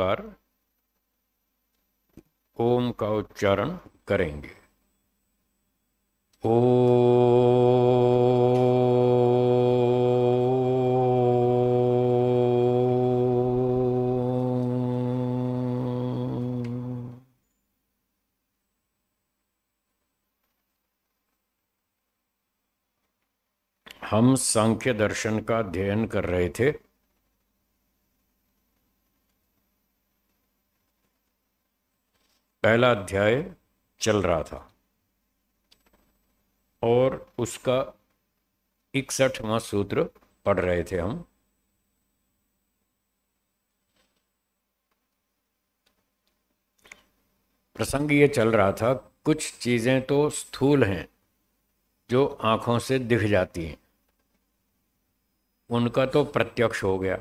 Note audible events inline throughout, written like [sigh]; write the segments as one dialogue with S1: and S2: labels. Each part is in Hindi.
S1: बार ओम का उच्चारण करेंगे ओ हम सांख्य दर्शन का अध्ययन कर रहे थे पहला अध्याय चल रहा था और उसका इकसठवां सूत्र पढ़ रहे थे हम प्रसंग ये चल रहा था कुछ चीज़ें तो स्थूल हैं जो आंखों से दिख जाती हैं उनका तो प्रत्यक्ष हो गया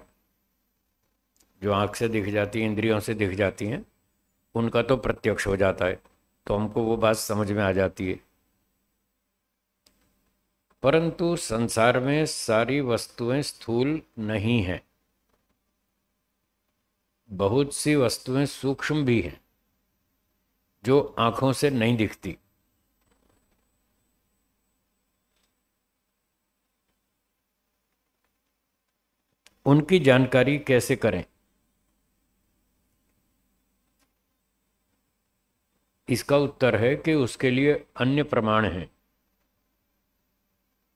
S1: जो आँख से दिख जाती है इंद्रियों से दिख जाती हैं उनका तो प्रत्यक्ष हो जाता है तो हमको वो बात समझ में आ जाती है परंतु संसार में सारी वस्तुएं स्थूल नहीं हैं बहुत सी वस्तुएं सूक्ष्म भी हैं जो आंखों से नहीं दिखती उनकी जानकारी कैसे करें इसका उत्तर है कि उसके लिए अन्य प्रमाण हैं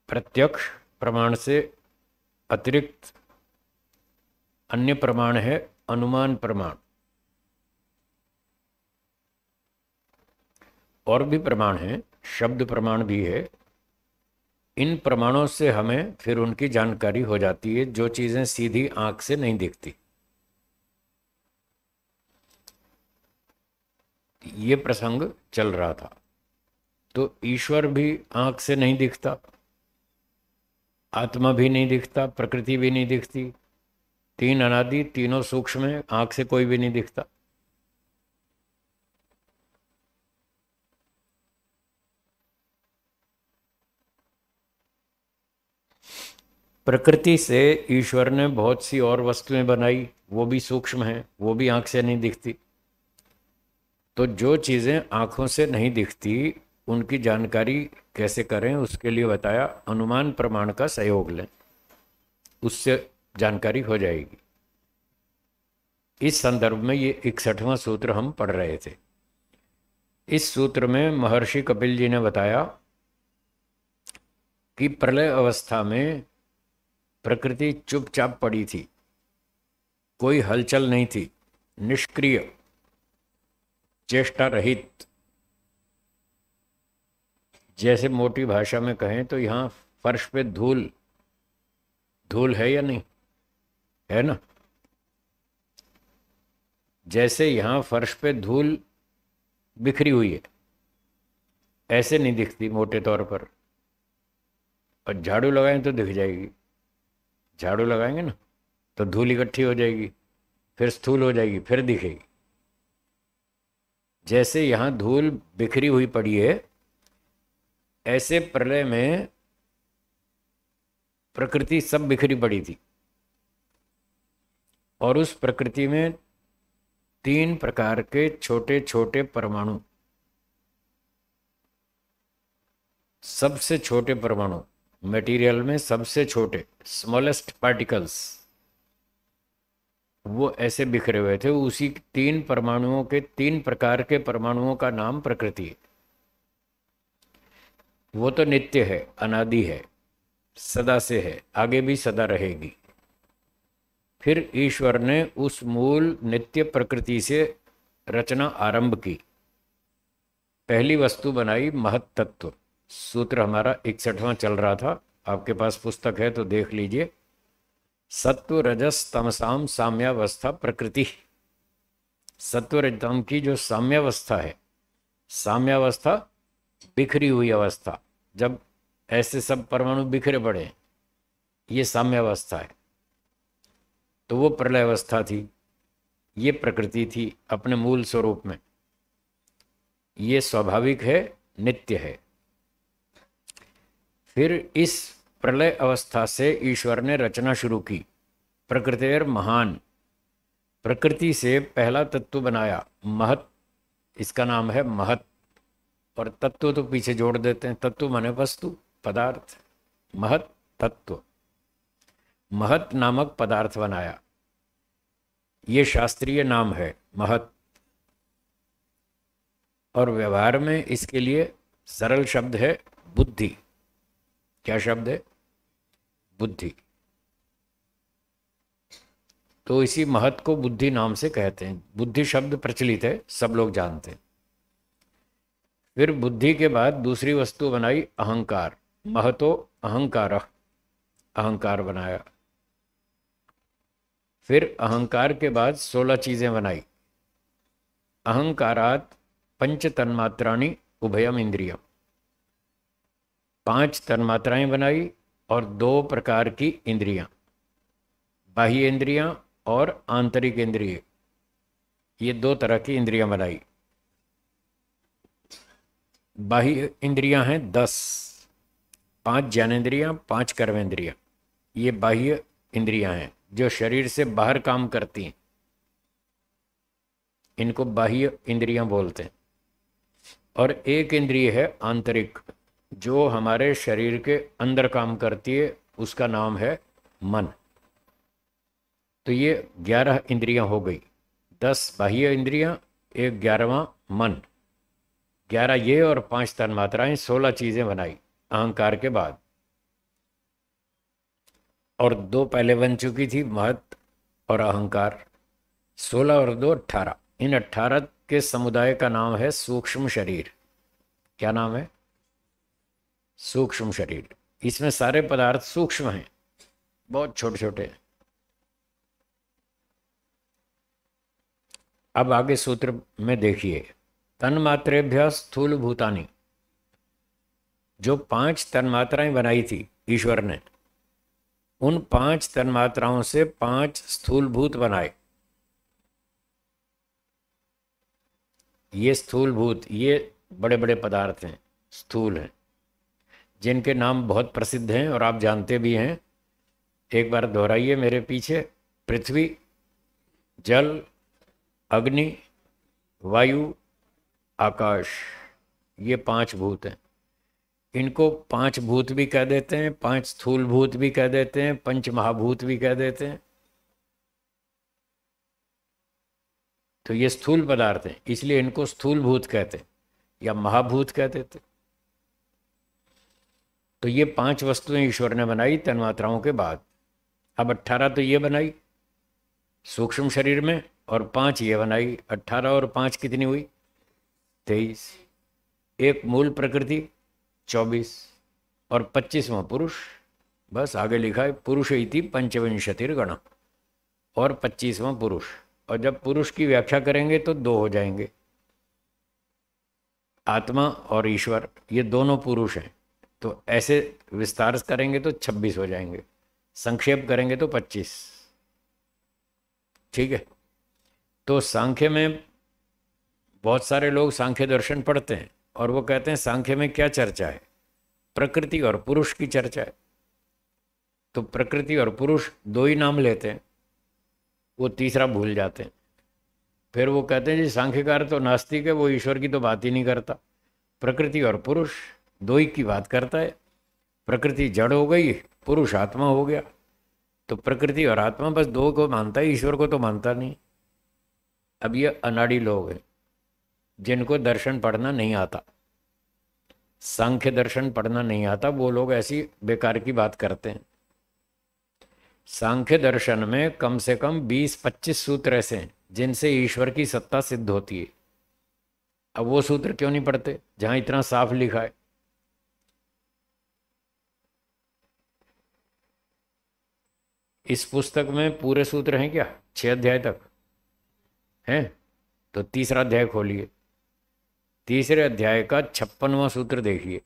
S1: प्रत्यक्ष प्रमाण से अतिरिक्त अन्य प्रमाण है अनुमान प्रमाण और भी प्रमाण हैं शब्द प्रमाण भी है इन प्रमाणों से हमें फिर उनकी जानकारी हो जाती है जो चीज़ें सीधी आंख से नहीं दिखती ये प्रसंग चल रहा था तो ईश्वर भी आंख से नहीं दिखता आत्मा भी नहीं दिखता प्रकृति भी नहीं दिखती तीन अनादि तीनों सूक्ष्म है आंख से कोई भी नहीं दिखता प्रकृति से ईश्वर ने बहुत सी और वस्तुएं बनाई वो भी सूक्ष्म हैं वो भी आंख से नहीं दिखती तो जो चीज़ें आँखों से नहीं दिखती उनकी जानकारी कैसे करें उसके लिए बताया अनुमान प्रमाण का सहयोग लें उससे जानकारी हो जाएगी इस संदर्भ में ये इकसठवां सूत्र हम पढ़ रहे थे इस सूत्र में महर्षि कपिल जी ने बताया कि प्रलय अवस्था में प्रकृति चुपचाप पड़ी थी कोई हलचल नहीं थी निष्क्रिय चेष्टा रहित जैसे मोटी भाषा में कहें तो यहां फर्श पे धूल धूल है या नहीं है ना जैसे यहां फर्श पे धूल बिखरी हुई है ऐसे नहीं दिखती मोटे तौर पर और झाड़ू लगाएं तो दिख जाएगी झाड़ू लगाएंगे ना तो धूल इकट्ठी हो जाएगी फिर स्थूल हो जाएगी फिर दिखेगी जैसे यहाँ धूल बिखरी हुई पड़ी है ऐसे प्रलय में प्रकृति सब बिखरी पड़ी थी और उस प्रकृति में तीन प्रकार के छोटे छोटे परमाणु सबसे छोटे परमाणु मटेरियल में सबसे छोटे स्मॉलेस्ट पार्टिकल्स वो ऐसे बिखरे हुए थे उसी तीन परमाणुओं के तीन प्रकार के परमाणुओं का नाम प्रकृति है वो तो नित्य है अनादि है सदा से है आगे भी सदा रहेगी फिर ईश्वर ने उस मूल नित्य प्रकृति से रचना आरंभ की पहली वस्तु बनाई महत सूत्र हमारा इकसठवां चल रहा था आपके पास पुस्तक है तो देख लीजिए सत्व रजस तमसाम साम्यावस्था प्रकृति सत्व रजतम की जो साम्यावस्था है साम्यावस्था बिखरी हुई अवस्था जब ऐसे सब परमाणु बिखरे पड़े ये साम्यावस्था है तो वो प्रलय अवस्था थी ये प्रकृति थी अपने मूल स्वरूप में ये स्वाभाविक है नित्य है फिर इस प्रलय अवस्था से ईश्वर ने रचना शुरू की प्रकृतिर महान प्रकृति से पहला तत्व बनाया महत इसका नाम है महत और तत्व तो पीछे जोड़ देते हैं तत्व माने वस्तु पदार्थ महत तत्व महत नामक पदार्थ बनाया ये शास्त्रीय नाम है महत और व्यवहार में इसके लिए सरल शब्द है बुद्धि क्या शब्द है बुद्धि तो इसी महत को बुद्धि नाम से कहते हैं बुद्धि शब्द प्रचलित है सब लोग जानते हैं फिर बुद्धि के बाद दूसरी वस्तु बनाई अहंकार महतो अहंकार अहंकार बनाया फिर अहंकार के बाद सोलह चीज़ें बनाई अहंकारात पंच तन्मात्राणी उभयम इंद्रियम पांच तन्मात्राएं बनाई और दो प्रकार की इंद्रियां बाह्य इंद्रियां और आंतरिक इंद्रिय ये दो तरह की इंद्रियां बनाई बाह्य इंद्रियां हैं दस पांच ज्ञानेन्द्रियां पांच कर्मेंद्रियां ये बाह्य इंद्रियां हैं जो शरीर से बाहर काम करती हैं इनको बाह्य इंद्रियां बोलते हैं और एक इंद्रिय है आंतरिक जो हमारे शरीर के अंदर काम करती है उसका नाम है मन तो ये ग्यारह इंद्रियां हो गई दस बाह्य इंद्रियां एक ग्यारहवा मन ग्यारह ये और पांच तन मात्राएं सोलह चीजें बनाई अहंकार के बाद और दो पहले बन चुकी थी महत और अहंकार सोलह और दो अट्ठारह इन अट्ठारह के समुदाय का नाम है सूक्ष्म शरीर क्या नाम है सूक्ष्म शरीर इसमें सारे पदार्थ सूक्ष्म हैं बहुत छोटे छोटे हैं अब आगे सूत्र में देखिए तन्मात्रेभ्य स्थूल भूतानी जो पांच तन्मात्राएं बनाई थी ईश्वर ने उन पांच तन्मात्राओं से पांच स्थूल भूत बनाए ये स्थूल भूत ये बड़े बड़े पदार्थ हैं स्थूल हैं जिनके नाम बहुत प्रसिद्ध हैं और आप जानते भी हैं एक बार दोहराइए मेरे पीछे पृथ्वी जल अग्नि वायु आकाश ये पांच भूत हैं इनको पांच भूत भी कह देते हैं पांच स्थूल भूत भी कह देते हैं पंच महाभूत भी कह देते हैं तो ये स्थूल पदार्थ हैं इसलिए इनको स्थूल भूत कहते हैं या महाभूत कह देते तो ये पांच वस्तुएं ईश्वर ने बनाई तन्मात्राओं के बाद अब अट्ठारह तो ये बनाई सूक्ष्म शरीर में और पांच ये बनाई अट्ठारह और पांच कितनी हुई तेईस एक मूल प्रकृति चौबीस और पच्चीसवा पुरुष बस आगे लिखा है पुरुष ही पंचविंशतिर पंचविंशतिर्गण और पच्चीसवा पुरुष और जब पुरुष की व्याख्या करेंगे तो दो हो जाएंगे आत्मा और ईश्वर ये दोनों पुरुष हैं तो ऐसे विस्तार करेंगे तो छब्बीस हो जाएंगे संक्षेप करेंगे तो पच्चीस ठीक है तो सांख्य में बहुत सारे लोग सांख्य दर्शन पढ़ते हैं और वो कहते हैं सांख्य में क्या चर्चा है प्रकृति और पुरुष की चर्चा है तो प्रकृति और पुरुष दो ही नाम लेते हैं वो तीसरा भूल जाते हैं फिर वो कहते हैं जी सांख्यकार तो नास्तिक है वो ईश्वर की तो बात ही नहीं करता प्रकृति और पुरुष दो ही की बात करता है प्रकृति जड़ हो गई पुरुष आत्मा हो गया तो प्रकृति और आत्मा बस दो को मानता है ईश्वर को तो मानता नहीं अब ये अनाड़ी लोग हैं जिनको दर्शन पढ़ना नहीं आता सांख्य दर्शन पढ़ना नहीं आता वो लोग ऐसी बेकार की बात करते हैं सांख्य दर्शन में कम से कम 20-25 सूत्र ऐसे हैं जिनसे ईश्वर की सत्ता सिद्ध होती है अब वो सूत्र क्यों नहीं पढ़ते जहाँ इतना साफ लिखा है इस पुस्तक में पूरे सूत्र हैं क्या छः अध्याय तक हैं तो तीसरा अध्याय खोलिए तीसरे अध्याय का छप्पनवा सूत्र देखिए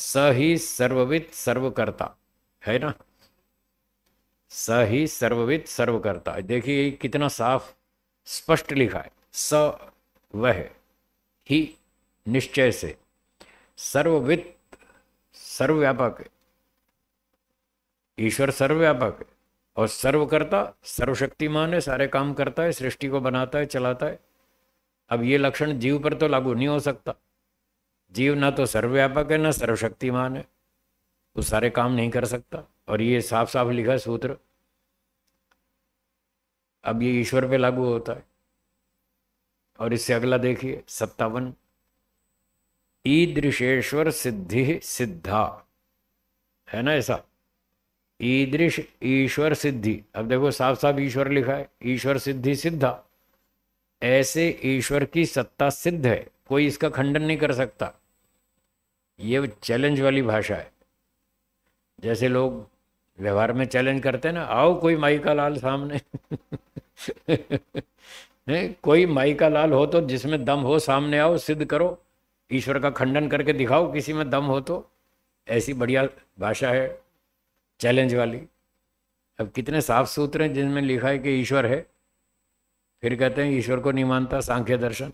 S1: स ही सर्ववित सर्वकर्ता है ना स ही सर्ववित सर्वकर्ता देखिए कितना साफ स्पष्ट लिखा है स वह ही निश्चय से सर्ववित सर्वव्यापक है ईश्वर सर्वव्यापक है और सर्वकर्ता सर्वशक्तिमान है सारे काम करता है सृष्टि को बनाता है चलाता है अब ये लक्षण जीव पर तो लागू नहीं हो सकता जीव ना तो सर्वव्यापक है ना सर्वशक्तिमान है तो सारे काम नहीं कर सकता और ये साफ साफ लिखा सूत्र अब ये ईश्वर पे लागू होता है और इससे अगला देखिए सत्तावन ईदृशेश्वर सिद्धि सिद्धा है ना ऐसा ईदृश ईश्वर सिद्धि अब देखो साफ साफ ईश्वर लिखा है ईश्वर सिद्धि सिद्धा ऐसे ईश्वर की सत्ता सिद्ध है कोई इसका खंडन नहीं कर सकता ये चैलेंज वाली भाषा है जैसे लोग व्यवहार में चैलेंज करते हैं ना आओ कोई माई का लाल सामने नहीं [laughs] कोई माई का लाल हो तो जिसमें दम हो सामने आओ सिद्ध करो ईश्वर का खंडन करके दिखाओ किसी में दम हो तो ऐसी बढ़िया भाषा है चैलेंज वाली अब कितने साफ सूत्र हैं जिनमें लिखा है कि ईश्वर है फिर कहते हैं ईश्वर को नहीं मानता सांख्य दर्शन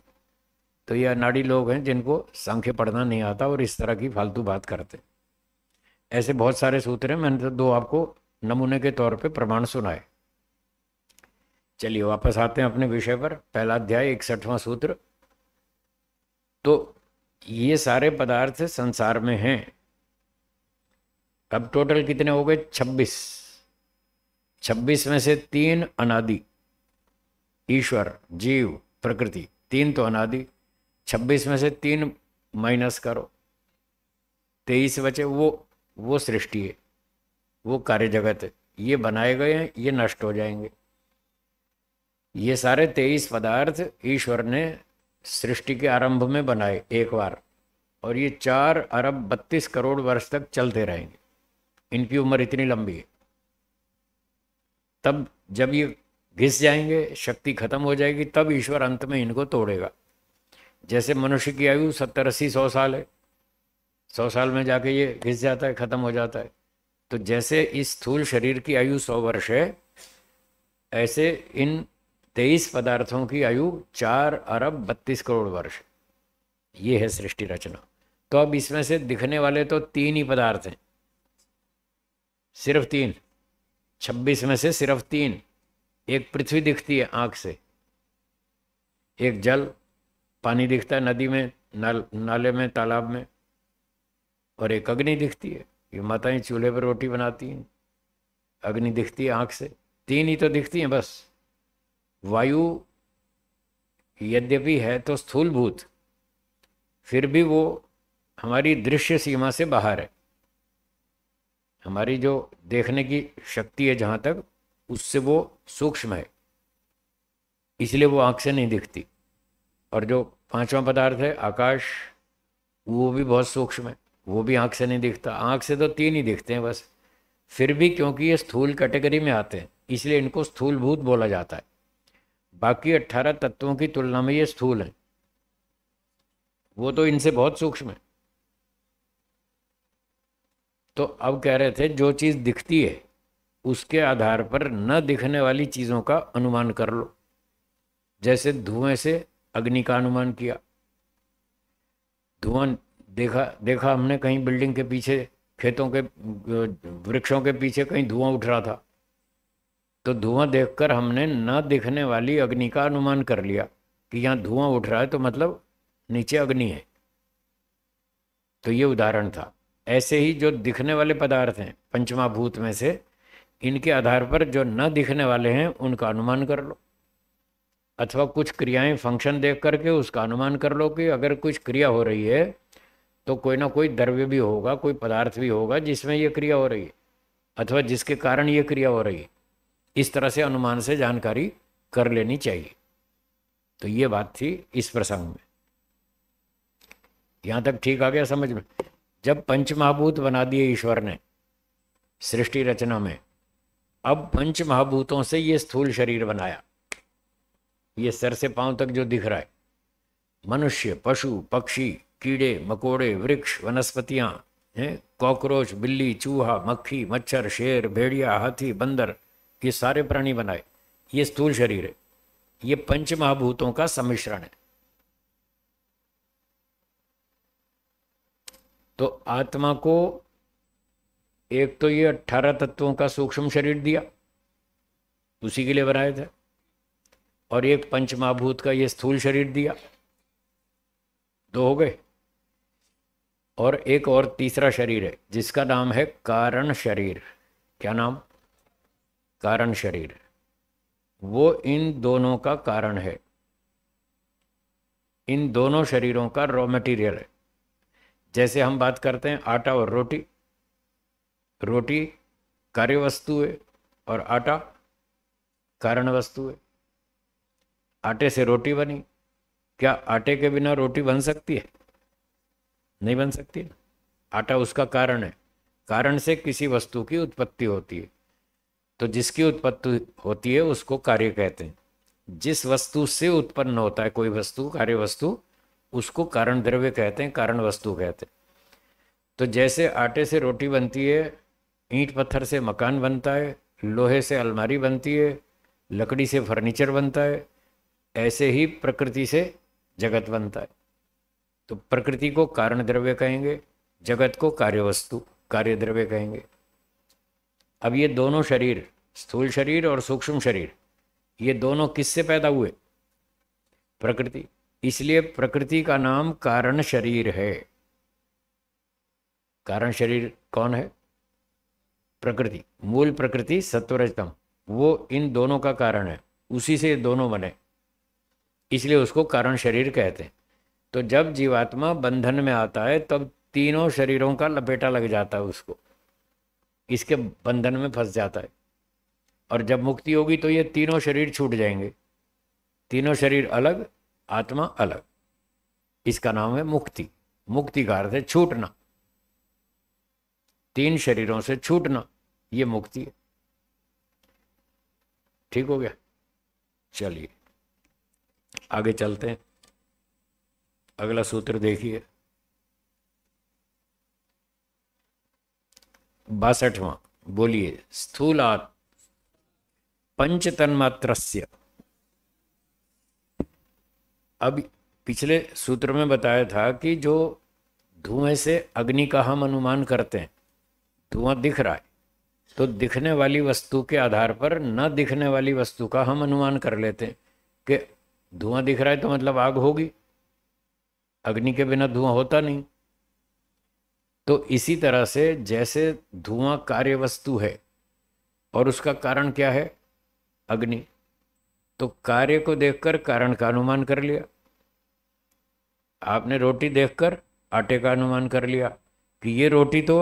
S1: तो ये अनाड़ी लोग हैं जिनको सांख्य पढ़ना नहीं आता और इस तरह की फालतू बात करते ऐसे बहुत सारे सूत्र हैं मैंने तो दो आपको नमूने के तौर पर प्रमाण सुनाए चलिए वापस आते हैं अपने विषय पर पहला अध्याय इकसठवां सूत्र तो ये सारे पदार्थ संसार में हैं अब टोटल कितने हो गए छब्बीस छब्बीस में से तीन अनादि ईश्वर जीव प्रकृति तीन तो अनादि छब्बीस में से तीन माइनस करो तेईस बचे वो वो सृष्टि है वो कार्य जगत है ये बनाए गए हैं ये नष्ट हो जाएंगे ये सारे तेईस पदार्थ ईश्वर ने सृष्टि के आरंभ में बनाए एक बार और ये चार अरब बत्तीस करोड़ वर्ष तक चलते रहेंगे इनकी उम्र इतनी लंबी है तब जब ये घिस जाएंगे शक्ति खत्म हो जाएगी तब ईश्वर अंत में इनको तोड़ेगा जैसे मनुष्य की आयु सत्तर अस्सी सौ साल है सौ साल में जाके ये घिस जाता है ख़त्म हो जाता है तो जैसे इस स्थूल शरीर की आयु सौ वर्ष है ऐसे इन तेईस पदार्थों की आयु चार अरब बत्तीस करोड़ वर्ष ये है सृष्टि रचना तो अब इसमें से दिखने वाले तो तीन ही पदार्थ हैं सिर्फ तीन छब्बीस में से सिर्फ तीन एक पृथ्वी दिखती है आंख से एक जल पानी दिखता है नदी में नल नाले में तालाब में और एक अग्नि दिखती है ये माताएं चूल्हे पर रोटी बनाती हैं अग्नि दिखती है आंख से तीन ही तो दिखती हैं बस वायु यद्यपि है तो स्थूलभूत फिर भी वो हमारी दृश्य सीमा से बाहर है हमारी जो देखने की शक्ति है जहाँ तक उससे वो सूक्ष्म है इसलिए वो आँख से नहीं दिखती और जो पांचवा पदार्थ है आकाश वो भी बहुत सूक्ष्म है वो भी आँख से नहीं दिखता आँख से तो तीन ही दिखते हैं बस फिर भी क्योंकि ये स्थूल कैटेगरी में आते हैं इसलिए इनको स्थूलभूत बोला जाता है बाकी अट्ठारह तत्वों की तुलना में ये स्थूल है वो तो इनसे बहुत सूक्ष्म है तो अब कह रहे थे जो चीज़ दिखती है उसके आधार पर न दिखने वाली चीज़ों का अनुमान कर लो जैसे धुएं से अग्नि का अनुमान किया धुआं देखा देखा हमने कहीं बिल्डिंग के पीछे खेतों के वृक्षों के पीछे कहीं धुआं उठ रहा था तो धुआं देखकर हमने न दिखने वाली अग्नि का अनुमान कर लिया कि यहाँ धुआं उठ रहा है तो मतलब नीचे अग्नि है तो ये उदाहरण था ऐसे ही जो दिखने वाले पदार्थ हैं पंचमाभूत में से इनके आधार पर जो न दिखने वाले हैं उनका अनुमान कर लो अथवा कुछ क्रियाएं फंक्शन देख करके उसका अनुमान कर लो कि अगर कुछ क्रिया हो रही है तो कोई ना कोई द्रव्य भी होगा कोई पदार्थ भी होगा जिसमें यह क्रिया हो रही है अथवा जिसके कारण ये क्रिया हो रही है इस तरह से अनुमान से जानकारी कर लेनी चाहिए तो ये बात थी इस प्रसंग में यहां तक ठीक आ गया समझ में जब पंचमहाभूत बना दिए ईश्वर ने सृष्टि रचना में अब पंच महाभूतों से ये स्थूल शरीर बनाया ये सर से पांव तक जो दिख रहा है मनुष्य पशु पक्षी कीड़े मकोड़े वृक्ष वनस्पतियां हैं कॉकरोच बिल्ली चूहा मक्खी मच्छर शेर भेड़िया हाथी बंदर कि सारे प्राणी बनाए ये स्थूल शरीर है ये पंच महाभूतों का सम्मिश्रण है तो आत्मा को एक तो ये अट्ठारह तत्वों का सूक्ष्म शरीर दिया उसी के लिए बनाए थे और एक पंच महाभूत का ये स्थूल शरीर दिया दो हो गए और एक और तीसरा शरीर है जिसका नाम है कारण शरीर क्या नाम कारण शरीर वो इन दोनों का कारण है इन दोनों शरीरों का रॉ मटेरियल है जैसे हम बात करते हैं आटा और रोटी रोटी कार्य वस्तु है और आटा कारण वस्तु है आटे से रोटी बनी क्या आटे के बिना रोटी बन सकती है नहीं बन सकती है आटा उसका कारण है कारण से किसी वस्तु की उत्पत्ति होती है तो जिसकी उत्पत्ति होती है उसको कार्य कहते हैं जिस वस्तु से उत्पन्न होता है कोई वस्तु कार्य वस्तु उसको कारण द्रव्य कहते हैं कारण वस्तु कहते हैं तो जैसे आटे से रोटी बनती है ईंट पत्थर से मकान बनता है लोहे से अलमारी बनती है लकड़ी से फर्नीचर बनता है ऐसे ही प्रकृति से जगत बनता है तो प्रकृति को कारण द्रव्य कहेंगे जगत को कार्य वस्तु कार्य द्रव्य कहेंगे अब ये दोनों शरीर स्थूल शरीर और सूक्ष्म शरीर ये दोनों किससे पैदा हुए प्रकृति इसलिए प्रकृति का नाम कारण शरीर है कारण शरीर कौन है प्रकृति मूल प्रकृति सत्वरजतम वो इन दोनों का कारण है उसी से दोनों बने इसलिए उसको कारण शरीर कहते हैं तो जब जीवात्मा बंधन में आता है तब तीनों शरीरों का लपेटा लग जाता है उसको इसके बंधन में फंस जाता है और जब मुक्ति होगी तो ये तीनों शरीर छूट जाएंगे तीनों शरीर अलग आत्मा अलग इसका नाम है मुक्ति मुक्ति का अर्थ है छूटना तीन शरीरों से छूटना ये मुक्ति है ठीक हो गया चलिए आगे चलते हैं अगला सूत्र देखिए बासठवां बोलिए स्थूलात् पंच मात्र अब पिछले सूत्र में बताया था कि जो धुएं से अग्नि का हम अनुमान करते हैं धुआं दिख रहा है तो दिखने वाली वस्तु के आधार पर न दिखने वाली वस्तु का हम अनुमान कर लेते हैं कि धुआं दिख रहा है तो मतलब आग होगी अग्नि के बिना धुआं होता नहीं तो इसी तरह से जैसे धुआं कार्य वस्तु है और उसका कारण क्या है अग्नि तो कार्य को देखकर कारण का अनुमान कर लिया आपने रोटी देखकर आटे का अनुमान कर लिया कि ये रोटी तो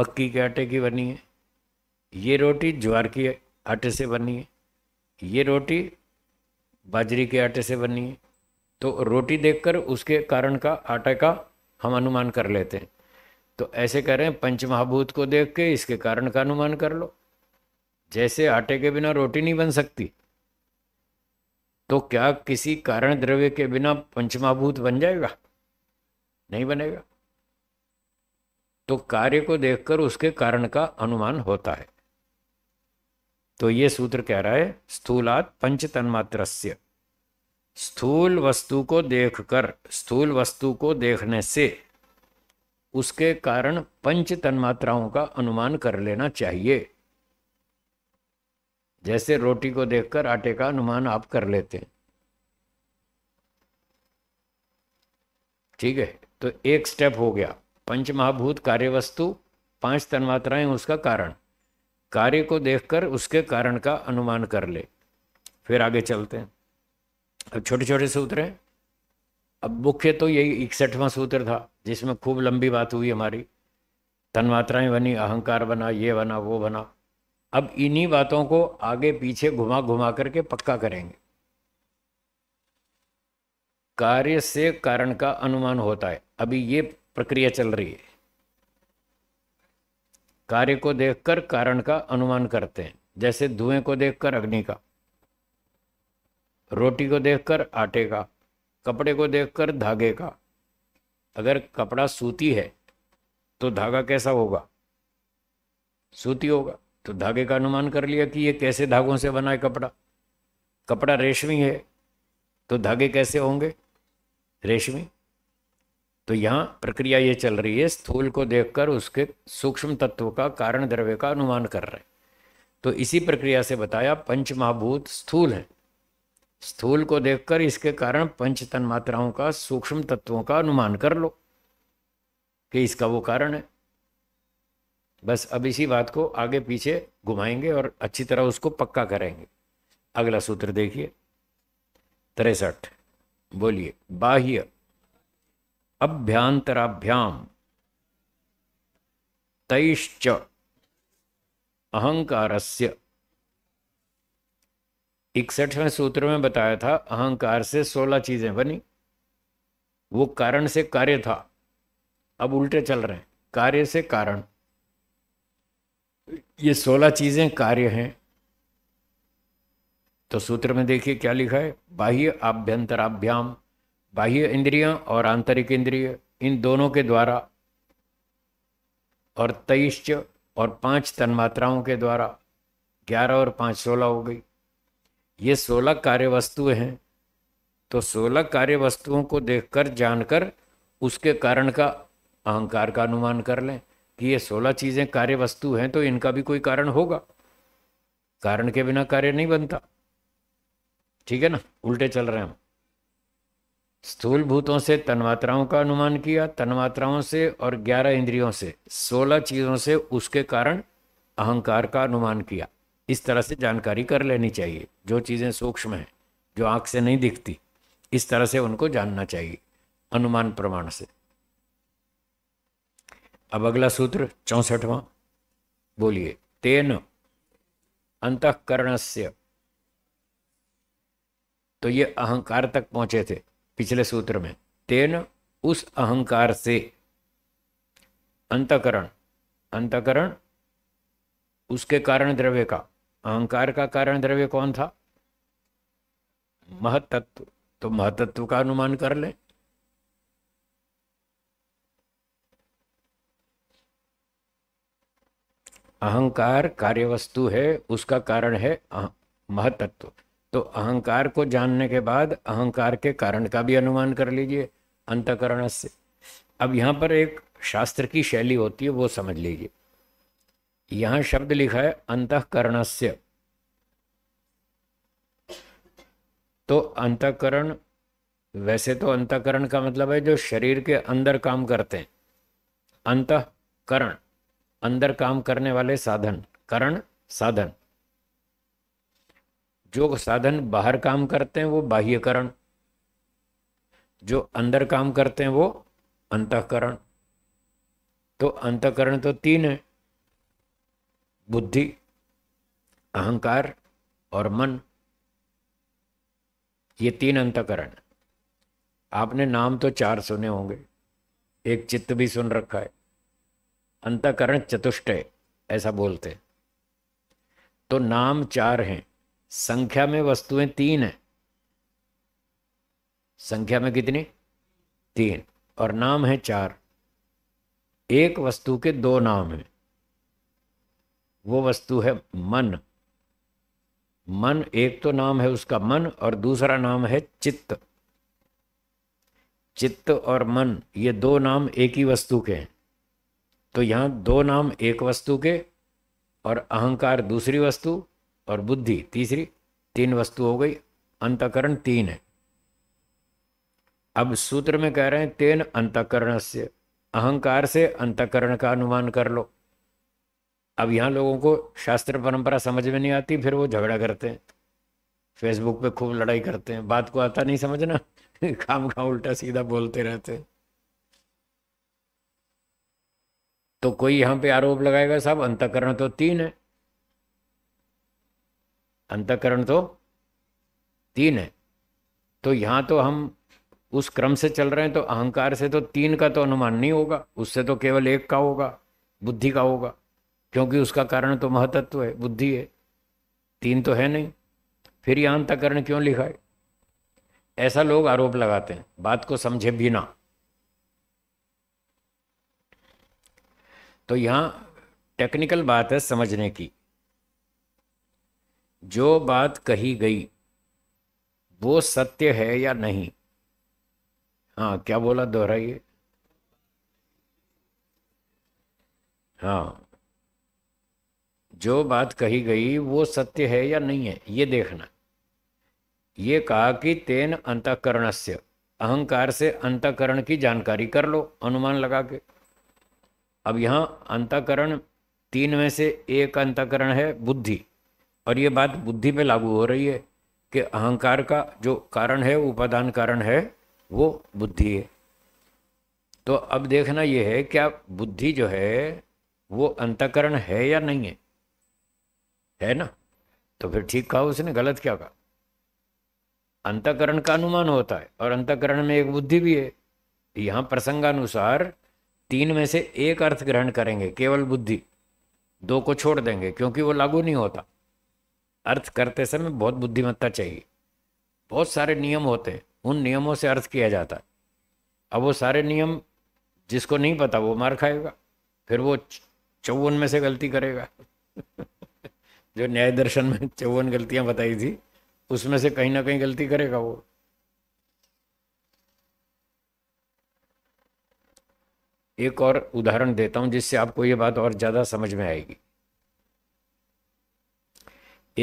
S1: मक्की के आटे की बनी है ये रोटी ज्वार की आटे से बनी है ये रोटी बाजरी के आटे से बनी है तो रोटी देखकर उसके कारण का आटे का हम अनुमान कर लेते हैं तो ऐसे कह रहे हैं पंचमहाभूत को देख के इसके कारण का अनुमान कर लो जैसे आटे के बिना रोटी नहीं बन सकती तो क्या किसी कारण द्रव्य के बिना पंचमहाभूत बन जाएगा नहीं बनेगा तो कार्य को देखकर उसके कारण का अनुमान होता है तो ये सूत्र कह रहा है स्थूलात पंच तन्मात्र स्थूल वस्तु को देखकर स्थूल वस्तु को देखने से उसके कारण पंच तन्मात्राओं का अनुमान कर लेना चाहिए जैसे रोटी को देखकर आटे का अनुमान आप कर लेते हैं ठीक है तो एक स्टेप हो गया पंच महाभूत कार्य वस्तु पांच तन्मात्राएं उसका कारण कार्य को देखकर उसके कारण का अनुमान कर ले फिर आगे चलते हैं अब छोटे छोटे सूत्र हैं अब मुख्य तो यही इकसठवां सूत्र था जिसमें खूब लंबी बात हुई हमारी तन मात्राएं बनी अहंकार बना ये बना वो बना अब इन्हीं बातों को आगे पीछे घुमा घुमा करके पक्का करेंगे कार्य से कारण का अनुमान होता है अभी ये प्रक्रिया चल रही है कार्य को देखकर कारण का अनुमान करते हैं जैसे धुएं को देखकर अग्नि का रोटी को देखकर आटे का कपड़े को देखकर धागे का अगर कपड़ा सूती है तो धागा कैसा होगा सूती होगा तो धागे का अनुमान कर लिया कि ये कैसे धागों से बना है कपड़ा कपड़ा रेशमी है तो धागे कैसे होंगे रेशमी तो यहाँ प्रक्रिया ये चल रही है स्थूल को देखकर उसके सूक्ष्म तत्व का कारण द्रव्य का अनुमान कर रहे तो इसी प्रक्रिया से बताया पंच महाभूत स्थूल है स्थूल को देखकर इसके कारण पंच तन मात्राओं का सूक्ष्म तत्वों का अनुमान कर लो कि इसका वो कारण है बस अब इसी बात को आगे पीछे घुमाएंगे और अच्छी तरह उसको पक्का करेंगे अगला सूत्र देखिए तिरसठ बोलिए बाह्य अभ्यांतराभ्याम तैश्च अहंकारस्य इकसठवें सूत्र में बताया था अहंकार से सोलह चीजें बनी वो कारण से कार्य था अब उल्टे चल रहे हैं कार्य से कारण ये सोलह चीजें कार्य हैं तो सूत्र में देखिए क्या लिखा है बाह्य आभ्यंतराभ्याम बाह्य इंद्रियां और आंतरिक इंद्रिय इन दोनों के द्वारा और तेईस और पांच तन्मात्राओं के द्वारा ग्यारह और पांच सोलह हो गई ये सोलह कार्य वस्तु हैं तो सोलह कार्य वस्तुओं को देखकर जानकर उसके कारण का अहंकार का अनुमान कर लें कि ये सोलह चीज़ें कार्य वस्तु हैं तो इनका भी कोई कारण होगा कारण के बिना कार्य नहीं बनता ठीक है ना उल्टे चल रहे हैं हम स्थूल भूतों से तन्मात्राओं का अनुमान किया तन्मात्राओं से और ग्यारह इंद्रियों से सोलह चीज़ों से उसके कारण अहंकार का अनुमान किया इस तरह से जानकारी कर लेनी चाहिए जो चीज़ें सूक्ष्म हैं जो आँख से नहीं दिखती इस तरह से उनको जानना चाहिए अनुमान प्रमाण से अब अगला सूत्र चौसठवा बोलिए तेन अंतकरण से तो ये अहंकार तक पहुंचे थे पिछले सूत्र में तेन उस अहंकार से अंतकरण अंतकरण उसके कारण द्रव्य का अहंकार का कारण द्रव्य कौन था महतत्व तो महतत्व का अनुमान कर ले अहंकार कार्य वस्तु है उसका कारण है महतत्व तो अहंकार को जानने के बाद अहंकार के कारण का भी अनुमान कर लीजिए अंतकरण से अब यहां पर एक शास्त्र की शैली होती है वो समझ लीजिए यहां शब्द लिखा है से तो अंतकरण वैसे तो अंतकरण का मतलब है जो शरीर के अंदर काम करते हैं अंतकरण अंदर काम करने वाले साधन करण साधन जो साधन बाहर काम करते हैं वो बाह्यकरण जो अंदर काम करते हैं वो अंतकरण तो अंतकरण तो तीन है बुद्धि अहंकार और मन ये तीन अंतकरण आपने नाम तो चार सुने होंगे एक चित्त भी सुन रखा है अंतकरण चतुष्टय ऐसा बोलते हैं तो नाम चार हैं संख्या में वस्तुएं तीन हैं संख्या में कितनी तीन और नाम है चार एक वस्तु के दो नाम हैं वो वस्तु है मन मन एक तो नाम है उसका मन और दूसरा नाम है चित्त चित्त और मन ये दो नाम एक ही वस्तु के हैं तो यहाँ दो नाम एक वस्तु के और अहंकार दूसरी वस्तु और बुद्धि तीसरी तीन वस्तु हो गई अंतकरण तीन है अब सूत्र में कह रहे हैं तेन अंतकरण से अहंकार से अंतकरण का अनुमान कर लो अब यहाँ लोगों को शास्त्र परंपरा समझ में नहीं आती फिर वो झगड़ा करते हैं फेसबुक पे खूब लड़ाई करते हैं बात को आता नहीं समझना [laughs] खाम खा उल्टा सीधा बोलते रहते हैं तो कोई यहाँ पे आरोप लगाएगा साहब अंतकरण तो तीन है अंतकरण तो तीन है तो यहाँ तो हम उस क्रम से चल रहे हैं तो अहंकार से तो तीन का तो अनुमान नहीं होगा उससे तो केवल एक का होगा बुद्धि का होगा क्योंकि उसका कारण तो महतत्व है बुद्धि है तीन तो है नहीं फिर यह अंतकरण क्यों लिखा है ऐसा लोग आरोप लगाते हैं बात को समझे भी ना तो यहां टेक्निकल बात है समझने की जो बात कही गई वो सत्य है या नहीं हाँ क्या बोला दोहराइए हाँ जो बात कही गई वो सत्य है या नहीं है ये देखना ये कहा कि तेन अंतकरण से अहंकार से अंतकरण की जानकारी कर लो अनुमान लगा के अब यहाँ अंतकरण तीन में से एक अंतकरण है बुद्धि और ये बात बुद्धि पे लागू हो रही है कि अहंकार का जो कारण है उपादान कारण है वो बुद्धि है तो अब देखना ये है क्या बुद्धि जो है वो अंतकरण है या नहीं है है ना तो फिर ठीक कहा उसने गलत क्या कहा अंतकरण का अनुमान होता है और अंतकरण में एक बुद्धि भी है यहां प्रसंगानुसार तीन में से एक अर्थ ग्रहण करेंगे केवल बुद्धि दो को छोड़ देंगे क्योंकि वो लागू नहीं होता अर्थ करते समय बहुत बुद्धिमत्ता चाहिए बहुत सारे नियम होते हैं उन नियमों से अर्थ किया जाता है अब वो सारे नियम जिसको नहीं पता वो मार खाएगा फिर वो चौवन में से गलती करेगा [laughs] जो न्याय दर्शन में [laughs] चौवन गलतियां बताई थी उसमें से कहीं ना कहीं गलती करेगा वो एक और उदाहरण देता हूं जिससे आपको ये बात और ज़्यादा समझ में आएगी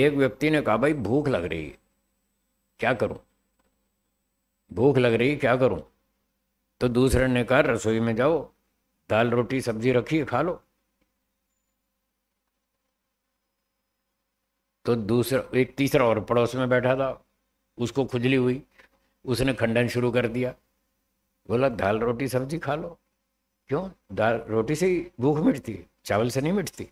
S1: एक व्यक्ति ने कहा भाई भूख लग रही है क्या करूं भूख लग रही है क्या करूं तो दूसरे ने कहा रसोई में जाओ दाल रोटी सब्जी रखी खा लो तो दूसरा एक तीसरा और पड़ोस में बैठा था उसको खुजली हुई उसने खंडन शुरू कर दिया बोला दाल रोटी सब्जी खा लो क्यों दाल रोटी से ही भूख मिटती है चावल से नहीं मिटती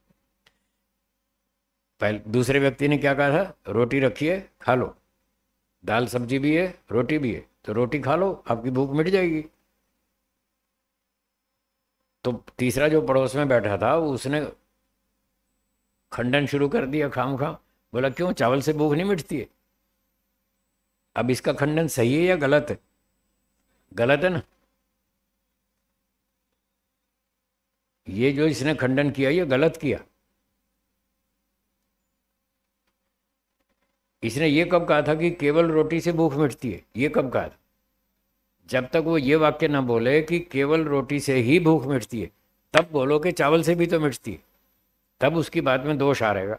S1: [laughs] पहले दूसरे व्यक्ति ने क्या कहा था रोटी रखिए खा लो दाल सब्जी भी है रोटी भी है तो रोटी खा लो आपकी भूख मिट जाएगी तो तीसरा जो पड़ोस में बैठा था उसने खंडन शुरू कर दिया खाम खाम बोला क्यों चावल से भूख नहीं मिटती है अब इसका खंडन सही है या गलत है गलत है ना ये जो इसने खंडन किया ये गलत किया इसने ये कब कहा था कि केवल रोटी से भूख मिटती है ये कब कहा था जब तक वो ये वाक्य ना बोले कि केवल रोटी से ही भूख मिटती है तब बोलो कि चावल से भी तो मिटती है तब उसकी बात में दोष आ रहेगा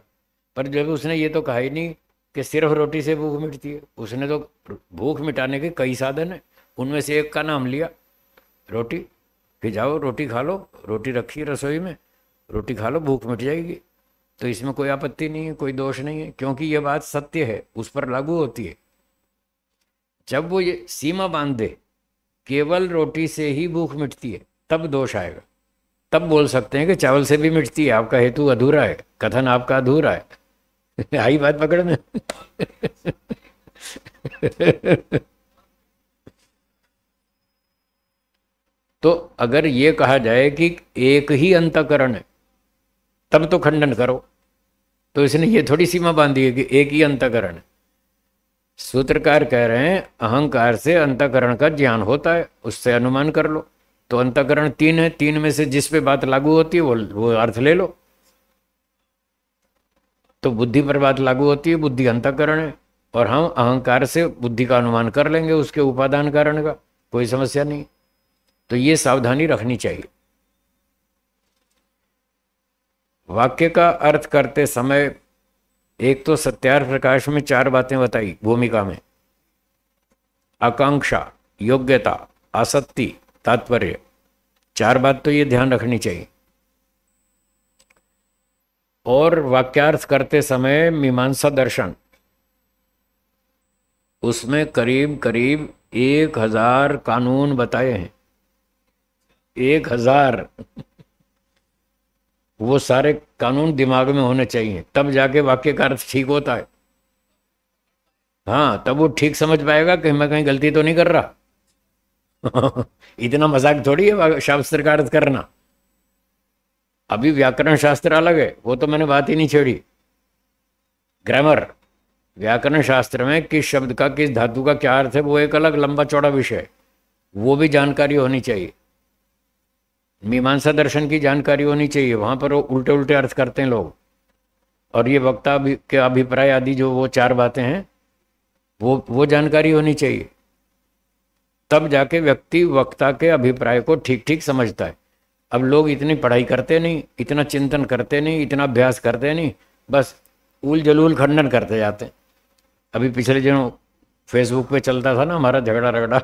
S1: पर जब उसने ये तो कहा ही नहीं कि सिर्फ रोटी से भूख मिटती है उसने तो भूख मिटाने के कई साधन हैं उनमें से एक का नाम लिया रोटी कि जाओ रोटी खा लो रोटी रखी रसोई में रोटी खा लो भूख मिट जाएगी तो इसमें कोई आपत्ति नहीं है कोई दोष नहीं है क्योंकि ये बात सत्य है उस पर लागू होती है जब वो ये सीमा बांध दे केवल रोटी से ही भूख मिटती है तब दोष आएगा तब बोल सकते हैं कि चावल से भी मिटती है आपका हेतु अधूरा है कथन आपका अधूरा है [laughs] आई बात पकड़ में [laughs] तो अगर ये कहा जाए कि एक ही अंतकरण है तब तो खंडन करो तो इसने ये थोड़ी सीमा बांधी है कि एक ही अंतकरण है सूत्रकार कह रहे हैं अहंकार से अंतकरण का ज्ञान होता है उससे अनुमान कर लो तो अंतकरण तीन है तीन में से जिस पे बात लागू होती है वो वो अर्थ ले लो तो बुद्धि पर बात लागू होती है बुद्धि अंतकरण है और हम अहंकार से बुद्धि का अनुमान कर लेंगे उसके उपादान कारण का कोई समस्या नहीं तो ये सावधानी रखनी चाहिए वाक्य का अर्थ करते समय एक तो सत्यार प्रकाश में चार बातें बताई भूमिका में आकांक्षा योग्यता आसक्ति तात्पर्य चार बात तो ये ध्यान रखनी चाहिए और वाक्यार्थ करते समय मीमांसा दर्शन उसमें करीब करीब एक हजार कानून बताए हैं एक हजार वो सारे कानून दिमाग में होने चाहिए तब जाके वाक्य का अर्थ ठीक होता है हाँ तब वो ठीक समझ पाएगा कि मैं कहीं गलती तो नहीं कर रहा [laughs] इतना मजाक थोड़ी है शास्त्र का अर्थ करना अभी व्याकरण शास्त्र अलग है वो तो मैंने बात ही नहीं छेड़ी ग्रामर व्याकरण शास्त्र में किस शब्द का किस धातु का क्या अर्थ है वो एक अलग लंबा चौड़ा विषय वो भी जानकारी होनी चाहिए मीमांसा दर्शन की जानकारी होनी चाहिए वहां पर वो उल्टे उल्टे अर्थ करते हैं लोग और ये वक्ता के अभिप्राय आदि जो वो चार बातें हैं वो वो जानकारी होनी चाहिए तब जाके व्यक्ति वक्ता के अभिप्राय को ठीक ठीक समझता है अब लोग इतनी पढ़ाई करते नहीं इतना चिंतन करते नहीं इतना अभ्यास करते नहीं बस उल जलूल खंडन करते जाते अभी पिछले दिनों फेसबुक पे चलता था ना हमारा झगड़ा रगड़ा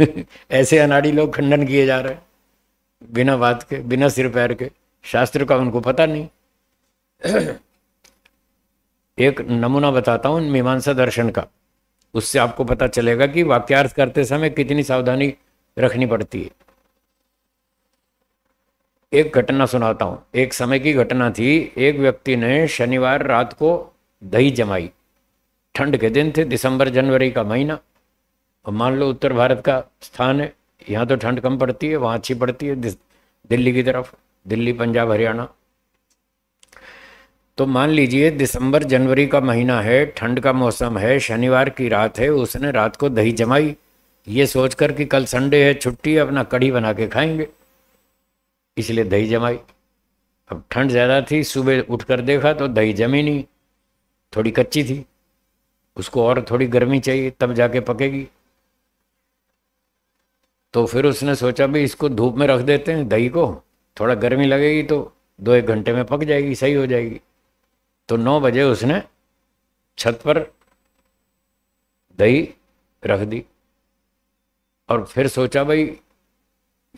S1: [laughs] ऐसे अनाड़ी लोग खंडन किए जा रहे हैं बिना बात के बिना सिर पैर के शास्त्र का उनको पता नहीं [clears throat] एक नमूना बताता हूँ मीमांसा दर्शन का उससे आपको पता चलेगा कि वाक्यार्थ करते समय कितनी सावधानी रखनी पड़ती है एक घटना सुनाता हूं एक समय की घटना थी एक व्यक्ति ने शनिवार रात को दही जमाई ठंड के दिन थे दिसंबर जनवरी का महीना और मान लो उत्तर भारत का स्थान है यहाँ तो ठंड कम पड़ती है वहाँ अच्छी पड़ती है दिल्ली की तरफ दिल्ली पंजाब हरियाणा तो मान लीजिए दिसंबर जनवरी का महीना है ठंड का मौसम है शनिवार की रात है उसने रात को दही जमाई ये सोचकर कि कल संडे है छुट्टी है अपना कढ़ी बना के खाएंगे इसलिए दही जमाई अब ठंड ज़्यादा थी सुबह उठकर देखा तो दही जमी नहीं थोड़ी कच्ची थी उसको और थोड़ी गर्मी चाहिए तब जाके पकेगी तो फिर उसने सोचा भी इसको धूप में रख देते हैं दही को थोड़ा गर्मी लगेगी तो दो एक घंटे में पक जाएगी सही हो जाएगी तो नौ बजे उसने छत पर दही रख दी और फिर सोचा भाई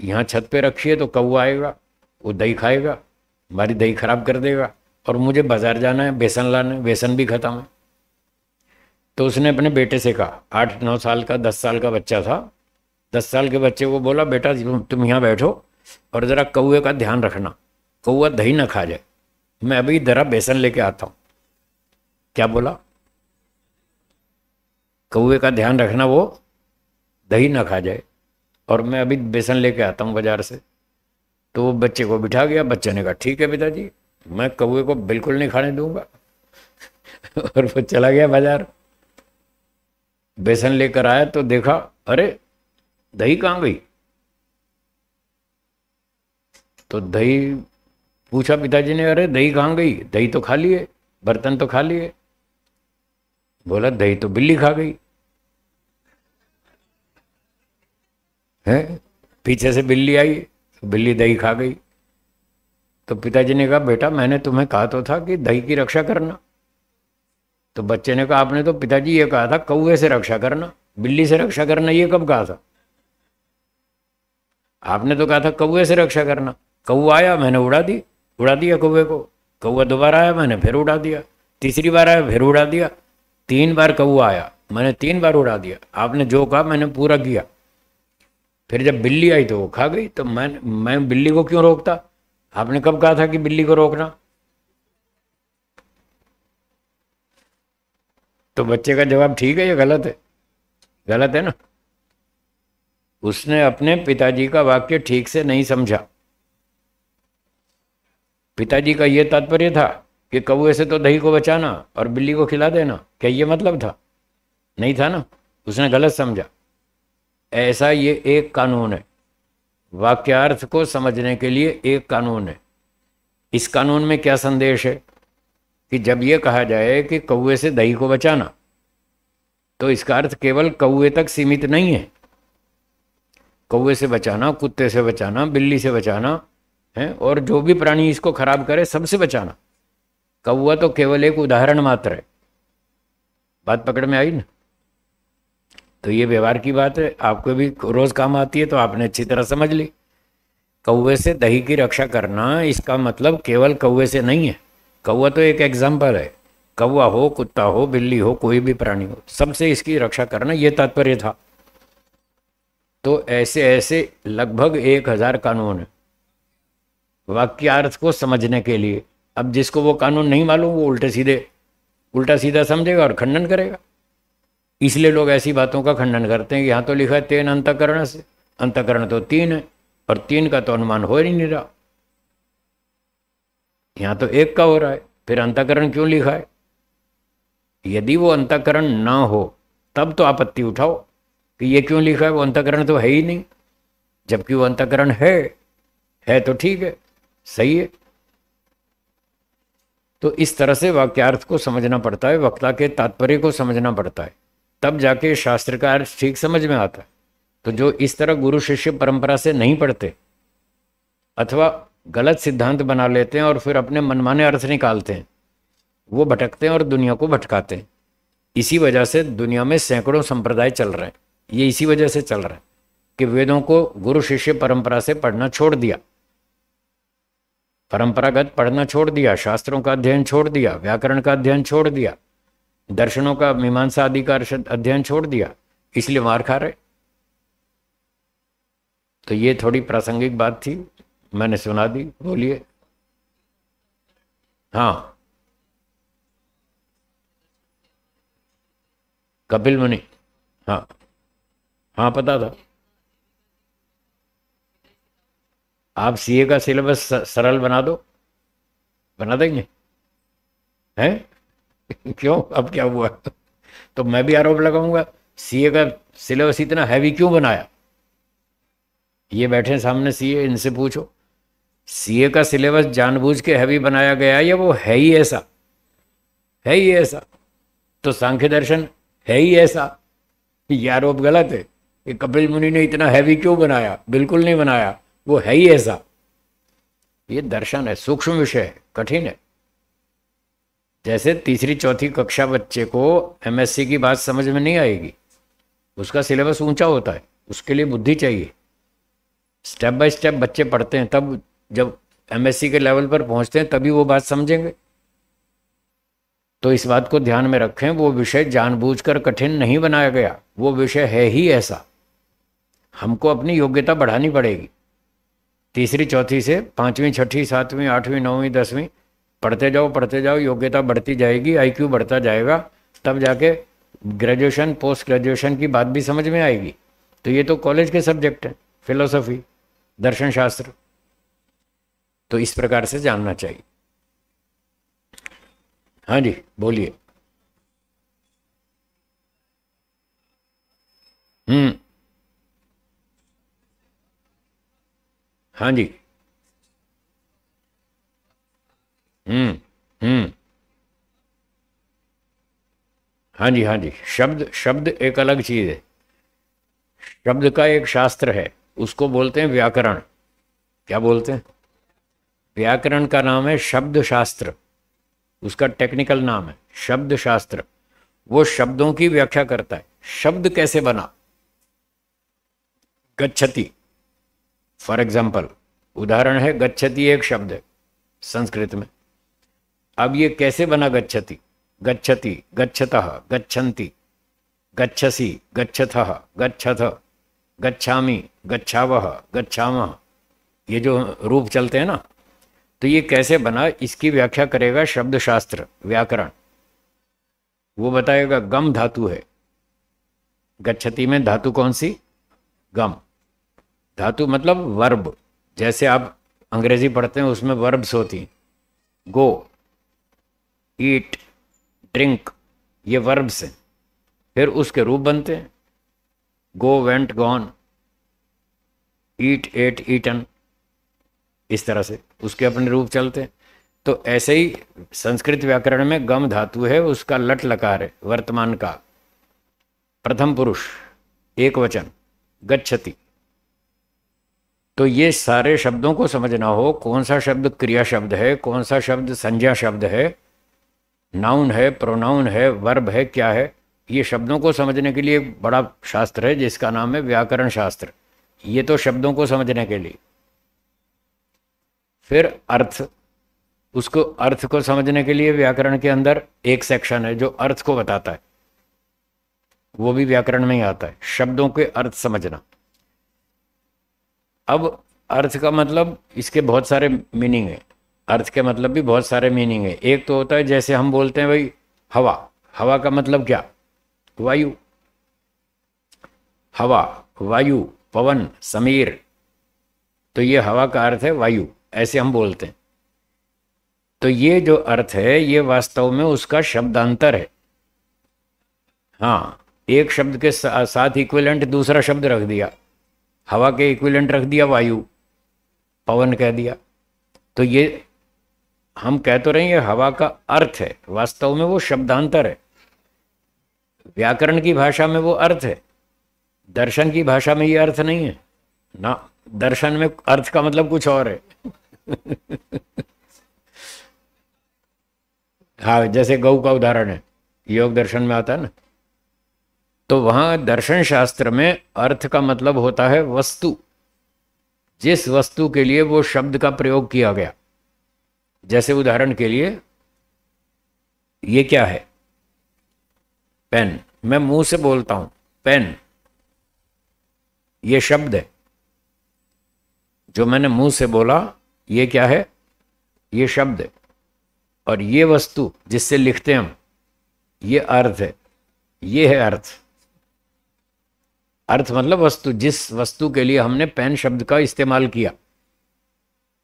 S1: यहाँ छत पे रखिए तो कौ आएगा वो दही खाएगा हमारी दही खराब कर देगा और मुझे बाज़ार जाना है बेसन लाना है बेसन भी ख़त्म है तो उसने अपने बेटे से कहा आठ नौ साल का दस साल का बच्चा था दस साल के बच्चे को बोला बेटा तुम यहाँ बैठो और ज़रा कौए का ध्यान रखना कौआ दही ना खा जाए मैं अभी जरा बेसन लेके आता हूं क्या बोला कौए का ध्यान रखना वो दही ना खा जाए और मैं अभी बेसन लेके आता हूँ बाजार से तो वो बच्चे को बिठा गया बच्चे ने कहा ठीक है पिताजी मैं कौए को बिल्कुल नहीं खाने दूंगा [laughs] और वो चला गया बाजार बेसन लेकर आया तो देखा अरे दही कहाँ गई तो दही पूछा पिताजी ने अरे दही कहाँ गई दही तो खा लिए बर्तन तो खा लिए बोला दही तो बिल्ली खा गई है पीछे से बिल्ली आई तो बिल्ली दही खा गई तो पिताजी ने कहा बेटा मैंने तुम्हें कहा तो था कि दही की रक्षा करना तो बच्चे ने कहा आपने तो पिताजी ये कहा था कौए से रक्षा करना बिल्ली से रक्षा करना ये कब कहा था आपने तो कहा था कौए से रक्षा करना कौआ आया मैंने उड़ा दी उड़ा दिया कौवे को कौआ दोबारा आया मैंने फिर उड़ा दिया तीसरी बार आया फिर उड़ा दिया तीन बार कौआ आया मैंने तीन बार उड़ा दिया आपने जो कहा मैंने पूरा किया फिर जब बिल्ली आई तो वो खा गई तो मैं मैं बिल्ली को क्यों रोकता आपने कब कहा था कि बिल्ली को रोकना तो बच्चे का जवाब ठीक है या गलत है गलत है ना उसने अपने पिताजी का वाक्य ठीक से नहीं समझा पिताजी का ये तात्पर्य था कि कौए से तो दही को बचाना और बिल्ली को खिला देना क्या ये मतलब था नहीं था ना उसने गलत समझा ऐसा ये एक कानून है वाक्यार्थ को समझने के लिए एक कानून है इस कानून में क्या संदेश है कि जब ये कहा जाए कि कौए से दही को बचाना तो इसका अर्थ केवल कौए तक सीमित नहीं है कौए से बचाना कुत्ते से बचाना बिल्ली से बचाना है और जो भी प्राणी इसको खराब करे सबसे बचाना कौआ तो केवल एक उदाहरण मात्र है बात पकड़ में आई ना तो ये व्यवहार की बात है आपको भी रोज काम आती है तो आपने अच्छी तरह समझ ली कौए से दही की रक्षा करना इसका मतलब केवल कौए से नहीं है कौआ तो एक एग्जाम्पल है कौआ हो कुत्ता हो बिल्ली हो कोई भी प्राणी हो सबसे इसकी रक्षा करना ये तात्पर्य था तो ऐसे ऐसे लगभग एक हज़ार कानून है वाक्यार्थ को समझने के लिए अब जिसको वो कानून नहीं मालूम वो उल्टे सीधे उल्टा सीधा समझेगा और खंडन करेगा इसलिए लोग ऐसी बातों का खंडन करते हैं यहाँ तो लिखा है तीन अंतकरण से अंतकरण तो तीन है और तीन का तो अनुमान हो ही नहीं रहा यहाँ तो एक का हो रहा है फिर अंतकरण क्यों लिखा है यदि वो अंतकरण ना हो तब तो आपत्ति उठाओ कि ये क्यों लिखा है वो अंतकरण तो है ही नहीं जबकि वो अंतकरण है है तो ठीक है सही है तो इस तरह से वाक्यार्थ को समझना पड़ता है वक्ता के तात्पर्य को समझना पड़ता है तब जाके शास्त्र का अर्थ ठीक समझ में आता है तो जो इस तरह गुरु शिष्य परंपरा से नहीं पढ़ते अथवा गलत सिद्धांत बना लेते हैं और फिर अपने मनमाने अर्थ निकालते हैं वो भटकते हैं और दुनिया को भटकाते हैं इसी वजह से दुनिया में सैकड़ों संप्रदाय चल रहे हैं ये इसी वजह से चल रहा है कि वेदों को गुरु शिष्य परंपरा से पढ़ना छोड़ दिया परंपरागत पढ़ना छोड़ दिया शास्त्रों का अध्ययन छोड़ दिया व्याकरण का अध्ययन छोड़ दिया दर्शनों का मीमांसा अधिकार अध्ययन छोड़ दिया इसलिए मार खा रहे तो ये थोड़ी प्रासंगिक बात थी मैंने सुना दी बोलिए हाँ कपिल मुनि हाँ हाँ पता था आप सीए का सिलेबस सरल बना दो बना देंगे हैं [laughs] क्यों अब क्या हुआ [laughs] तो मैं भी आरोप लगाऊंगा सीए का सिलेबस इतना हैवी क्यों बनाया ये बैठे सामने सीए इनसे पूछो सीए का सिलेबस जानबूझ के हैवी बनाया गया या वो है ही ऐसा है ही ऐसा तो सांख्य दर्शन है ही ऐसा ये आरोप गलत है कि कपिल मुनि ने इतना हैवी क्यों बनाया बिल्कुल नहीं बनाया वो है ही ऐसा ये दर्शन है सूक्ष्म विषय है कठिन है जैसे तीसरी चौथी कक्षा बच्चे को एमएससी की बात समझ में नहीं आएगी उसका सिलेबस ऊंचा होता है उसके लिए बुद्धि चाहिए स्टेप बाय स्टेप बच्चे पढ़ते हैं तब जब एमएससी के लेवल पर पहुंचते हैं तभी वो बात समझेंगे तो इस बात को ध्यान में रखें वो विषय जानबूझकर कठिन नहीं बनाया गया वो विषय है ही ऐसा हमको अपनी योग्यता बढ़ानी पड़ेगी तीसरी चौथी से पांचवीं छठी सातवीं आठवीं नौवीं दसवीं पढ़ते जाओ पढ़ते जाओ योग्यता बढ़ती जाएगी आईक्यू बढ़ता जाएगा तब जाके ग्रेजुएशन पोस्ट ग्रेजुएशन की बात भी समझ में आएगी तो ये तो कॉलेज के सब्जेक्ट हैं फिलोसफी दर्शन शास्त्र तो इस प्रकार से जानना चाहिए हाँ जी बोलिए हम्म हाँ जी हम्म हम्म हाँ जी हाँ जी शब्द शब्द एक अलग चीज़ है शब्द का एक शास्त्र है उसको बोलते हैं व्याकरण क्या बोलते हैं व्याकरण का नाम है शब्द शास्त्र उसका टेक्निकल नाम है शब्द शास्त्र वो शब्दों की व्याख्या करता है शब्द कैसे बना गच्छती फॉर एग्जाम्पल उदाहरण है गच्छति एक शब्द है संस्कृत में अब ये कैसे बना गच्छति गच्छति गच्छत गच्छन्ति गच्छसी गच्छत गच्छत गच्छामि गच्छाव गच्छामः ये जो रूप चलते हैं ना तो ये कैसे बना इसकी व्याख्या करेगा शब्द शास्त्र व्याकरण वो बताएगा गम धातु है गच्छति में धातु कौन सी गम धातु मतलब वर्ब जैसे आप अंग्रेजी पढ़ते हैं उसमें वर्ब्स होती हैं गो ईट ड्रिंक ये वर्ब्स हैं फिर उसके रूप बनते हैं go went gone eat ate eaten इस तरह से उसके अपने रूप चलते हैं तो ऐसे ही संस्कृत व्याकरण में गम धातु है उसका लट लकार है वर्तमान का प्रथम पुरुष एक वचन गच्छति तो ये सारे शब्दों को समझना हो कौन सा शब्द क्रिया शब्द है कौन सा शब्द संज्ञा शब्द है नाउन है प्रोनाउन है वर्ब है क्या है ये शब्दों को समझने के लिए बड़ा शास्त्र है जिसका नाम है व्याकरण शास्त्र ये तो शब्दों को समझने के लिए फिर अर्थ उसको अर्थ को समझने के लिए व्याकरण के अंदर एक सेक्शन है जो अर्थ को बताता है वो भी व्याकरण में ही आता है शब्दों के अर्थ समझना अब अर्थ का मतलब इसके बहुत सारे मीनिंग है अर्थ के मतलब भी बहुत सारे मीनिंग है एक तो होता है जैसे हम बोलते हैं भाई हवा हवा का मतलब क्या वायु हवा वायु पवन समीर तो ये हवा का अर्थ है वायु ऐसे हम बोलते हैं तो ये जो अर्थ है ये वास्तव में उसका शब्दांतर है हाँ एक शब्द के साथ इक्विलेंट दूसरा शब्द रख दिया हवा के इक्विलेंट रख दिया वायु पवन कह दिया तो ये हम कह तो रहे हैं ये हवा का अर्थ है वास्तव में वो शब्दांतर है व्याकरण की भाषा में वो अर्थ है दर्शन की भाषा में ये अर्थ नहीं है ना दर्शन में अर्थ का मतलब कुछ और है [laughs] हाँ जैसे गऊ का उदाहरण है योग दर्शन में आता है ना तो वहां दर्शन शास्त्र में अर्थ का मतलब होता है वस्तु जिस वस्तु के लिए वो शब्द का प्रयोग किया गया जैसे उदाहरण के लिए ये क्या है पेन मैं मुंह से बोलता हूं पेन ये शब्द है जो मैंने मुंह से बोला ये क्या है ये शब्द है और ये वस्तु जिससे लिखते हम ये अर्थ है ये है अर्थ अर्थ मतलब वस्तु जिस वस्तु के लिए हमने पेन शब्द का इस्तेमाल किया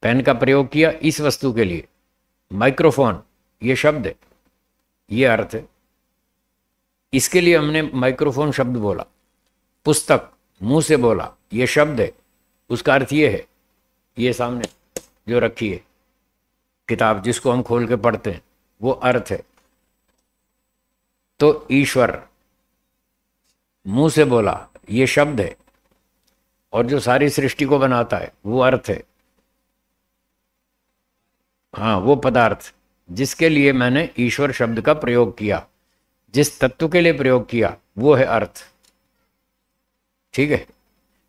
S1: पेन का प्रयोग किया इस वस्तु के लिए माइक्रोफोन ये शब्द है ये अर्थ है इसके लिए हमने माइक्रोफोन शब्द बोला पुस्तक मुंह से बोला ये शब्द है उसका अर्थ ये है ये सामने जो रखी है किताब जिसको हम खोल के पढ़ते हैं वो अर्थ है तो ईश्वर मुंह से बोला ये शब्द है और जो सारी सृष्टि को बनाता है वो अर्थ है हाँ वो पदार्थ जिसके लिए मैंने ईश्वर शब्द का प्रयोग किया जिस तत्व के लिए प्रयोग किया वो है अर्थ ठीक है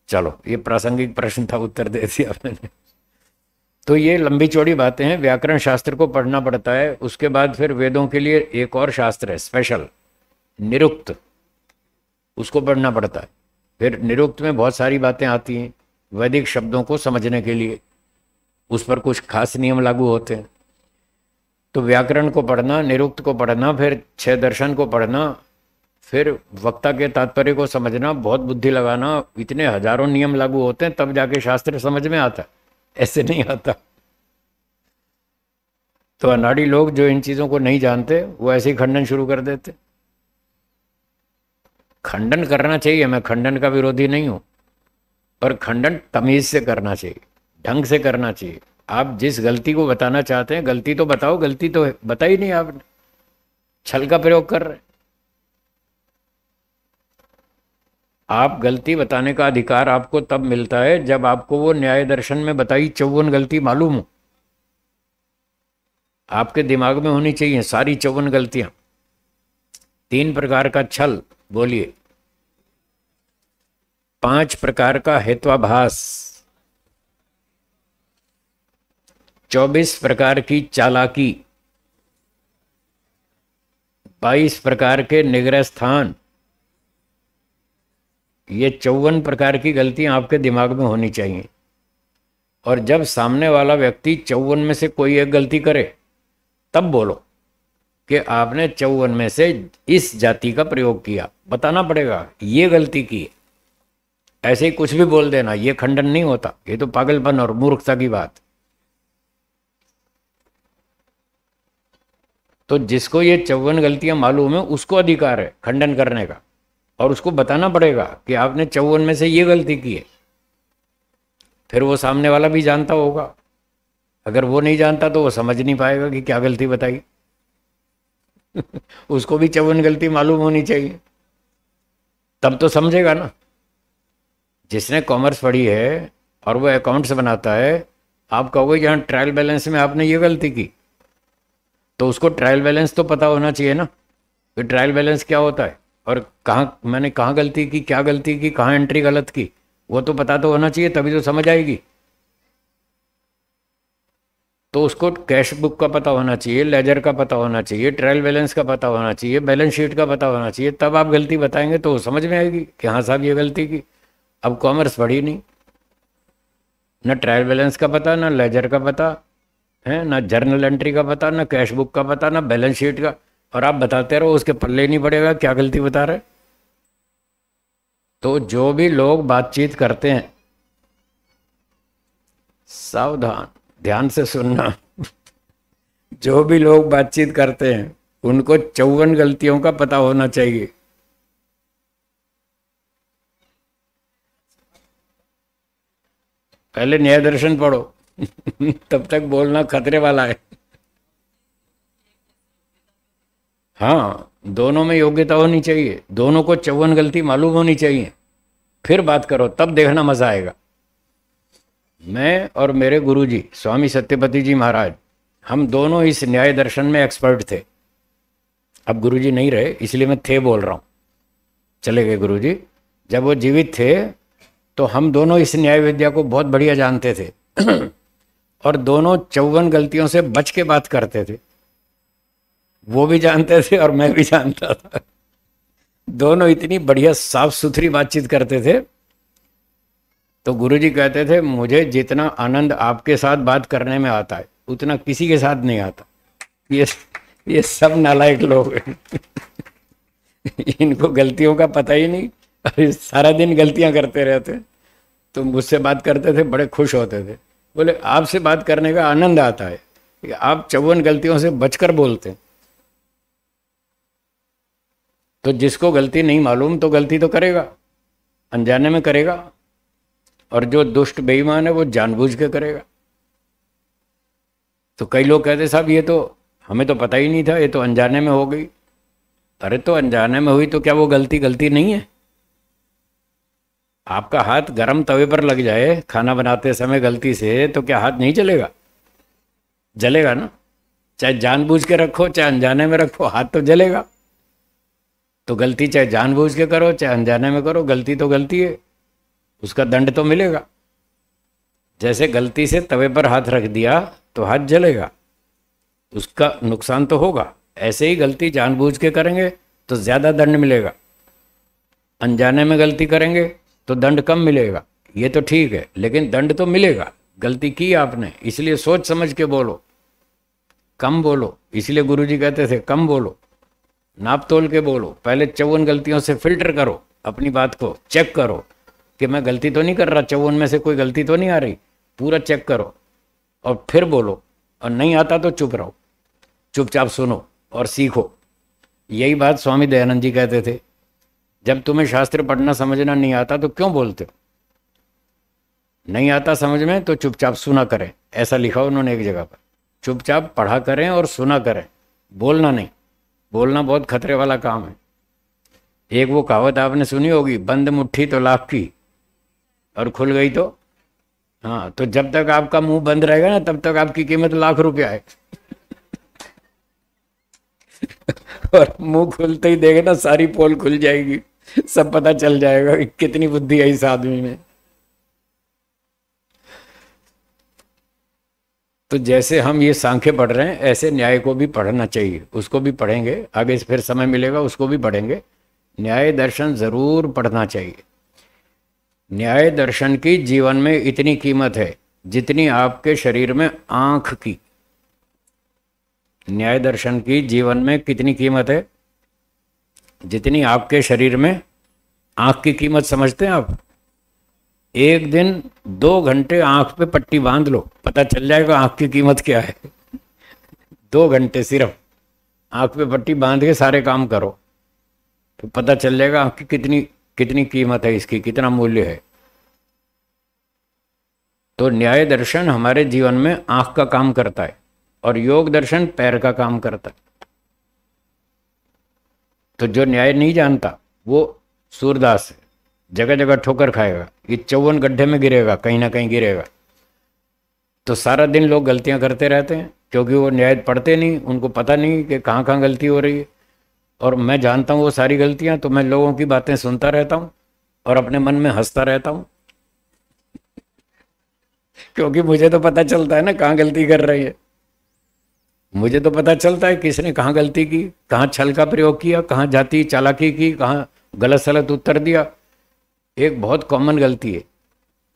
S1: चलो ये प्रासंगिक प्रश्न था उत्तर दे दिया मैंने तो ये लंबी चौड़ी बातें हैं व्याकरण शास्त्र को पढ़ना पड़ता है उसके बाद फिर वेदों के लिए एक और शास्त्र है स्पेशल निरुक्त उसको पढ़ना पड़ता है फिर निरुक्त में बहुत सारी बातें आती हैं वैदिक शब्दों को समझने के लिए उस पर कुछ खास नियम लागू होते हैं तो व्याकरण को पढ़ना निरुक्त को पढ़ना फिर छह दर्शन को पढ़ना फिर वक्ता के तात्पर्य को समझना बहुत बुद्धि लगाना इतने हजारों नियम लागू होते हैं तब जाके शास्त्र समझ में आता ऐसे नहीं आता तो अनाड़ी लोग जो इन चीज़ों को नहीं जानते वो ऐसे ही खंडन शुरू कर देते खंडन करना चाहिए मैं खंडन का विरोधी नहीं हूँ पर खंडन तमीज़ से करना चाहिए ढंग से करना चाहिए आप जिस गलती को बताना चाहते हैं गलती तो बताओ गलती तो बता ही नहीं आपने छल का प्रयोग कर रहे आप गलती बताने का अधिकार आपको तब मिलता है जब आपको वो न्याय दर्शन में बताई चौवन गलती मालूम हो आपके दिमाग में होनी चाहिए सारी चौवन गलतियां तीन प्रकार का छल बोलिए पांच प्रकार का हेत्वाभास चौबीस प्रकार की चालाकी बाईस प्रकार के निग्रह स्थान ये चौवन प्रकार की गलतियां आपके दिमाग में होनी चाहिए और जब सामने वाला व्यक्ति चौवन में से कोई एक गलती करे तब बोलो कि आपने चौवन में से इस जाति का प्रयोग किया बताना पड़ेगा ये गलती की ऐसे ही कुछ भी बोल देना ये खंडन नहीं होता ये तो पागलपन और मूर्खता की बात तो जिसको ये चौवन गलतियां मालूम है उसको अधिकार है खंडन करने का और उसको बताना पड़ेगा कि आपने चौवन में से ये गलती की है फिर वो सामने वाला भी जानता होगा अगर वो नहीं जानता तो वो समझ नहीं पाएगा कि क्या गलती बताई [laughs] उसको भी चवन गलती मालूम होनी चाहिए तब तो समझेगा ना जिसने कॉमर्स पढ़ी है और वो अकाउंट्स बनाता है आप कहोगे हाँ ट्रायल बैलेंस में आपने ये गलती की तो उसको ट्रायल बैलेंस तो पता होना चाहिए ना कि ट्रायल बैलेंस क्या होता है और कहाँ मैंने कहाँ गलती की क्या गलती की कहाँ एंट्री गलत की वो तो पता तो होना चाहिए तभी तो समझ आएगी तो उसको कैश बुक का पता होना चाहिए लेजर का पता होना चाहिए ट्रायल बैलेंस का पता होना चाहिए बैलेंस शीट का पता होना चाहिए तब आप गलती बताएंगे तो समझ में आएगी कि हाँ साहब ये गलती की अब कॉमर्स पढ़ी नहीं ना ट्रायल बैलेंस का पता ना लेजर का पता है ना जर्नल एंट्री का पता ना कैश बुक का पता ना बैलेंस शीट का और आप बताते रहो उसके पल्ले नहीं पड़ेगा क्या गलती बता रहे तो जो भी लोग बातचीत करते हैं सावधान ध्यान से सुनना जो भी लोग बातचीत करते हैं उनको चौवन गलतियों का पता होना चाहिए पहले न्याय दर्शन पढ़ो [laughs] तब तक बोलना खतरे वाला है हाँ दोनों में योग्यता होनी चाहिए दोनों को चौवन गलती मालूम होनी चाहिए फिर बात करो तब देखना मजा आएगा मैं और मेरे गुरुजी स्वामी सत्यपति जी महाराज हम दोनों इस न्याय दर्शन में एक्सपर्ट थे अब गुरुजी नहीं रहे इसलिए मैं थे बोल रहा हूँ चले गए जी जब वो जीवित थे तो हम दोनों इस न्याय विद्या को बहुत बढ़िया जानते थे [clears throat] और दोनों चौवन गलतियों से बच के बात करते थे वो भी जानते थे और मैं भी जानता था दोनों इतनी बढ़िया साफ सुथरी बातचीत करते थे तो गुरुजी कहते थे मुझे जितना आनंद आपके साथ बात करने में आता है उतना किसी के साथ नहीं आता ये ये सब नालायक लोग हैं इनको गलतियों का पता ही नहीं अरे सारा दिन गलतियां करते रहते तो मुझसे बात करते थे बड़े खुश होते थे बोले आपसे बात करने का आनंद आता है कि आप चौवन गलतियों से बचकर बोलते हैं तो जिसको गलती नहीं मालूम तो गलती तो करेगा अनजाने में करेगा और जो दुष्ट बेईमान है वो जानबूझ के करेगा तो कई लोग कहते साहब ये तो हमें तो पता ही नहीं था ये तो अनजाने में हो गई अरे तो अनजाने में हुई तो क्या वो गलती गलती नहीं है आपका हाथ गरम तवे पर लग जाए खाना बनाते समय गलती से तो क्या हाथ नहीं जलेगा जलेगा ना चाहे जानबूझ के रखो चाहे अनजाने में रखो हाथ तो जलेगा तो गलती चाहे जानबूझ के करो चाहे अनजाने में करो गलती तो गलती है उसका दंड तो मिलेगा जैसे गलती से तवे पर हाथ रख दिया तो हाथ जलेगा उसका नुकसान तो होगा ऐसे ही गलती जानबूझ के करेंगे तो ज़्यादा दंड मिलेगा अनजाने में गलती करेंगे तो दंड कम मिलेगा ये तो ठीक है लेकिन दंड तो मिलेगा गलती की आपने इसलिए सोच समझ के बोलो कम बोलो इसलिए गुरुजी कहते थे कम बोलो नाप तोल के बोलो पहले चौवन गलतियों से फिल्टर करो अपनी बात को चेक करो कि मैं गलती तो नहीं कर रहा चौवन में से कोई गलती तो नहीं आ रही पूरा चेक करो और फिर बोलो और नहीं आता तो चुप रहो चुपचाप सुनो और सीखो यही बात स्वामी दयानंद जी कहते थे जब तुम्हें शास्त्र पढ़ना समझना नहीं आता तो क्यों बोलते हो नहीं आता समझ में तो चुपचाप सुना करें ऐसा लिखा उन्होंने एक जगह पर चुपचाप पढ़ा करें और सुना करें बोलना नहीं बोलना बहुत खतरे वाला काम है एक वो कहावत आपने सुनी होगी बंद मुट्ठी तो लाख की और खुल गई तो हाँ तो जब तक आपका मुंह बंद रहेगा ना तब तक आपकी कीमत लाख रुपया है [laughs] और मुंह खुलते ही देगा ना सारी पोल खुल जाएगी सब पता चल जाएगा कितनी बुद्धि है इस आदमी में तो जैसे हम ये सांखे पढ़ रहे हैं ऐसे न्याय को भी पढ़ना चाहिए उसको भी पढ़ेंगे आगे फिर समय मिलेगा उसको भी पढ़ेंगे न्याय दर्शन ज़रूर पढ़ना चाहिए न्याय दर्शन की जीवन में इतनी कीमत है जितनी आपके शरीर में आंख की न्याय दर्शन की जीवन में कितनी कीमत है जितनी आपके शरीर में आंख की कीमत समझते हैं आप एक दिन दो घंटे आंख पे पट्टी बांध लो पता चल जाएगा आंख की कीमत क्या है दो घंटे सिर्फ आंख पे पट्टी बांध के सारे काम करो तो पता चल जाएगा आंख की कितनी कितनी कीमत है इसकी कितना मूल्य है तो न्याय दर्शन हमारे जीवन में आंख का काम करता है और योग दर्शन पैर का काम करता है तो जो न्याय नहीं जानता वो सूरदास है जगह जगह ठोकर खाएगा ये चौवन गड्ढे में गिरेगा कहीं ना कहीं गिरेगा तो सारा दिन लोग गलतियां करते रहते हैं क्योंकि वो न्याय पढ़ते नहीं उनको पता नहीं कि कहाँ कहाँ गलती हो रही है और मैं जानता हूँ वो सारी गलतियाँ तो मैं लोगों की बातें सुनता रहता हूँ और अपने मन में हंसता रहता हूँ क्योंकि मुझे तो पता चलता है ना कहाँ गलती कर रही है मुझे तो पता चलता है किसने कहाँ गलती की कहाँ छल का प्रयोग किया कहाँ जाती चालाकी की कहाँ गलत सलत उत्तर दिया एक बहुत कॉमन गलती है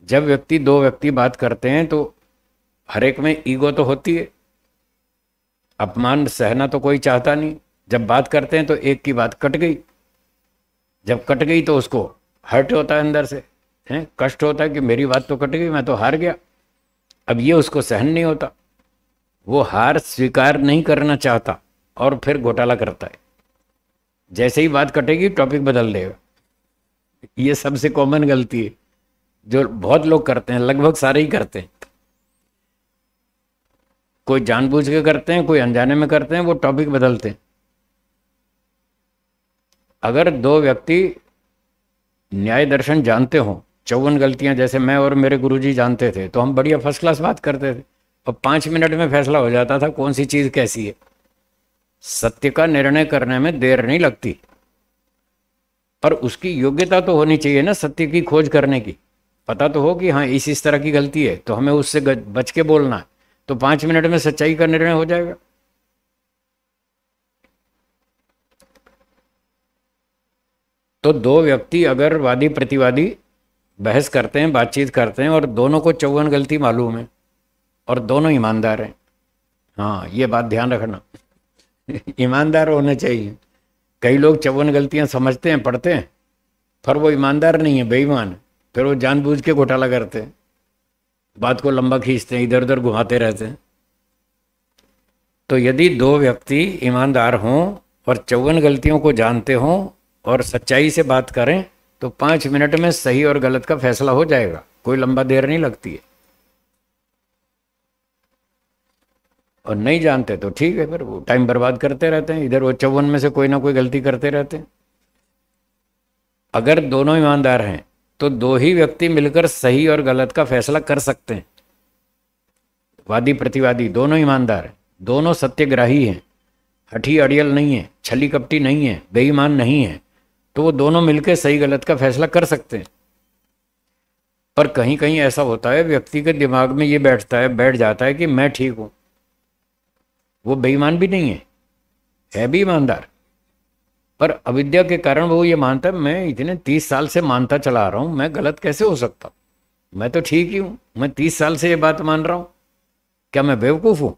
S1: जब व्यक्ति दो व्यक्ति बात करते हैं तो हर एक में ईगो तो होती है अपमान सहना तो कोई चाहता नहीं जब बात करते हैं तो एक की बात कट गई जब कट गई तो उसको हर्ट होता है अंदर से है कष्ट होता है कि मेरी बात तो कट गई मैं तो हार गया अब ये उसको सहन नहीं होता वो हार स्वीकार नहीं करना चाहता और फिर घोटाला करता है जैसे ही बात कटेगी टॉपिक बदल देगा ये सबसे कॉमन गलती है जो बहुत लोग करते हैं लगभग सारे ही करते हैं कोई जानबूझ के करते हैं कोई अनजाने में करते हैं वो टॉपिक बदलते हैं अगर दो व्यक्ति न्याय दर्शन जानते हों चौवन गलतियां जैसे मैं और मेरे गुरुजी जानते थे तो हम बढ़िया फर्स्ट क्लास बात करते थे और पाँच मिनट में फैसला हो जाता था कौन सी चीज़ कैसी है सत्य का निर्णय करने में देर नहीं लगती पर उसकी योग्यता तो होनी चाहिए ना सत्य की खोज करने की पता तो हो कि हाँ इस इस तरह की गलती है तो हमें उससे बच के बोलना है तो पाँच मिनट में सच्चाई का निर्णय हो जाएगा तो दो व्यक्ति अगर वादी प्रतिवादी बहस करते हैं बातचीत करते हैं और दोनों को चौवन गलती मालूम है और दोनों ईमानदार हैं हाँ ये बात ध्यान रखना [laughs] ईमानदार होना चाहिए कई लोग चौवन गलतियाँ समझते हैं पढ़ते हैं पर वो ईमानदार नहीं है बेईमान फिर वो जानबूझ के घोटाला करते हैं बात को लंबा खींचते हैं इधर उधर घुमाते रहते हैं तो यदि दो व्यक्ति ईमानदार हों और चौवन गलतियों को जानते हों और सच्चाई से बात करें तो पांच मिनट में सही और गलत का फैसला हो जाएगा कोई लंबा देर नहीं लगती है और नहीं जानते तो ठीक है फिर वो टाइम बर्बाद करते रहते हैं इधर वो चौवन में से कोई ना कोई गलती करते रहते हैं अगर दोनों ईमानदार हैं तो दो ही व्यक्ति मिलकर सही और गलत का फैसला कर सकते हैं वादी प्रतिवादी दोनों ईमानदार हैं दोनों सत्यग्राही हैं हठी अड़ियल नहीं है छली कपटी नहीं है बेईमान नहीं है तो वो दोनों मिलकर सही गलत का फैसला कर सकते हैं पर कहीं कहीं ऐसा होता है व्यक्ति के दिमाग में ये बैठता है बैठ जाता है कि मैं ठीक हूं वो बेईमान भी नहीं है है भी ईमानदार पर अविद्या के कारण वो ये मानता है मैं इतने तीस साल से मानता चला रहा हूं मैं गलत कैसे हो सकता मैं तो ठीक ही हूं मैं तीस साल से ये बात मान रहा हूं क्या मैं बेवकूफ़ हूं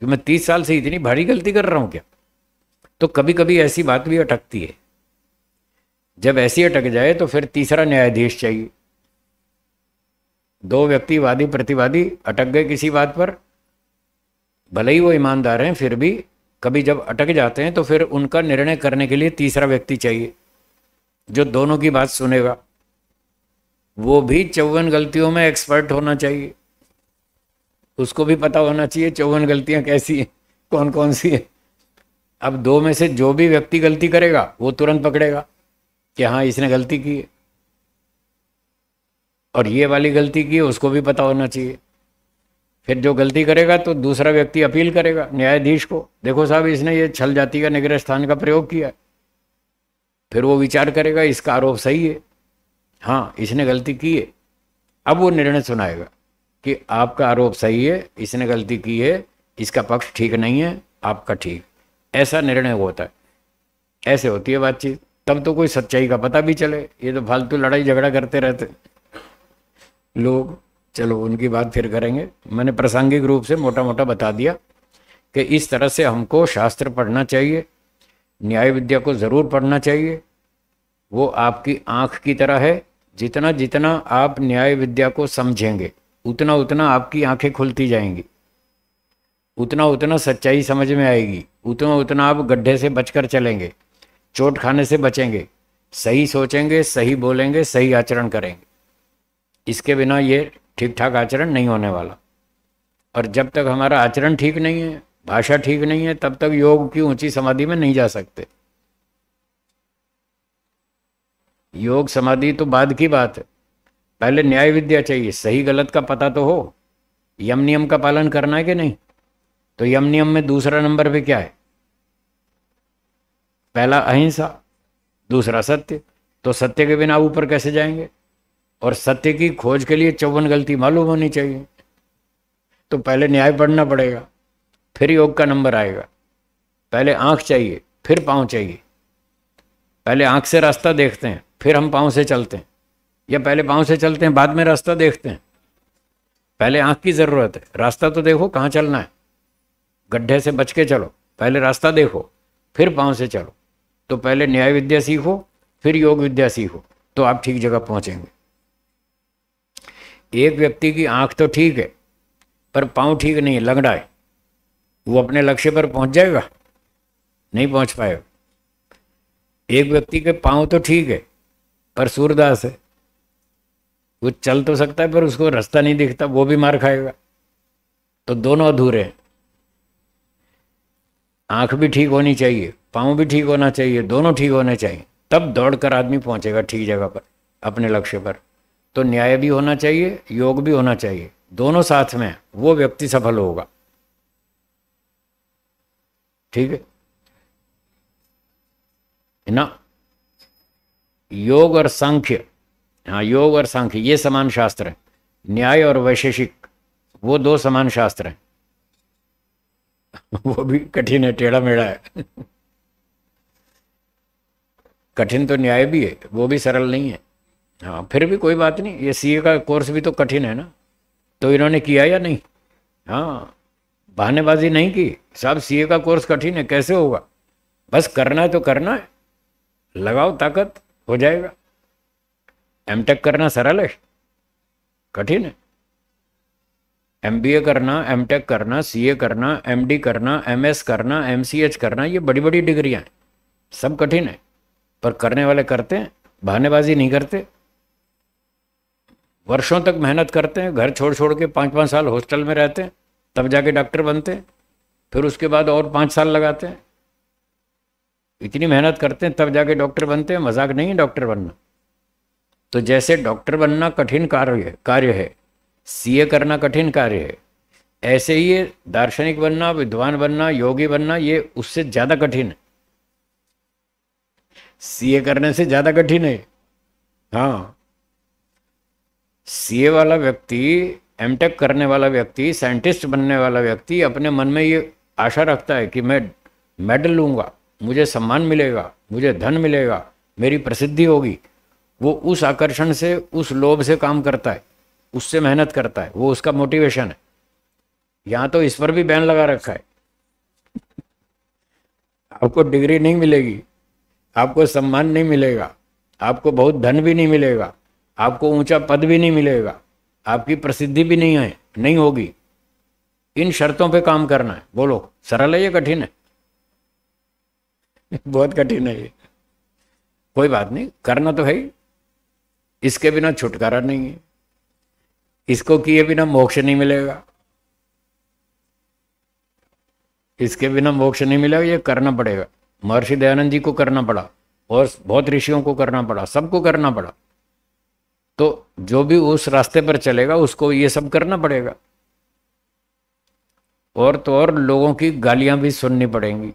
S1: कि मैं तीस साल से इतनी भारी गलती कर रहा हूं क्या तो कभी कभी ऐसी बात भी अटकती है जब ऐसी अटक जाए तो फिर तीसरा न्यायाधीश चाहिए दो व्यक्ति वादी प्रतिवादी अटक गए किसी बात पर भले ही वो ईमानदार हैं फिर भी कभी जब अटक जाते हैं तो फिर उनका निर्णय करने के लिए तीसरा व्यक्ति चाहिए जो दोनों की बात सुनेगा वो भी चौवन गलतियों में एक्सपर्ट होना चाहिए उसको भी पता होना चाहिए चौवन गलतियां कैसी हैं कौन कौन सी है अब दो में से जो भी व्यक्ति गलती करेगा वो तुरंत पकड़ेगा कि हाँ इसने गलती की है और ये वाली गलती की उसको भी पता होना चाहिए फिर जो गलती करेगा तो दूसरा व्यक्ति अपील करेगा न्यायाधीश को देखो साहब इसने ये छल जाति का निग्रह स्थान का प्रयोग किया फिर वो विचार करेगा इसका आरोप सही है हाँ इसने गलती की है अब वो निर्णय सुनाएगा कि आपका आरोप सही है इसने गलती की है इसका पक्ष ठीक नहीं है आपका ठीक ऐसा निर्णय होता है ऐसे होती है बातचीत तब तो कोई सच्चाई का पता भी चले ये तो फालतू लड़ाई झगड़ा करते रहते लोग चलो उनकी बात फिर करेंगे मैंने प्रासंगिक रूप से मोटा मोटा बता दिया कि इस तरह से हमको शास्त्र पढ़ना चाहिए न्याय विद्या को ज़रूर पढ़ना चाहिए वो आपकी आँख की तरह है जितना जितना आप न्याय विद्या को समझेंगे उतना उतना आपकी आंखें खुलती जाएंगी उतना उतना सच्चाई समझ में आएगी उतना उतना आप गड्ढे से बचकर चलेंगे चोट खाने से बचेंगे सही सोचेंगे सही बोलेंगे सही आचरण करेंगे इसके बिना ये ठीक ठाक आचरण नहीं होने वाला और जब तक हमारा आचरण ठीक नहीं है भाषा ठीक नहीं है तब तक योग की ऊंची समाधि में नहीं जा सकते योग समाधि तो बाद की बात है पहले न्याय विद्या चाहिए सही गलत का पता तो हो यम नियम का पालन करना है कि नहीं तो यम नियम में दूसरा नंबर पे क्या है पहला अहिंसा दूसरा सत्य तो सत्य के बिना ऊपर कैसे जाएंगे और सत्य की खोज के लिए चौवन गलती मालूम होनी चाहिए तो पहले न्याय पढ़ना पड़ेगा फिर योग का नंबर आएगा पहले आँख चाहिए फिर पांव चाहिए पहले आंख से रास्ता देखते हैं फिर हम पांव से चलते हैं या पहले पांव से चलते हैं बाद में रास्ता देखते हैं पहले आंख की ज़रूरत है रास्ता तो देखो कहाँ चलना है गड्ढे से बच के चलो पहले रास्ता देखो फिर पाँव से चलो तो पहले न्याय विद्या सीखो फिर योग विद्या सीखो तो आप ठीक जगह पहुंचेंगे एक व्यक्ति की आंख तो ठीक है पर पांव ठीक नहीं है लंगड़ा है वो अपने लक्ष्य पर पहुंच जाएगा नहीं पहुंच पाएगा एक व्यक्ति के पांव तो ठीक है पर सूरदास है वो चल तो सकता है पर उसको रास्ता नहीं दिखता वो भी मार खाएगा तो दोनों अधूरे हैं आंख भी ठीक होनी चाहिए पाँव भी ठीक होना चाहिए दोनों ठीक होने चाहिए तब दौड़कर आदमी पहुंचेगा ठीक जगह पर अपने लक्ष्य पर तो न्याय भी होना चाहिए योग भी होना चाहिए दोनों साथ में वो व्यक्ति सफल होगा ठीक है ना योग और सांख्य हाँ योग और सांख्य ये समान शास्त्र है न्याय और वैशेषिक वो दो समान शास्त्र हैं वो भी कठिन है टेढ़ा मेढ़ा है कठिन तो न्याय भी है वो भी सरल नहीं है हाँ फिर भी कोई बात नहीं ये सीए का कोर्स भी तो कठिन है ना तो इन्होंने किया या नहीं हाँ बहानेबाजी नहीं की साहब सीए का कोर्स कठिन है कैसे होगा बस करना है तो करना है लगाओ ताकत हो जाएगा एमटेक करना सरल है कठिन है एम करना एम करना सी करना एम करना एम करना एम करना ये बड़ी बड़ी डिग्रियाँ हैं सब कठिन है पर करने वाले करते हैं बहानेबाजी नहीं करते वर्षों तक मेहनत करते हैं घर छोड़ छोड़ के पाँच पाँच साल हॉस्टल में रहते हैं तब जाके डॉक्टर बनते हैं फिर उसके बाद और पाँच साल लगाते हैं इतनी मेहनत करते हैं तब जाके डॉक्टर बनते हैं मजाक नहीं है डॉक्टर बनना तो जैसे डॉक्टर बनना कठिन कार्य है कार्य है सीए करना कठिन कार्य है ऐसे ही दार्शनिक बनना विद्वान बनना योगी बनना ये उससे ज़्यादा कठिन है सीए करने से ज़्यादा कठिन है हाँ सीए वाला व्यक्ति एमटेक करने वाला व्यक्ति साइंटिस्ट बनने वाला व्यक्ति अपने मन में ये आशा रखता है कि मैं मेडल लूंगा मुझे सम्मान मिलेगा मुझे धन मिलेगा मेरी प्रसिद्धि होगी वो उस आकर्षण से उस लोभ से काम करता है उससे मेहनत करता है वो उसका मोटिवेशन है यहाँ तो इस पर भी बैन लगा रखा है आपको डिग्री नहीं मिलेगी आपको सम्मान नहीं मिलेगा आपको बहुत धन भी नहीं मिलेगा आपको ऊंचा पद भी नहीं मिलेगा आपकी प्रसिद्धि भी नहीं है नहीं होगी इन शर्तों पे काम करना है बोलो सरल है या कठिन है [laughs] बहुत कठिन है ये कोई बात नहीं करना तो है ही इसके बिना छुटकारा नहीं है इसको किए बिना मोक्ष नहीं मिलेगा इसके बिना मोक्ष नहीं मिलेगा ये करना पड़ेगा महर्षि दयानंद जी को करना पड़ा और बहुत ऋषियों को करना पड़ा सबको करना पड़ा तो जो भी उस रास्ते पर चलेगा उसको ये सब करना पड़ेगा और तो और लोगों की गालियां भी सुननी पड़ेंगी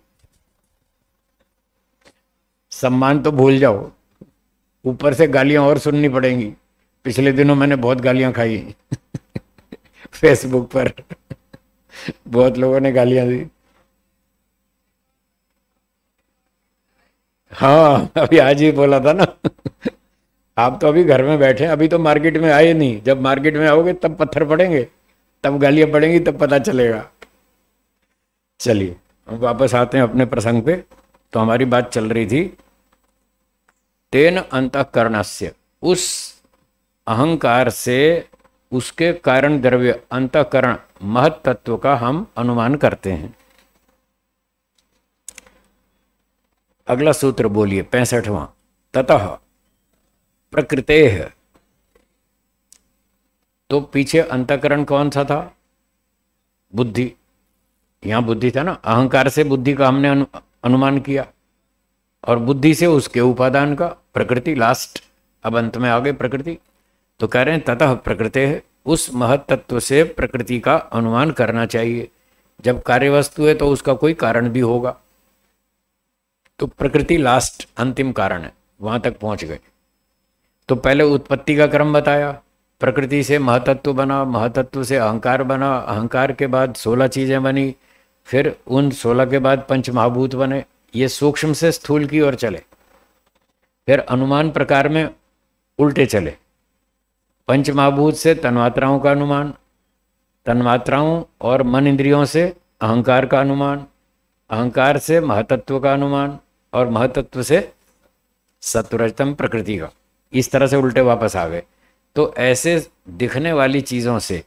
S1: सम्मान तो भूल जाओ ऊपर से गालियां और सुननी पड़ेंगी पिछले दिनों मैंने बहुत गालियां खाई फेसबुक पर बहुत लोगों ने गालियां दी हाँ अभी आज ही बोला था ना आप तो अभी घर में बैठे अभी तो मार्केट में आए नहीं जब मार्केट में आओगे तब पत्थर पड़ेंगे तब गालियां पड़ेंगी तब पता चलेगा चलिए हम वापस आते हैं अपने प्रसंग पे तो हमारी बात चल रही थी तेन अंतकरणस्य उस अहंकार से उसके कारण द्रव्य अंतकरण महत तत्व का हम अनुमान करते हैं अगला सूत्र बोलिए पैंसठवां ततः प्रकृते तो पीछे अंतकरण कौन सा था बुद्धि यहां बुद्धि था ना अहंकार से बुद्धि का हमने अनु, अनुमान किया और बुद्धि से उसके उपादान का प्रकृति लास्ट अब अंत में आ गए प्रकृति तो कह रहे हैं ततः प्रकृति उस महतत्व से प्रकृति का अनुमान करना चाहिए जब कार्य वस्तु है तो उसका कोई कारण भी होगा तो प्रकृति लास्ट अंतिम कारण है वहां तक पहुंच गए तो पहले उत्पत्ति का क्रम बताया प्रकृति से महतत्व बना महतत्व से अहंकार बना अहंकार के बाद सोलह चीज़ें बनी फिर उन सोलह के बाद पंच महाभूत बने ये सूक्ष्म से स्थूल की ओर चले फिर अनुमान प्रकार में उल्टे चले पंचमहाभूत से तन्मात्राओं का अनुमान तन्मात्राओं और मन इंद्रियों से अहंकार का अनुमान अहंकार से महतत्व का अनुमान और महतत्व से सत्वरजतम प्रकृति का इस तरह से उल्टे वापस आ गए तो ऐसे दिखने वाली चीज़ों से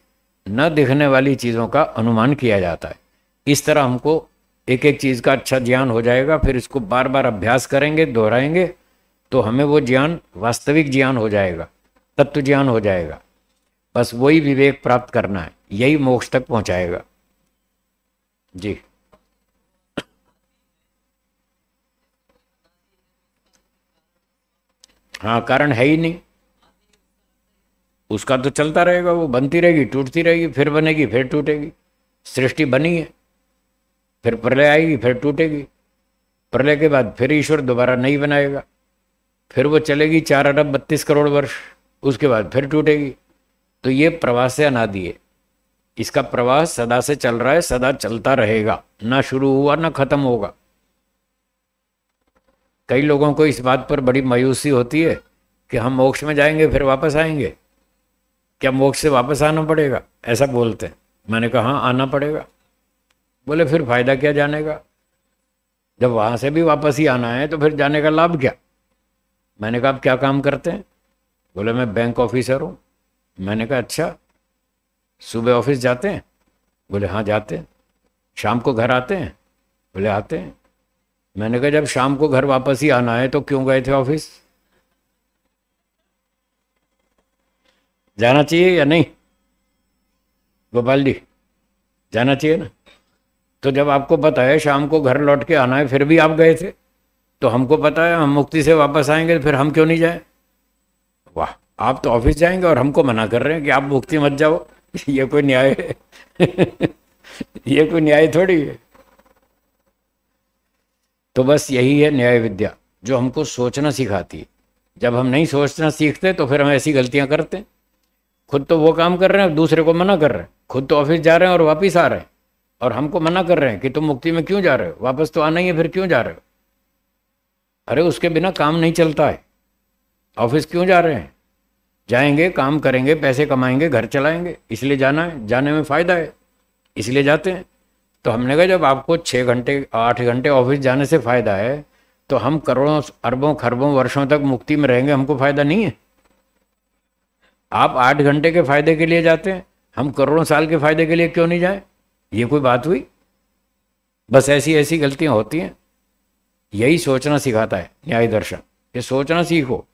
S1: न दिखने वाली चीज़ों का अनुमान किया जाता है इस तरह हमको एक एक चीज़ का अच्छा ज्ञान हो जाएगा फिर इसको बार बार अभ्यास करेंगे दोहराएंगे तो हमें वो ज्ञान वास्तविक ज्ञान हो जाएगा तत्व ज्ञान हो जाएगा बस वही विवेक प्राप्त करना है यही मोक्ष तक पहुंचाएगा जी हाँ कारण है ही नहीं उसका तो चलता रहेगा वो बनती रहेगी टूटती रहेगी फिर बनेगी फिर टूटेगी सृष्टि बनी है फिर प्रलय आएगी फिर टूटेगी प्रलय के बाद फिर ईश्वर दोबारा नहीं बनाएगा फिर वो चलेगी चार अरब बत्तीस करोड़ वर्ष उसके बाद फिर टूटेगी तो ये प्रवाह से अनादि है इसका प्रवाह सदा से चल रहा है सदा चलता रहेगा ना शुरू हुआ ना खत्म होगा कई लोगों को इस बात पर बड़ी मायूसी होती है कि हम मोक्ष में जाएंगे फिर वापस आएंगे क्या मोक्ष से वापस आना पड़ेगा ऐसा बोलते हैं मैंने कहा हाँ आना पड़ेगा बोले फिर फायदा क्या जाने का जब वहाँ से भी वापस ही आना है तो फिर जाने का लाभ क्या मैंने कहा आप क्या काम करते हैं बोले मैं बैंक ऑफिसर हूँ मैंने कहा अच्छा सुबह ऑफिस जाते हैं बोले हाँ जाते हैं शाम को घर आते हैं बोले आते हैं मैंने कहा जब शाम को घर वापस ही आना है तो क्यों गए थे ऑफिस जाना चाहिए या नहीं गोपाल जी जाना चाहिए ना तो जब आपको पता है शाम को घर लौट के आना है फिर भी आप गए थे तो हमको पता है हम मुक्ति से वापस आएंगे फिर हम क्यों नहीं जाए वाह आप तो ऑफिस जाएंगे और हमको मना कर रहे हैं कि आप मुक्ति मत जाओ [laughs] ये कोई न्याय है [laughs] ये कोई न्याय थोड़ी है तो बस यही है न्याय विद्या जो हमको सोचना सिखाती है जब हम नहीं सोचना सीखते तो फिर हम ऐसी गलतियां करते हैं खुद तो वो काम कर रहे हैं दूसरे को मना कर रहे हैं खुद तो ऑफिस जा रहे हैं और वापिस आ रहे हैं और हमको मना कर रहे हैं कि तुम मुक्ति में क्यों जा रहे हो वापस तो आना ही है फिर क्यों जा रहे हो अरे उसके बिना काम नहीं चलता है ऑफिस क्यों जा रहे हैं जाएंगे काम करेंगे पैसे कमाएंगे घर चलाएंगे इसलिए जाना है जाने में फ़ायदा है इसलिए जाते हैं तो हमने कहा जब आपको छः घंटे आठ घंटे ऑफिस जाने से फ़ायदा है तो हम करोड़ों अरबों खरबों वर्षों तक मुक्ति में रहेंगे हमको फ़ायदा नहीं है आप आठ घंटे के फ़ायदे के लिए जाते हैं हम करोड़ों साल के फ़ायदे के लिए क्यों नहीं जाएं ये कोई बात हुई बस ऐसी ऐसी गलतियाँ होती हैं यही सोचना सिखाता है न्याय दर्शन ये सोचना सीखो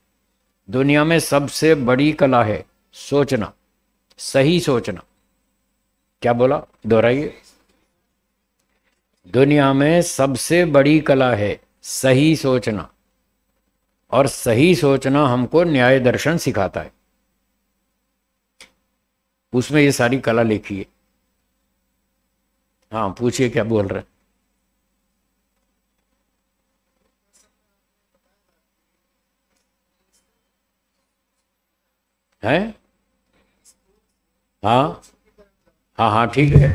S1: दुनिया में सबसे बड़ी कला है सोचना सही सोचना क्या बोला दोहराइए दुनिया में सबसे बड़ी कला है सही सोचना और सही सोचना हमको न्याय दर्शन सिखाता है उसमें ये सारी कला लिखी है हाँ पूछिए क्या बोल रहे हैं है हाँ हाँ हाँ ठीक है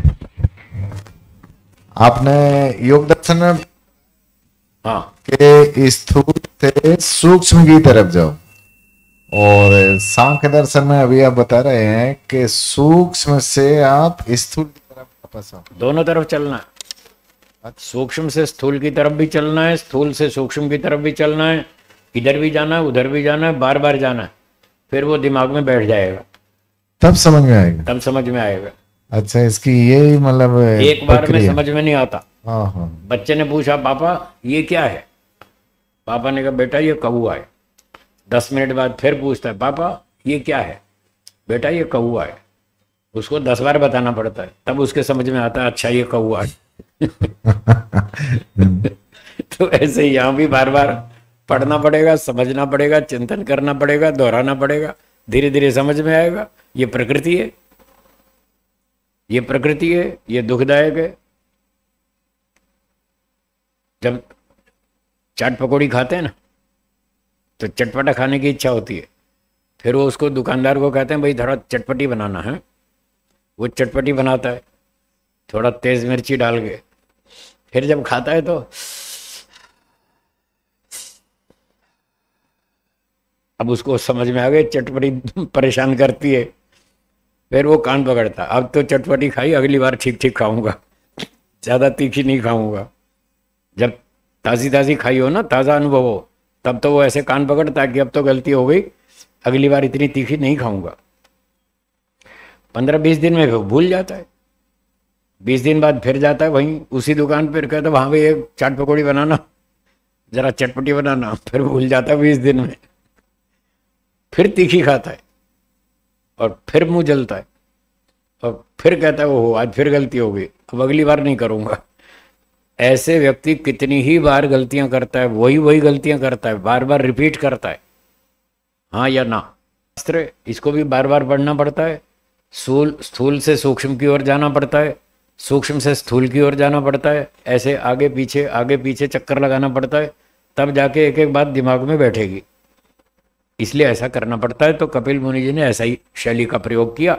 S1: आपने योग दर्शन में हाँ के स्थूल से सूक्ष्म की तरफ जाओ और सांख्य दर्शन में अभी आप बता रहे हैं कि सूक्ष्म से आप स्थूल की तरफ वापस आओ दोनों तरफ चलना है अच्छा। सूक्ष्म से स्थूल की तरफ भी चलना है स्थूल से सूक्ष्म की तरफ भी चलना है इधर भी जाना है उधर भी जाना है बार बार जाना है फिर वो दिमाग में बैठ जाएगा तब समझ में आएगा तब समझ में आएगा अच्छा इसकी ये मतलब एक बार में समझ में नहीं आता हाँ, हाँ। बच्चे ने पूछा पापा ये क्या है पापा ने कहा बेटा ये कौआ है दस मिनट बाद फिर पूछता है पापा ये क्या है बेटा ये कौआ है उसको दस बार बताना पड़ता है तब उसके समझ में आता है अच्छा ये कौआ है [laughs] [laughs] तो ऐसे यहाँ भी बार बार पढ़ना हाँ। पड़ेगा समझना पड़ेगा चिंतन करना पड़ेगा दोहराना पड़ेगा धीरे धीरे समझ में आएगा ये प्रकृति है ये प्रकृति है ये दुखदायक है जब चाट पकौड़ी खाते हैं ना तो चटपटा खाने की इच्छा होती है फिर वो उसको दुकानदार को कहते हैं भाई थोड़ा चटपटी बनाना है हाँ? वो चटपटी बनाता है थोड़ा तेज़ मिर्ची डाल के फिर जब खाता है तो अब उसको समझ में आ गए चटपटी परेशान करती है फिर वो कान पकड़ता अब तो चटपटी खाई अगली बार ठीक ठीक खाऊंगा ज़्यादा तीखी नहीं खाऊंगा जब ताज़ी ताज़ी खाई हो ना ताज़ा अनुभव हो तब तो वो ऐसे कान पकड़ता कि अब तो गलती हो गई अगली बार इतनी तीखी नहीं खाऊंगा पंद्रह बीस दिन में भूल जाता है बीस दिन बाद फिर जाता है वहीं उसी दुकान पर कहता तो वहाँ भाई एक चाट पकौड़ी बनाना ज़रा चटपटी बनाना फिर भूल जाता है बीस दिन में फिर तीखी खाता है और फिर मुंह जलता है और फिर कहता है ओहो आज फिर गलती हो गई अब अगली बार नहीं करूँगा ऐसे व्यक्ति कितनी ही बार गलतियां करता है वही वही गलतियां करता है बार बार रिपीट करता है हाँ या ना शास्त्र इसको भी बार बार पढ़ना पड़ता है सूल स्थूल से सूक्ष्म की ओर जाना पड़ता है सूक्ष्म से स्थूल की ओर जाना पड़ता है ऐसे आगे पीछे आगे पीछे चक्कर लगाना पड़ता है तब जाके एक एक बात दिमाग में बैठेगी इसलिए ऐसा करना पड़ता है तो कपिल मुनि जी ने ऐसा ही शैली का प्रयोग किया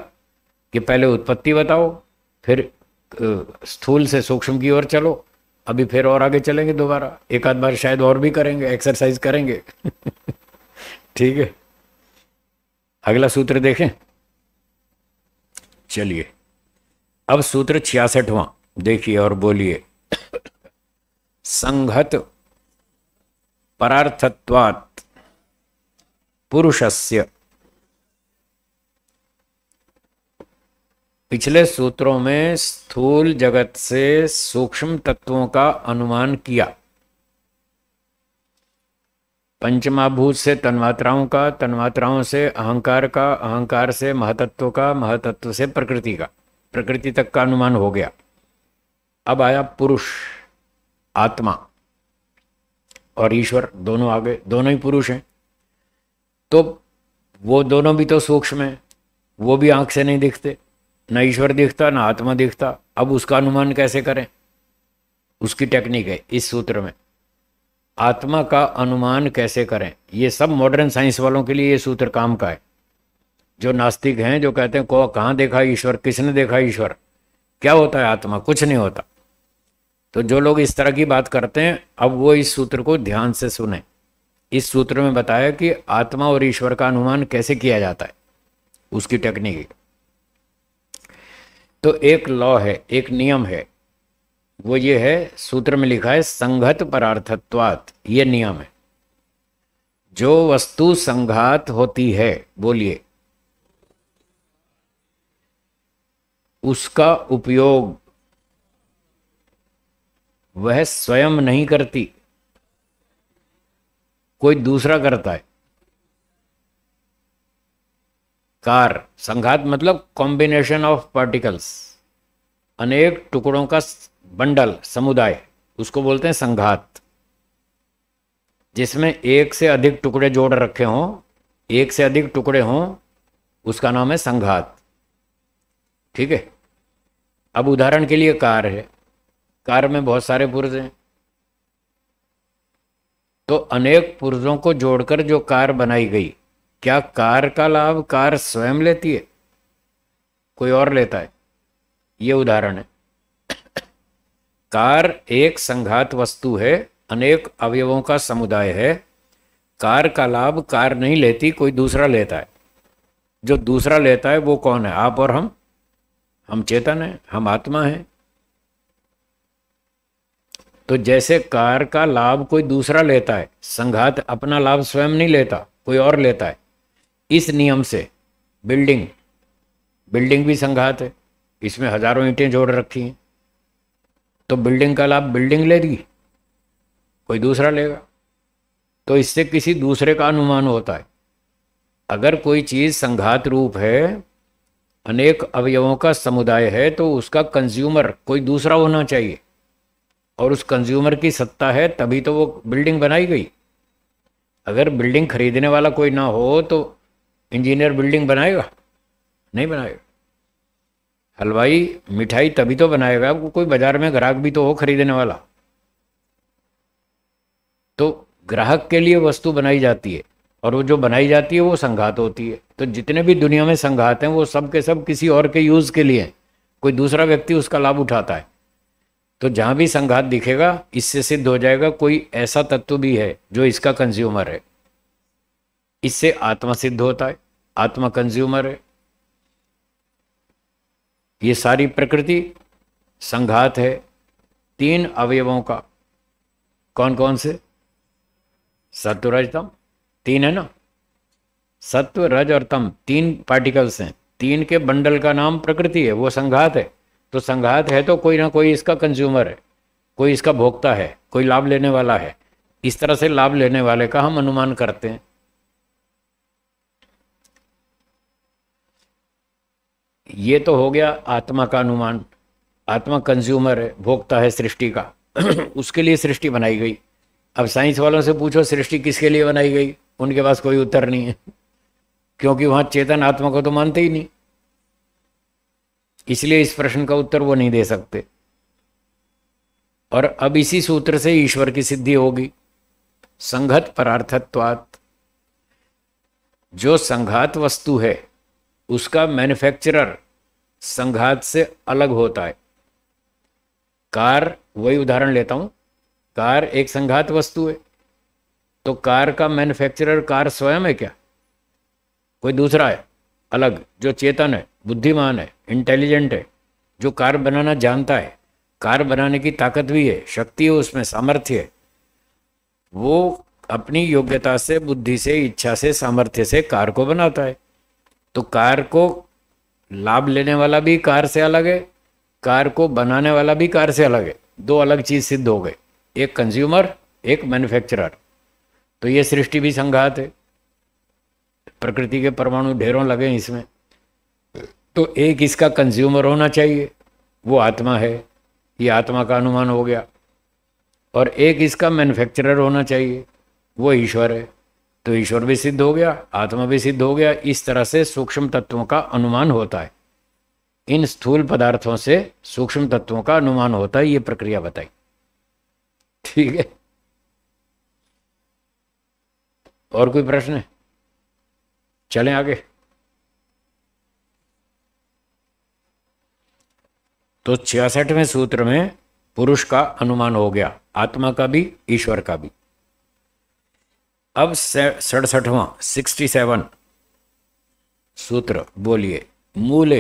S1: कि पहले उत्पत्ति बताओ फिर स्थूल से सूक्ष्म की ओर चलो अभी फिर और आगे चलेंगे दोबारा एक आध बार शायद और भी करेंगे एक्सरसाइज करेंगे [laughs] ठीक है अगला सूत्र देखें चलिए अब सूत्र छियासठवां देखिए और बोलिए संघत परार्थत्वात् पुरुषस्य पिछले सूत्रों में स्थूल जगत से सूक्ष्म तत्वों का अनुमान किया पंचमाभूत से तन्मात्राओं का तन्मात्राओं से अहंकार का अहंकार से महतत्व का महतत्व से प्रकृति का प्रकृति तक का अनुमान हो गया अब आया पुरुष आत्मा और ईश्वर दोनों आगे दोनों ही पुरुष हैं तो वो दोनों भी तो सूक्ष्म है वो भी आंख से नहीं दिखते ना ईश्वर दिखता ना आत्मा दिखता अब उसका अनुमान कैसे करें उसकी टेक्निक है इस सूत्र में आत्मा का अनुमान कैसे करें ये सब मॉडर्न साइंस वालों के लिए ये सूत्र काम का है जो नास्तिक हैं जो कहते हैं को कहाँ देखा ईश्वर किसने देखा ईश्वर क्या होता है आत्मा कुछ नहीं होता तो जो लोग इस तरह की बात करते हैं अब वो इस सूत्र को ध्यान से सुने इस सूत्र में बताया कि आत्मा और ईश्वर का अनुमान कैसे किया जाता है उसकी टेक्निक तो एक लॉ है एक नियम है वो ये है सूत्र में लिखा है संघत परार्थत्वात ये नियम है जो वस्तु संघात होती है बोलिए उसका उपयोग वह स्वयं नहीं करती कोई दूसरा करता है कार संघात मतलब कॉम्बिनेशन ऑफ पार्टिकल्स अनेक टुकड़ों का बंडल समुदाय उसको बोलते हैं संघात जिसमें एक से अधिक टुकड़े जोड़ रखे हों एक से अधिक टुकड़े हों उसका नाम है संघात ठीक है अब उदाहरण के लिए कार है कार में बहुत सारे पुरुष हैं तो अनेक पुर्जों को जोड़कर जो कार बनाई गई क्या कार का लाभ कार स्वयं लेती है कोई और लेता है ये उदाहरण है [coughs] कार एक संघात वस्तु है अनेक अवयवों का समुदाय है कार का लाभ कार नहीं लेती कोई दूसरा लेता है जो दूसरा लेता है वो कौन है आप और हम हम चेतन हैं हम आत्मा हैं तो जैसे कार का लाभ कोई दूसरा लेता है संघात अपना लाभ स्वयं नहीं लेता कोई और लेता है इस नियम से बिल्डिंग बिल्डिंग भी संघात है इसमें हजारों ईंटें जोड़ रखी हैं तो बिल्डिंग का लाभ बिल्डिंग लेगी कोई दूसरा लेगा तो इससे किसी दूसरे का अनुमान होता है अगर कोई चीज़ संघात रूप है अनेक अवयवों का समुदाय है तो उसका कंज्यूमर कोई दूसरा होना चाहिए और उस कंज्यूमर की सत्ता है तभी तो वो बिल्डिंग बनाई गई अगर बिल्डिंग खरीदने वाला कोई ना हो तो इंजीनियर बिल्डिंग बनाएगा नहीं बनाएगा हलवाई मिठाई तभी तो बनाएगा वो कोई बाजार में ग्राहक भी तो हो खरीदने वाला तो ग्राहक के लिए वस्तु बनाई जाती है और वो जो बनाई जाती है वो संघात होती है तो जितने भी दुनिया में संघात हैं वो सब के सब किसी और के यूज़ के लिए हैं कोई दूसरा व्यक्ति उसका लाभ उठाता है तो जहां भी संघात दिखेगा इससे सिद्ध हो जाएगा कोई ऐसा तत्व भी है जो इसका कंज्यूमर है इससे आत्मा सिद्ध होता है आत्मा कंज्यूमर है ये सारी प्रकृति संघात है तीन अवयवों का कौन कौन से सत्व रजतम तीन है ना सत्व रज और तम तीन पार्टिकल्स हैं तीन के बंडल का नाम प्रकृति है वो संघात है तो संघात है तो कोई ना कोई इसका कंज्यूमर है कोई इसका भोक्ता है कोई लाभ लेने वाला है इस तरह से लाभ लेने वाले का हम अनुमान करते हैं ये तो हो गया आत्मा का अनुमान आत्मा कंज्यूमर है भोक्ता है सृष्टि का [clears throat] उसके लिए सृष्टि बनाई गई अब साइंस वालों से पूछो सृष्टि किसके लिए बनाई गई उनके पास कोई उत्तर नहीं है क्योंकि वहां चेतन आत्मा को तो मानते ही नहीं इसलिए इस प्रश्न का उत्तर वो नहीं दे सकते और अब इसी सूत्र से ईश्वर की सिद्धि होगी संघत परार्थत्वात् जो संघात वस्तु है उसका मैन्युफैक्चरर संघात से अलग होता है कार वही उदाहरण लेता हूं कार एक संघात वस्तु है तो कार का मैन्युफैक्चरर कार स्वयं है क्या कोई दूसरा है अलग जो चेतन है बुद्धिमान है इंटेलिजेंट है जो कार बनाना जानता है कार बनाने की ताकत भी है शक्ति है उसमें सामर्थ्य है वो अपनी योग्यता से बुद्धि से इच्छा से सामर्थ्य से कार को बनाता है तो कार को लाभ लेने वाला भी कार से अलग है कार को बनाने वाला भी कार से अलग है दो अलग चीज़ सिद्ध हो गए एक कंज्यूमर एक मैन्युफैक्चरर तो ये सृष्टि भी संघात है प्रकृति के परमाणु ढेरों लगे इसमें तो एक इसका कंज्यूमर होना चाहिए वो आत्मा है ये आत्मा का अनुमान हो गया और एक इसका मैन्युफैक्चरर होना चाहिए वो ईश्वर है तो ईश्वर भी सिद्ध हो गया आत्मा भी सिद्ध हो गया इस तरह से सूक्ष्म तत्वों का अनुमान होता है इन स्थूल पदार्थों से सूक्ष्म तत्वों का अनुमान होता है ये प्रक्रिया बताई ठीक है और कोई प्रश्न है चलें आगे तो छियासठवें सूत्र में पुरुष का अनुमान हो गया आत्मा का भी ईश्वर का भी अब सड़सठवां सिक्सटी सेवन सूत्र बोलिए मूले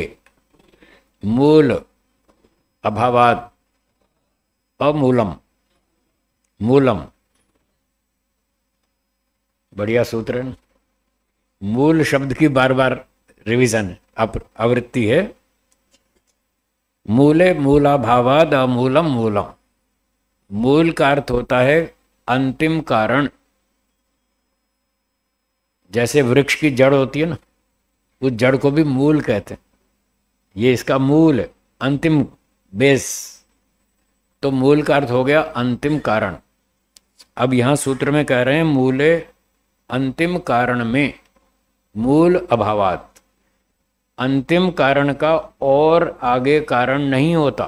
S1: मूल अभावाद अमूलम मूलम बढ़िया सूत्र है ना मूल शब्द की बार बार रिविजन आवृत्ति है मूले मूला भावाद अमूलम मूलम मूल का अर्थ होता है अंतिम कारण जैसे वृक्ष की जड़ होती है ना उस जड़ को भी मूल कहते हैं ये इसका मूल है अंतिम बेस तो मूल का अर्थ हो गया अंतिम कारण अब यहां सूत्र में कह रहे हैं मूले अंतिम कारण में मूल अभावात अंतिम कारण का और आगे कारण नहीं होता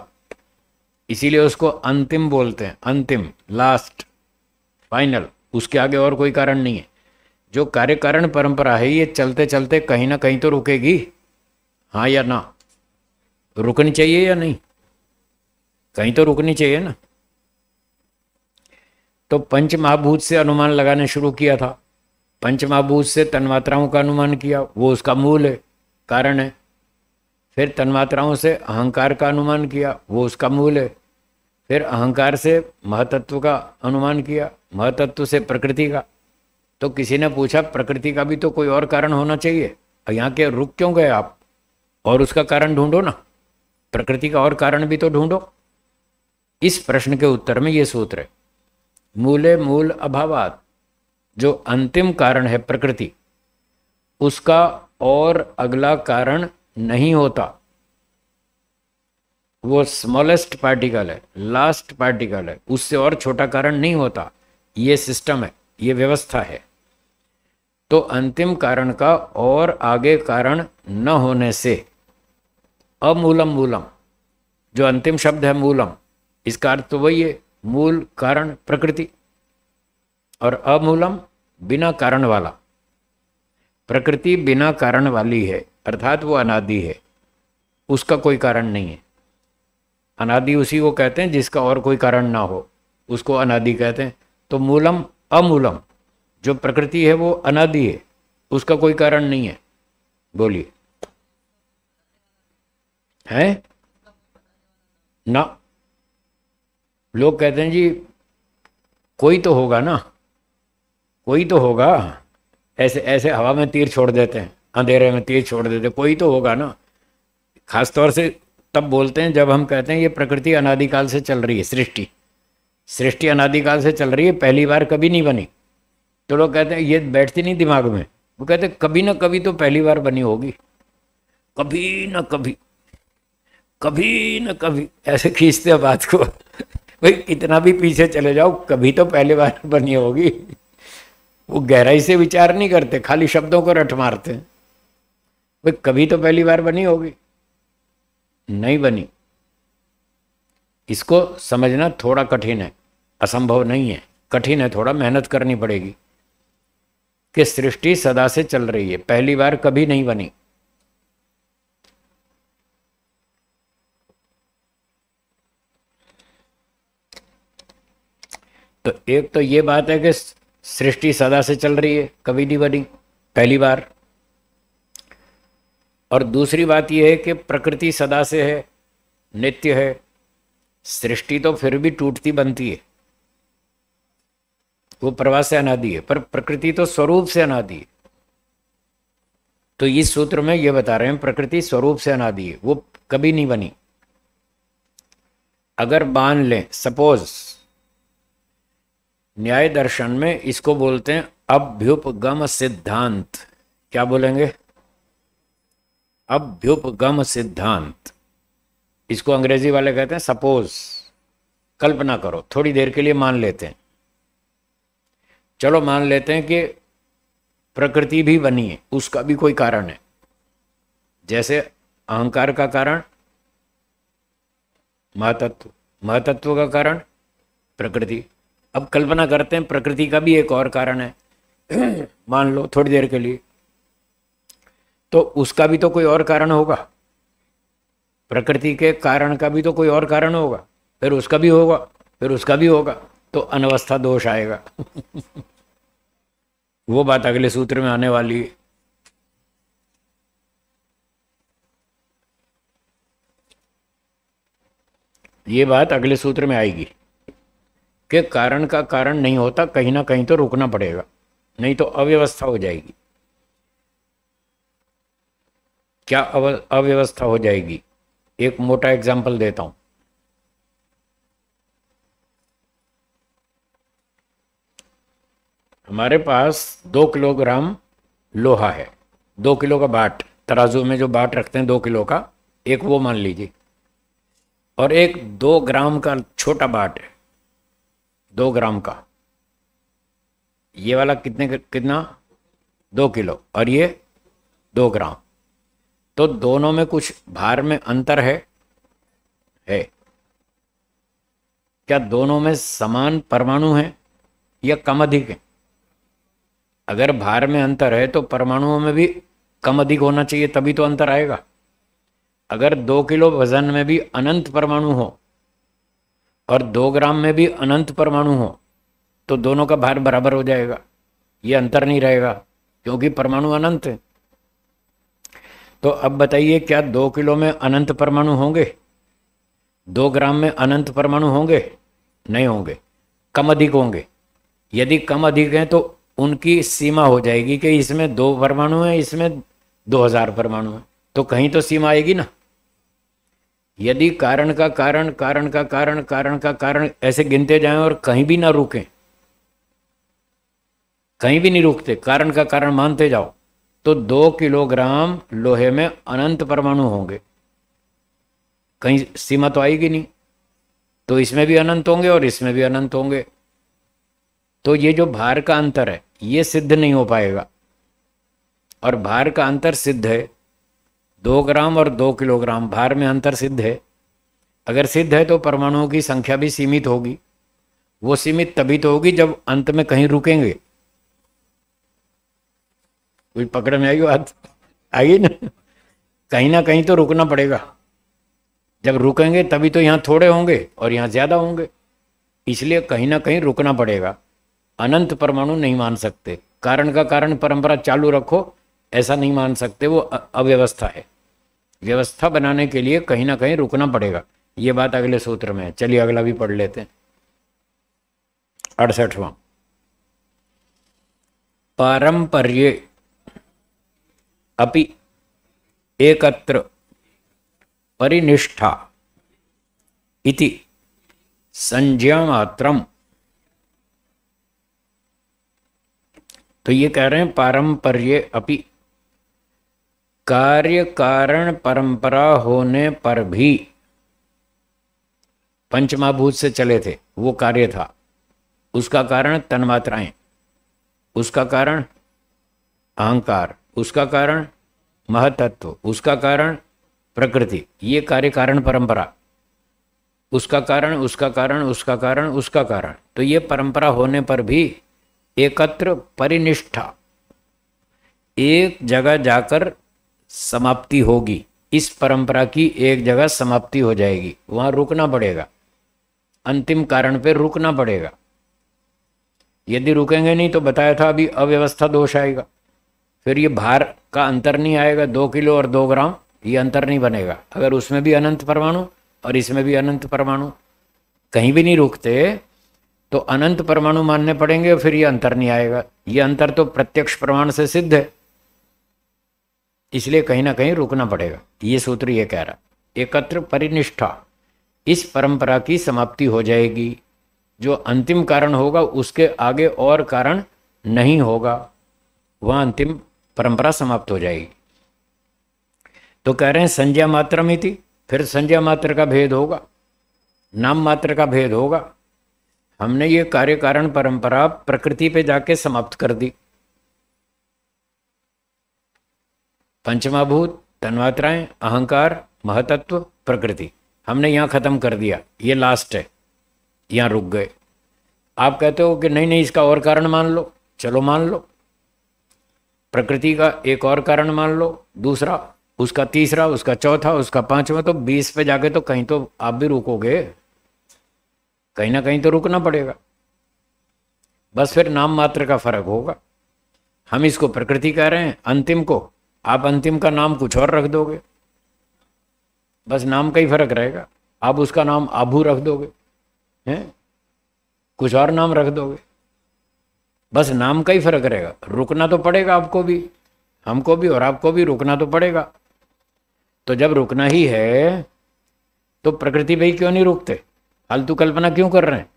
S1: इसीलिए उसको अंतिम बोलते हैं अंतिम लास्ट फाइनल उसके आगे और कोई कारण नहीं है जो कार्य कारण परंपरा है ये चलते चलते कहीं ना कहीं तो रुकेगी हाँ या ना रुकनी चाहिए या नहीं कहीं तो रुकनी चाहिए ना तो पंच महाभूत से अनुमान लगाने शुरू किया था पंचमाभूत से तन्मात्राओं का अनुमान किया वो उसका मूल है कारण है फिर तन्मात्राओं से अहंकार का अनुमान किया वो उसका मूल है फिर अहंकार से महतत्व का अनुमान किया महतत्व से प्रकृति का तो किसी ने पूछा प्रकृति का भी तो कोई और कारण होना चाहिए यहाँ के रुक क्यों गए आप और उसका कारण ढूंढो ना प्रकृति का और कारण भी तो ढूंढो इस प्रश्न के उत्तर में ये सूत्र है मूले मूल अभावात जो अंतिम कारण है प्रकृति उसका और अगला कारण नहीं होता वो स्मॉलेस्ट पार्टिकल है लास्ट पार्टिकल है उससे और छोटा कारण नहीं होता ये सिस्टम है ये व्यवस्था है तो अंतिम कारण का और आगे कारण न होने से अमूलम मूलम जो अंतिम शब्द है मूलम इसका अर्थ तो वही है मूल कारण प्रकृति और अमूलम बिना कारण वाला प्रकृति बिना कारण वाली है अर्थात वो अनादि है उसका कोई कारण नहीं है अनादि उसी को कहते हैं जिसका और कोई कारण ना हो उसको अनादि कहते हैं तो मूलम अमूलम जो प्रकृति है वो अनादि है उसका कोई कारण नहीं है बोलिए है ना लोग कहते हैं जी कोई तो होगा ना कोई तो होगा ऐसे ऐसे हवा में तीर छोड़ देते हैं अंधेरे में तीर छोड़ देते कोई तो होगा ना खास तौर से तब बोलते हैं जब हम कहते हैं ये प्रकृति अनादिकाल से चल रही है सृष्टि सृष्टि अनादिकाल से चल रही है पहली बार कभी नहीं बनी तो लोग कहते हैं ये बैठती नहीं दिमाग में वो कहते हैं कभी ना कभी तो पहली बार बनी होगी कभी ना कभी कभी ना कभी ऐसे खींचते हैं बात को [laughs] भाई कितना भी पीछे चले जाओ कभी तो पहली बार बनी होगी वो गहराई से विचार नहीं करते खाली शब्दों को रट मारते हैं कभी तो पहली बार बनी होगी नहीं बनी इसको समझना थोड़ा कठिन है असंभव नहीं है कठिन है थोड़ा मेहनत करनी पड़ेगी कि सृष्टि सदा से चल रही है पहली बार कभी नहीं बनी तो एक तो ये बात है कि सृष्टि सदा से चल रही है कभी नहीं बनी पहली बार और दूसरी बात यह है कि प्रकृति सदा से है नित्य है सृष्टि तो फिर भी टूटती बनती है वो प्रवास से अनादि है पर प्रकृति तो स्वरूप से अनादि है तो इस सूत्र में यह बता रहे हैं प्रकृति स्वरूप से अनादि है वो कभी नहीं बनी अगर मान लें सपोज न्याय दर्शन में इसको बोलते हैं अभ्युपगम सिद्धांत क्या बोलेंगे अभ्युपगम सिद्धांत इसको अंग्रेजी वाले कहते हैं सपोज कल्पना करो थोड़ी देर के लिए मान लेते हैं चलो मान लेते हैं कि प्रकृति भी बनी है उसका भी कोई कारण है जैसे अहंकार का कारण महातत्व महातत्व का कारण प्रकृति अब कल्पना करते हैं प्रकृति का भी एक और कारण है [clears throat] मान लो थोड़ी देर के लिए तो उसका भी तो कोई और कारण होगा प्रकृति के कारण का भी तो कोई और कारण होगा फिर उसका भी होगा फिर उसका भी होगा तो अनवस्था दोष आएगा [laughs] वो बात अगले सूत्र में आने वाली है ये बात अगले सूत्र में आएगी के कारण का कारण नहीं होता कहीं ना कहीं तो रुकना पड़ेगा नहीं तो अव्यवस्था हो जाएगी क्या अव्यवस्था हो जाएगी एक मोटा एग्जाम्पल देता हूं हमारे पास दो किलोग्राम लोहा है दो किलो का बाट तराजू में जो बाट रखते हैं दो किलो का एक वो मान लीजिए और एक दो ग्राम का छोटा बाट है दो ग्राम का ये वाला कितने कितना दो किलो और ये दो ग्राम तो दोनों में कुछ भार में अंतर है है क्या दोनों में समान परमाणु है या कम अधिक है अगर भार में अंतर है तो परमाणुओं में भी कम अधिक होना चाहिए तभी तो अंतर आएगा अगर दो किलो वजन में भी अनंत परमाणु हो और दो ग्राम में भी अनंत परमाणु हो तो दोनों का भार बराबर हो जाएगा ये अंतर नहीं रहेगा क्योंकि परमाणु अनंत है तो अब बताइए क्या दो किलो में अनंत परमाणु होंगे दो ग्राम में अनंत परमाणु होंगे नहीं होंगे कम अधिक होंगे यदि कम अधिक हैं तो उनकी सीमा हो जाएगी कि इसमें दो परमाणु हैं इसमें दो हज़ार परमाणु हैं तो कहीं तो सीमा आएगी ना यदि कारण का कारण कारण का कारण कारण का कारण ऐसे गिनते जाएं और कहीं भी ना रुकें कहीं भी नहीं रुकते कारण का कारण मानते जाओ तो दो किलोग्राम लोहे में अनंत परमाणु होंगे कहीं सीमा तो आएगी नहीं तो इसमें भी अनंत होंगे और इसमें भी अनंत होंगे तो ये जो भार का अंतर है ये सिद्ध नहीं हो पाएगा और भार का अंतर सिद्ध है दो ग्राम और दो किलोग्राम भार में अंतर सिद्ध है अगर सिद्ध है तो परमाणुओं की संख्या भी सीमित होगी वो सीमित तभी तो होगी जब अंत में कहीं रुकेंगे कोई पकड़ में आई बात आई ना कहीं ना कहीं तो रुकना पड़ेगा जब रुकेंगे तभी तो यहाँ थोड़े होंगे और यहाँ ज़्यादा होंगे इसलिए कहीं ना कहीं रुकना पड़ेगा अनंत परमाणु नहीं मान सकते कारण का कारण परंपरा चालू रखो ऐसा नहीं मान सकते वो अव्यवस्था है व्यवस्था बनाने के लिए कहीं ना कहीं रुकना पड़ेगा ये बात अगले सूत्र में है चलिए अगला भी पढ़ लेते हैं अड़सठवा पारंपर्य अपि एकत्र परिनिष्ठा इति संज्ञा मात्र तो ये कह रहे हैं पारंपर्य अपि कार्य कारण परंपरा होने पर भी पंचमाभूत से चले थे वो कार्य था उसका कारण तन्मात्राएं उसका कारण अहंकार उसका कारण महतत्व उसका कारण प्रकृति ये कार्य कारण परंपरा उसका कारण उसका कारण उसका कारण उसका कारण तो ये परंपरा होने पर भी एकत्र परिनिष्ठा एक जगह जाकर समाप्ति होगी इस परंपरा की एक जगह समाप्ति हो जाएगी वहां रुकना पड़ेगा अंतिम कारण पर रुकना पड़ेगा यदि रुकेंगे नहीं तो बताया था अभी अव्यवस्था दोष आएगा फिर ये भार का अंतर नहीं आएगा दो किलो और दो ग्राम ये अंतर नहीं बनेगा अगर उसमें भी अनंत परमाणु और इसमें भी अनंत परमाणु कहीं भी नहीं रुकते तो अनंत परमाणु मानने पड़ेंगे फिर ये अंतर नहीं आएगा ये अंतर तो प्रत्यक्ष प्रमाण से सिद्ध है इसलिए कहीं ना कहीं रुकना पड़ेगा ये सूत्र ये कह रहा एकत्र परिनिष्ठा इस परंपरा की समाप्ति हो जाएगी जो अंतिम कारण होगा उसके आगे और कारण नहीं होगा वह अंतिम परंपरा समाप्त हो जाएगी तो कह रहे हैं संज्ञा मात्र मिति फिर संज्ञा मात्र का भेद होगा नाम मात्र का भेद होगा हमने ये कार्य कारण परंपरा प्रकृति पे जाके समाप्त कर दी पंचमाभूत तन्मात्राएं अहंकार महतत्व प्रकृति हमने यहाँ ख़त्म कर दिया ये लास्ट है यहाँ रुक गए आप कहते हो कि नहीं नहीं इसका और कारण मान लो चलो मान लो प्रकृति का एक और कारण मान लो दूसरा उसका तीसरा उसका चौथा उसका पांचवा तो बीस पे जाके तो कहीं तो आप भी रुकोगे कहीं ना कहीं तो रुकना पड़ेगा बस फिर नाम मात्र का फर्क होगा हम इसको प्रकृति कह रहे हैं अंतिम को आप अंतिम का नाम कुछ और रख दोगे बस नाम का ही फर्क रहेगा आप उसका नाम आभू रख दोगे हैं कुछ और नाम रख दोगे बस नाम का ही फर्क रहेगा रुकना तो पड़ेगा आपको भी हमको भी और आपको भी रुकना तो पड़ेगा तो जब रुकना ही है तो प्रकृति भाई क्यों नहीं रुकते फालतू कल्पना क्यों कर रहे हैं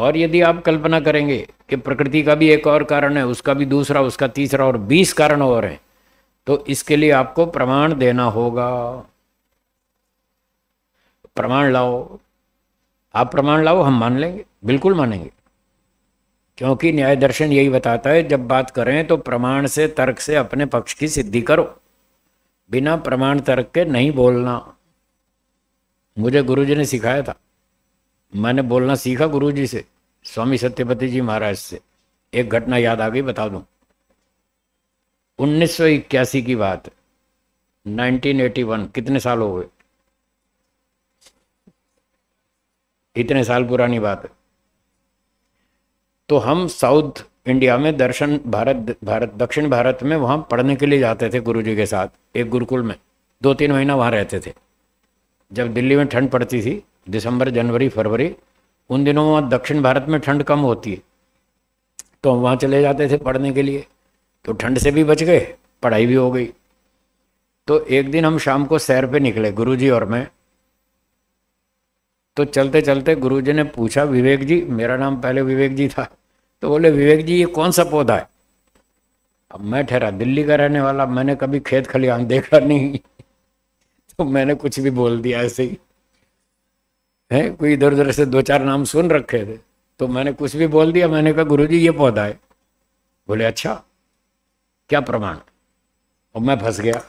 S1: और यदि आप कल्पना करेंगे कि प्रकृति का भी एक और कारण है उसका भी दूसरा उसका तीसरा और बीस कारण और हैं तो इसके लिए आपको प्रमाण देना होगा प्रमाण लाओ आप प्रमाण लाओ हम मान लेंगे बिल्कुल मानेंगे क्योंकि न्याय दर्शन यही बताता है जब बात करें तो प्रमाण से तर्क से अपने पक्ष की सिद्धि करो बिना प्रमाण तर्क के नहीं बोलना मुझे गुरुजी ने सिखाया था मैंने बोलना सीखा गुरु जी से स्वामी सत्यपति जी महाराज से एक घटना याद आ गई बता दूं 1981 की बात 1981 कितने साल हो गए इतने साल पुरानी बात है तो हम साउथ इंडिया में दर्शन भारत भारत दक्षिण भारत में वहां पढ़ने के लिए जाते थे गुरुजी के साथ एक गुरुकुल में दो तीन महीना वहां रहते थे जब दिल्ली में ठंड पड़ती थी दिसंबर जनवरी फरवरी उन दिनों में दक्षिण भारत में ठंड कम होती है तो हम वहाँ चले जाते थे पढ़ने के लिए तो ठंड से भी बच गए पढ़ाई भी हो गई तो एक दिन हम शाम को सैर पे निकले गुरुजी और मैं तो चलते चलते गुरुजी ने पूछा विवेक जी मेरा नाम पहले विवेक जी था तो बोले विवेक जी ये कौन सा पौधा है अब मैं ठहरा दिल्ली का रहने वाला मैंने कभी खेत खलिंग देखा नहीं [laughs] तो मैंने कुछ भी बोल दिया ऐसे ही है कोई इधर उधर से दो चार नाम सुन रखे थे तो मैंने कुछ भी बोल दिया मैंने कहा गुरुजी ये पौधा है बोले अच्छा क्या प्रमाण अब मैं फंस गया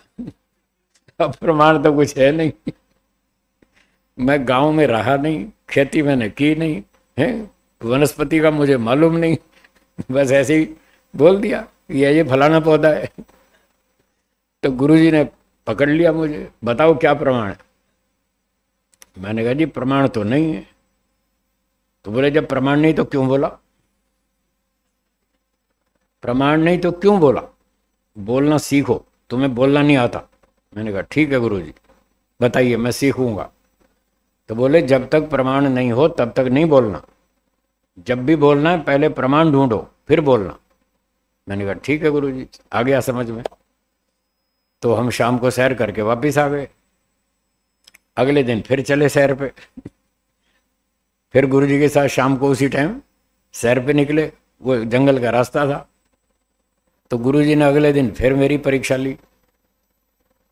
S1: अब प्रमाण तो कुछ है नहीं मैं गांव में रहा नहीं खेती मैंने की नहीं है वनस्पति का मुझे मालूम नहीं बस ऐसे ही बोल दिया ये ये फलाना पौधा है तो गुरुजी ने पकड़ लिया मुझे बताओ क्या प्रमाण है तो मैंने कहा जी प्रमाण तो नहीं है तो बोले जब प्रमाण नहीं तो क्यों बोला प्रमाण नहीं तो क्यों बोला बोलना सीखो तुम्हें बोलना नहीं आता मैंने कहा ठीक है गुरु जी बताइए मैं सीखूंगा तो बोले जब तक प्रमाण नहीं हो तब तक नहीं बोलना जब भी बोलना है पहले प्रमाण ढूंढो फिर बोलना मैंने कहा ठीक है गुरु जी आ गया समझ में तो हम शाम को सैर करके वापस आ गए अगले दिन फिर चले सैर पे फिर गुरु जी के साथ शाम को उसी टाइम सैर पे निकले वो जंगल का रास्ता था तो गुरु जी ने अगले दिन फिर मेरी परीक्षा ली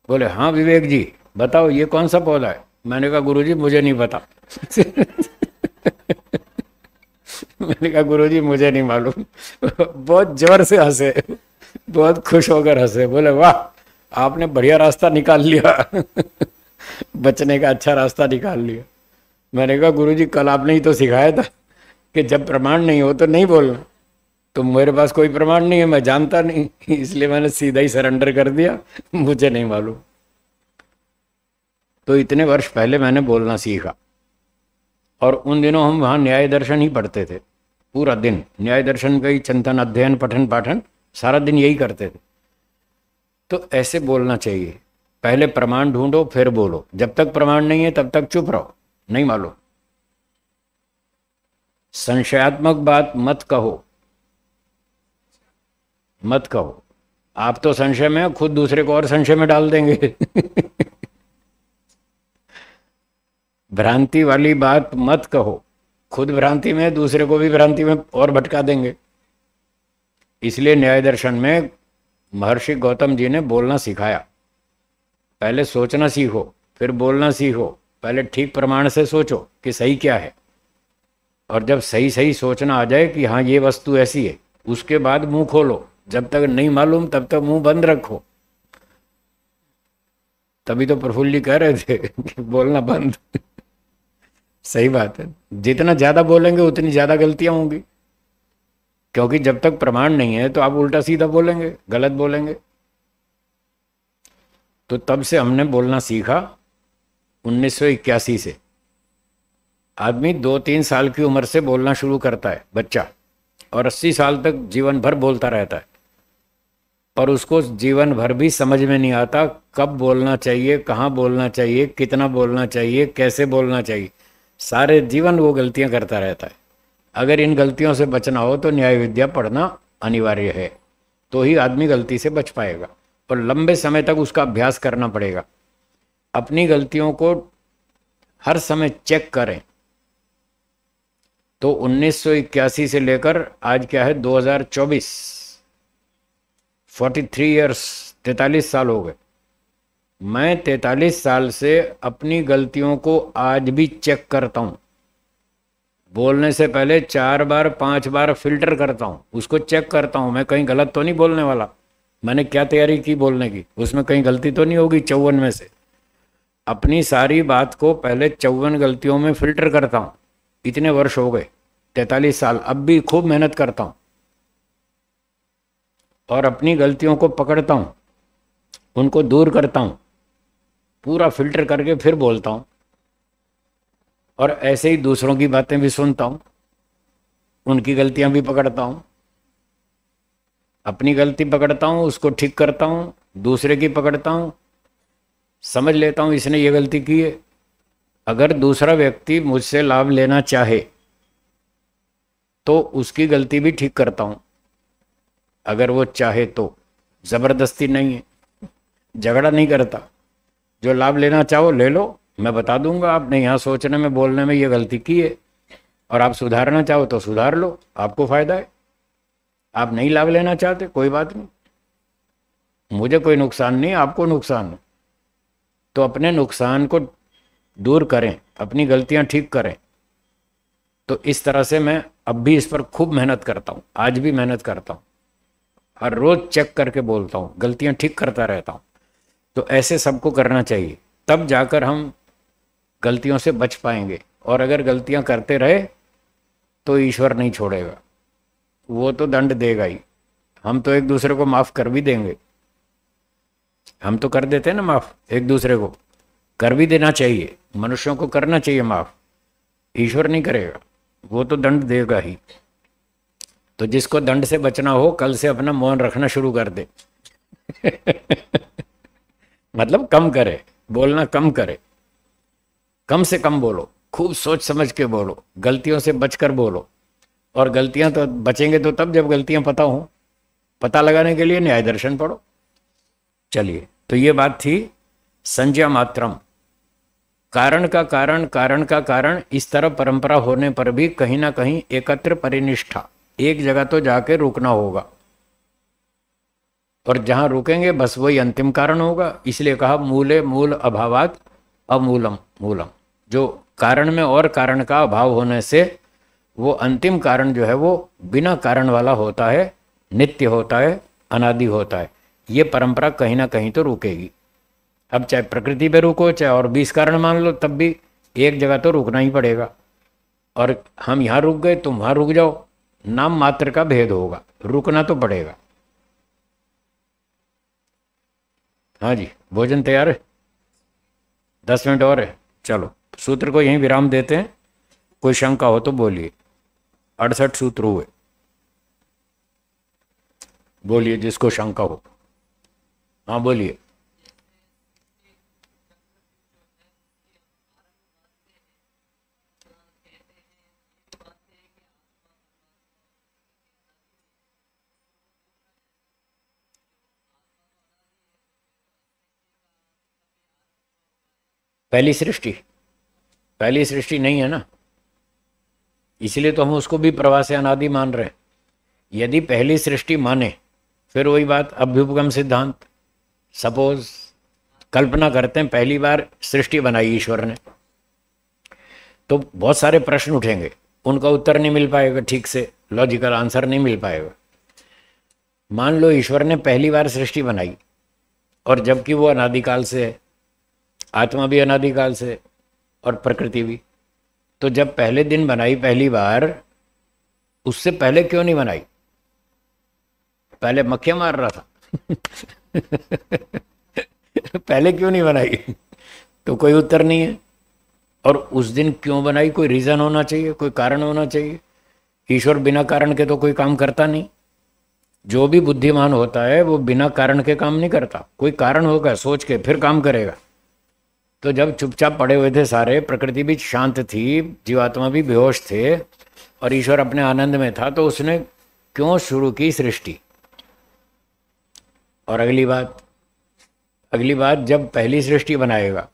S1: बोले हाँ विवेक जी बताओ ये कौन सा पौधा है मैंने कहा गुरु जी मुझे नहीं पता [laughs] मैंने कहा गुरु जी मुझे नहीं मालूम [laughs] बहुत जोर से हंसे बहुत खुश होकर हंसे बोले वाह आपने बढ़िया रास्ता निकाल लिया [laughs] बचने का अच्छा रास्ता निकाल लिया मैंने कहा गुरु जी कल आपने ही तो सिखाया था कि जब प्रमाण नहीं हो तो नहीं बोलना तो मेरे पास कोई प्रमाण नहीं है मैं जानता नहीं इसलिए मैंने सीधा ही सरेंडर कर दिया मुझे नहीं मालूम तो इतने वर्ष पहले मैंने बोलना सीखा और उन दिनों हम वहाँ न्याय दर्शन ही पढ़ते थे पूरा दिन न्याय दर्शन का ही चिंतन अध्ययन पठन पाठन सारा दिन यही करते थे तो ऐसे बोलना चाहिए पहले प्रमाण ढूंढो फिर बोलो जब तक प्रमाण नहीं है तब तक चुप रहो नहीं मालूम संशयात्मक बात मत कहो मत कहो आप तो संशय में खुद दूसरे को और संशय में डाल देंगे [laughs] भ्रांति वाली बात मत कहो खुद भ्रांति में दूसरे को भी भ्रांति में और भटका देंगे इसलिए न्याय दर्शन में महर्षि गौतम जी ने बोलना सिखाया पहले सोचना सीखो फिर बोलना सीखो पहले ठीक प्रमाण से सोचो कि सही क्या है और जब सही सही सोचना आ जाए कि हाँ ये वस्तु ऐसी है उसके बाद मुंह खोलो जब तक नहीं मालूम तब तक मुंह बंद रखो तभी तो प्रफुल्ल जी कह रहे थे कि बोलना बंद सही बात है जितना ज्यादा बोलेंगे उतनी ज्यादा गलतियां होंगी क्योंकि जब तक प्रमाण नहीं है तो आप उल्टा सीधा बोलेंगे गलत बोलेंगे तो तब से हमने बोलना सीखा 1981 से आदमी दो तीन साल की उम्र से बोलना शुरू करता है बच्चा और 80 साल तक जीवन भर बोलता रहता है पर उसको जीवन भर भी समझ में नहीं आता कब बोलना चाहिए कहाँ बोलना चाहिए कितना बोलना चाहिए कैसे बोलना चाहिए सारे जीवन वो गलतियाँ करता रहता है अगर इन गलतियों से बचना हो तो न्याय विद्या पढ़ना अनिवार्य है तो ही आदमी गलती से बच पाएगा और लंबे समय तक उसका अभ्यास करना पड़ेगा अपनी गलतियों को हर समय चेक करें तो 1981 से लेकर आज क्या है 2024 43 इयर्स 43 साल हो गए मैं 43 साल से अपनी गलतियों को आज भी चेक करता हूँ बोलने से पहले चार बार पांच बार फिल्टर करता हूँ उसको चेक करता हूँ मैं कहीं गलत तो नहीं बोलने वाला मैंने क्या तैयारी की बोलने की उसमें कहीं गलती तो नहीं होगी चौवन में से अपनी सारी बात को पहले चौवन गलतियों में फिल्टर करता हूँ इतने वर्ष हो गए तैतालीस साल अब भी खूब मेहनत करता हूँ और अपनी गलतियों को पकड़ता हूँ उनको दूर करता हूँ पूरा फिल्टर करके फिर बोलता हूँ और ऐसे ही दूसरों की बातें भी सुनता हूँ उनकी गलतियाँ भी पकड़ता हूँ अपनी गलती पकड़ता हूँ उसको ठीक करता हूँ दूसरे की पकड़ता हूँ समझ लेता हूँ इसने ये गलती की है अगर दूसरा व्यक्ति मुझसे लाभ लेना चाहे तो उसकी गलती भी ठीक करता हूँ अगर वो चाहे तो ज़बरदस्ती नहीं है झगड़ा नहीं करता जो लाभ लेना चाहो ले लो मैं बता दूंगा आपने यहाँ सोचने में बोलने में ये गलती की है और आप सुधारना चाहो तो सुधार लो आपको फ़ायदा है आप नहीं लाभ लेना चाहते कोई बात नहीं मुझे कोई नुकसान नहीं आपको नुकसान है तो अपने नुकसान को दूर करें अपनी गलतियां ठीक करें तो इस तरह से मैं अब भी इस पर खूब मेहनत करता हूं आज भी मेहनत करता हूं हर रोज चेक करके बोलता हूं गलतियां ठीक करता रहता हूं तो ऐसे सबको करना चाहिए तब जाकर हम गलतियों से बच पाएंगे और अगर गलतियां करते रहे तो ईश्वर नहीं छोड़ेगा वो तो दंड देगा ही हम तो एक दूसरे को माफ़ कर भी देंगे हम तो कर देते हैं ना माफ़ एक दूसरे को कर भी देना चाहिए मनुष्यों को करना चाहिए माफ़ ईश्वर नहीं करेगा वो तो दंड देगा ही तो जिसको दंड से बचना हो कल से अपना मौन रखना शुरू कर दे [laughs] मतलब कम करे बोलना कम करे कम से कम बोलो खूब सोच समझ के बोलो गलतियों से बचकर बोलो और गलतियां तो बचेंगे तो तब जब गलतियां पता हो पता लगाने के लिए न्याय दर्शन पढ़ो चलिए तो ये बात थी संज्ञा मात्रम कारण का कारण कारण का कारण इस तरह परंपरा होने पर भी कहीं ना कहीं एकत्र परिनिष्ठा एक जगह तो जाके रुकना होगा और जहां रुकेंगे बस वही अंतिम कारण होगा इसलिए कहा मूले मूल अभावात अमूलम मूलम जो कारण में और कारण का अभाव होने से वो अंतिम कारण जो है वो बिना कारण वाला होता है नित्य होता है अनादि होता है ये परंपरा कहीं ना कहीं तो रुकेगी अब चाहे प्रकृति पे रुको चाहे और बीस कारण मान लो तब भी एक जगह तो रुकना ही पड़ेगा और हम यहाँ रुक गए तुम वहाँ रुक जाओ नाम मात्र का भेद होगा रुकना तो पड़ेगा हाँ जी भोजन तैयार है दस मिनट और है चलो सूत्र को यहीं विराम देते हैं कोई शंका हो तो बोलिए अड़सठ सूत्र हुए बोलिए जिसको शंका हो हाँ बोलिए पहली सृष्टि पहली सृष्टि नहीं है ना इसलिए तो हम उसको भी प्रवाह से अनादि मान रहे हैं यदि पहली सृष्टि माने फिर वही बात अभ्युपगम सिद्धांत सपोज कल्पना करते हैं पहली बार सृष्टि बनाई ईश्वर ने तो बहुत सारे प्रश्न उठेंगे उनका उत्तर नहीं मिल पाएगा ठीक से लॉजिकल आंसर नहीं मिल पाएगा मान लो ईश्वर ने पहली बार सृष्टि बनाई और जबकि वो अनादिकाल से है आत्मा भी अनादिकाल से और प्रकृति भी तो जब पहले दिन बनाई पहली बार उससे पहले क्यों नहीं बनाई पहले मक्खिया मार रहा था [laughs] पहले क्यों नहीं बनाई तो कोई उत्तर नहीं है और उस दिन क्यों बनाई कोई रीज़न होना चाहिए कोई कारण होना चाहिए ईश्वर बिना कारण के तो कोई काम करता नहीं जो भी बुद्धिमान होता है वो बिना कारण के काम नहीं करता कोई कारण होगा सोच के फिर काम करेगा तो जब चुपचाप पड़े हुए थे सारे प्रकृति भी शांत थी जीवात्मा भी बेहोश थे और ईश्वर अपने आनंद में था तो उसने क्यों शुरू की सृष्टि और अगली बात अगली बात जब पहली सृष्टि बनाएगा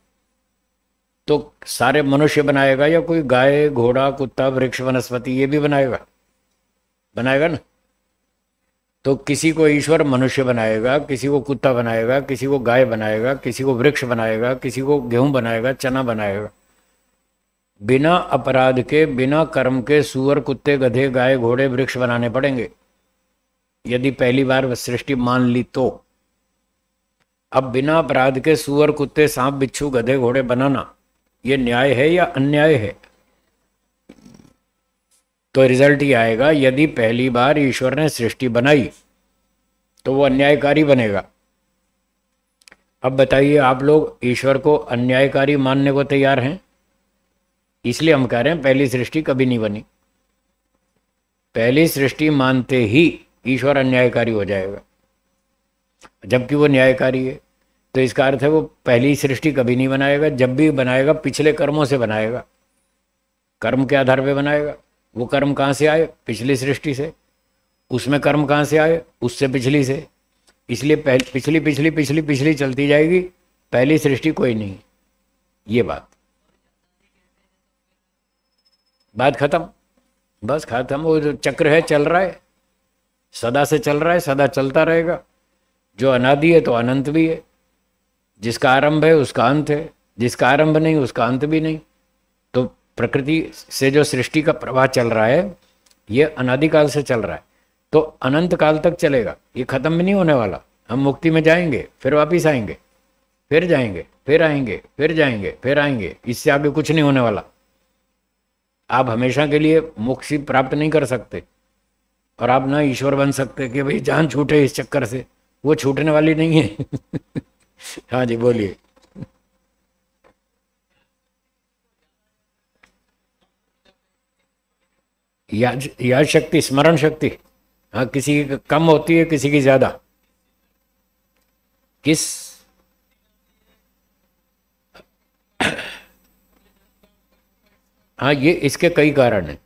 S1: तो सारे मनुष्य बनाएगा या कोई गाय घोड़ा कुत्ता वृक्ष वनस्पति ये भी बनाएगा बनाएगा ना तो किसी को ईश्वर मनुष्य बनाएगा किसी को कुत्ता बनाएगा किसी को गाय बनाएगा किसी को वृक्ष बनाएगा किसी को गेहूं बनाएगा चना बनाएगा बिना अपराध के बिना कर्म के सुअर कुत्ते गधे गाय घोड़े वृक्ष बनाने पड़ेंगे यदि पहली बार सृष्टि मान ली तो अब बिना अपराध के सुअर कुत्ते सांप बिच्छू गधे घोड़े बनाना ये न्याय है या अन्याय है तो रिजल्ट ही आएगा यदि पहली बार ईश्वर ने सृष्टि बनाई तो वो अन्यायकारी बनेगा अब बताइए आप लोग ईश्वर को अन्यायकारी मानने को तैयार हैं इसलिए हम कह रहे हैं पहली सृष्टि कभी नहीं बनी पहली सृष्टि मानते ही ईश्वर अन्यायकारी हो जाएगा जबकि वो न्यायकारी है तो इसका अर्थ है वो पहली सृष्टि कभी नहीं बनाएगा जब भी बनाएगा पिछले कर्मों से बनाएगा कर्म के आधार पर बनाएगा वो कर्म कहाँ से आए पिछली सृष्टि से उसमें कर्म कहाँ से आए उससे पिछली से इसलिए पहली पिछली पिछली पिछली पिछली चलती जाएगी पहली सृष्टि कोई नहीं ये बात बात खत्म बस खत्म वो जो चक्र है चल रहा है सदा से चल रहा है सदा चलता रहेगा जो अनादि है तो अनंत भी है जिसका आरंभ है उसका अंत है जिसका आरंभ नहीं उसका अंत भी नहीं तो प्रकृति से जो सृष्टि का प्रवाह चल रहा है ये अनादिकाल से चल रहा है तो अनंत काल तक चलेगा ये खत्म भी नहीं होने वाला हम मुक्ति में जाएंगे फिर वापिस आएंगे फिर जाएंगे फिर आएंगे फिर जाएंगे फिर आएंगे इससे आगे कुछ नहीं होने वाला आप हमेशा के लिए मुक्ति प्राप्त नहीं कर सकते और आप ना ईश्वर बन सकते कि भाई जान छूटे इस चक्कर से वो छूटने वाली नहीं है [laughs] हाँ जी बोलिए याद याद शक्ति स्मरण शक्ति हाँ किसी की कम होती है किसी की ज्यादा किस हाँ ये इसके कई कारण हैं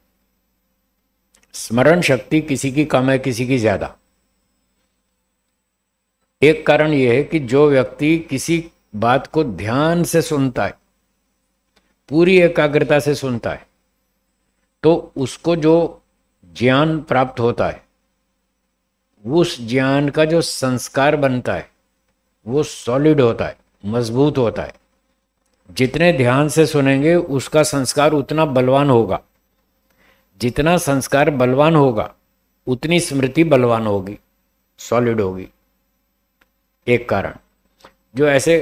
S1: स्मरण शक्ति किसी की कम है किसी की ज्यादा एक कारण यह है कि जो व्यक्ति किसी बात को ध्यान से सुनता है पूरी एकाग्रता से सुनता है तो उसको जो ज्ञान प्राप्त होता है उस ज्ञान का जो संस्कार बनता है वो सॉलिड होता है मजबूत होता है जितने ध्यान से सुनेंगे उसका संस्कार उतना बलवान होगा जितना संस्कार बलवान होगा उतनी स्मृति बलवान होगी सॉलिड होगी एक कारण जो ऐसे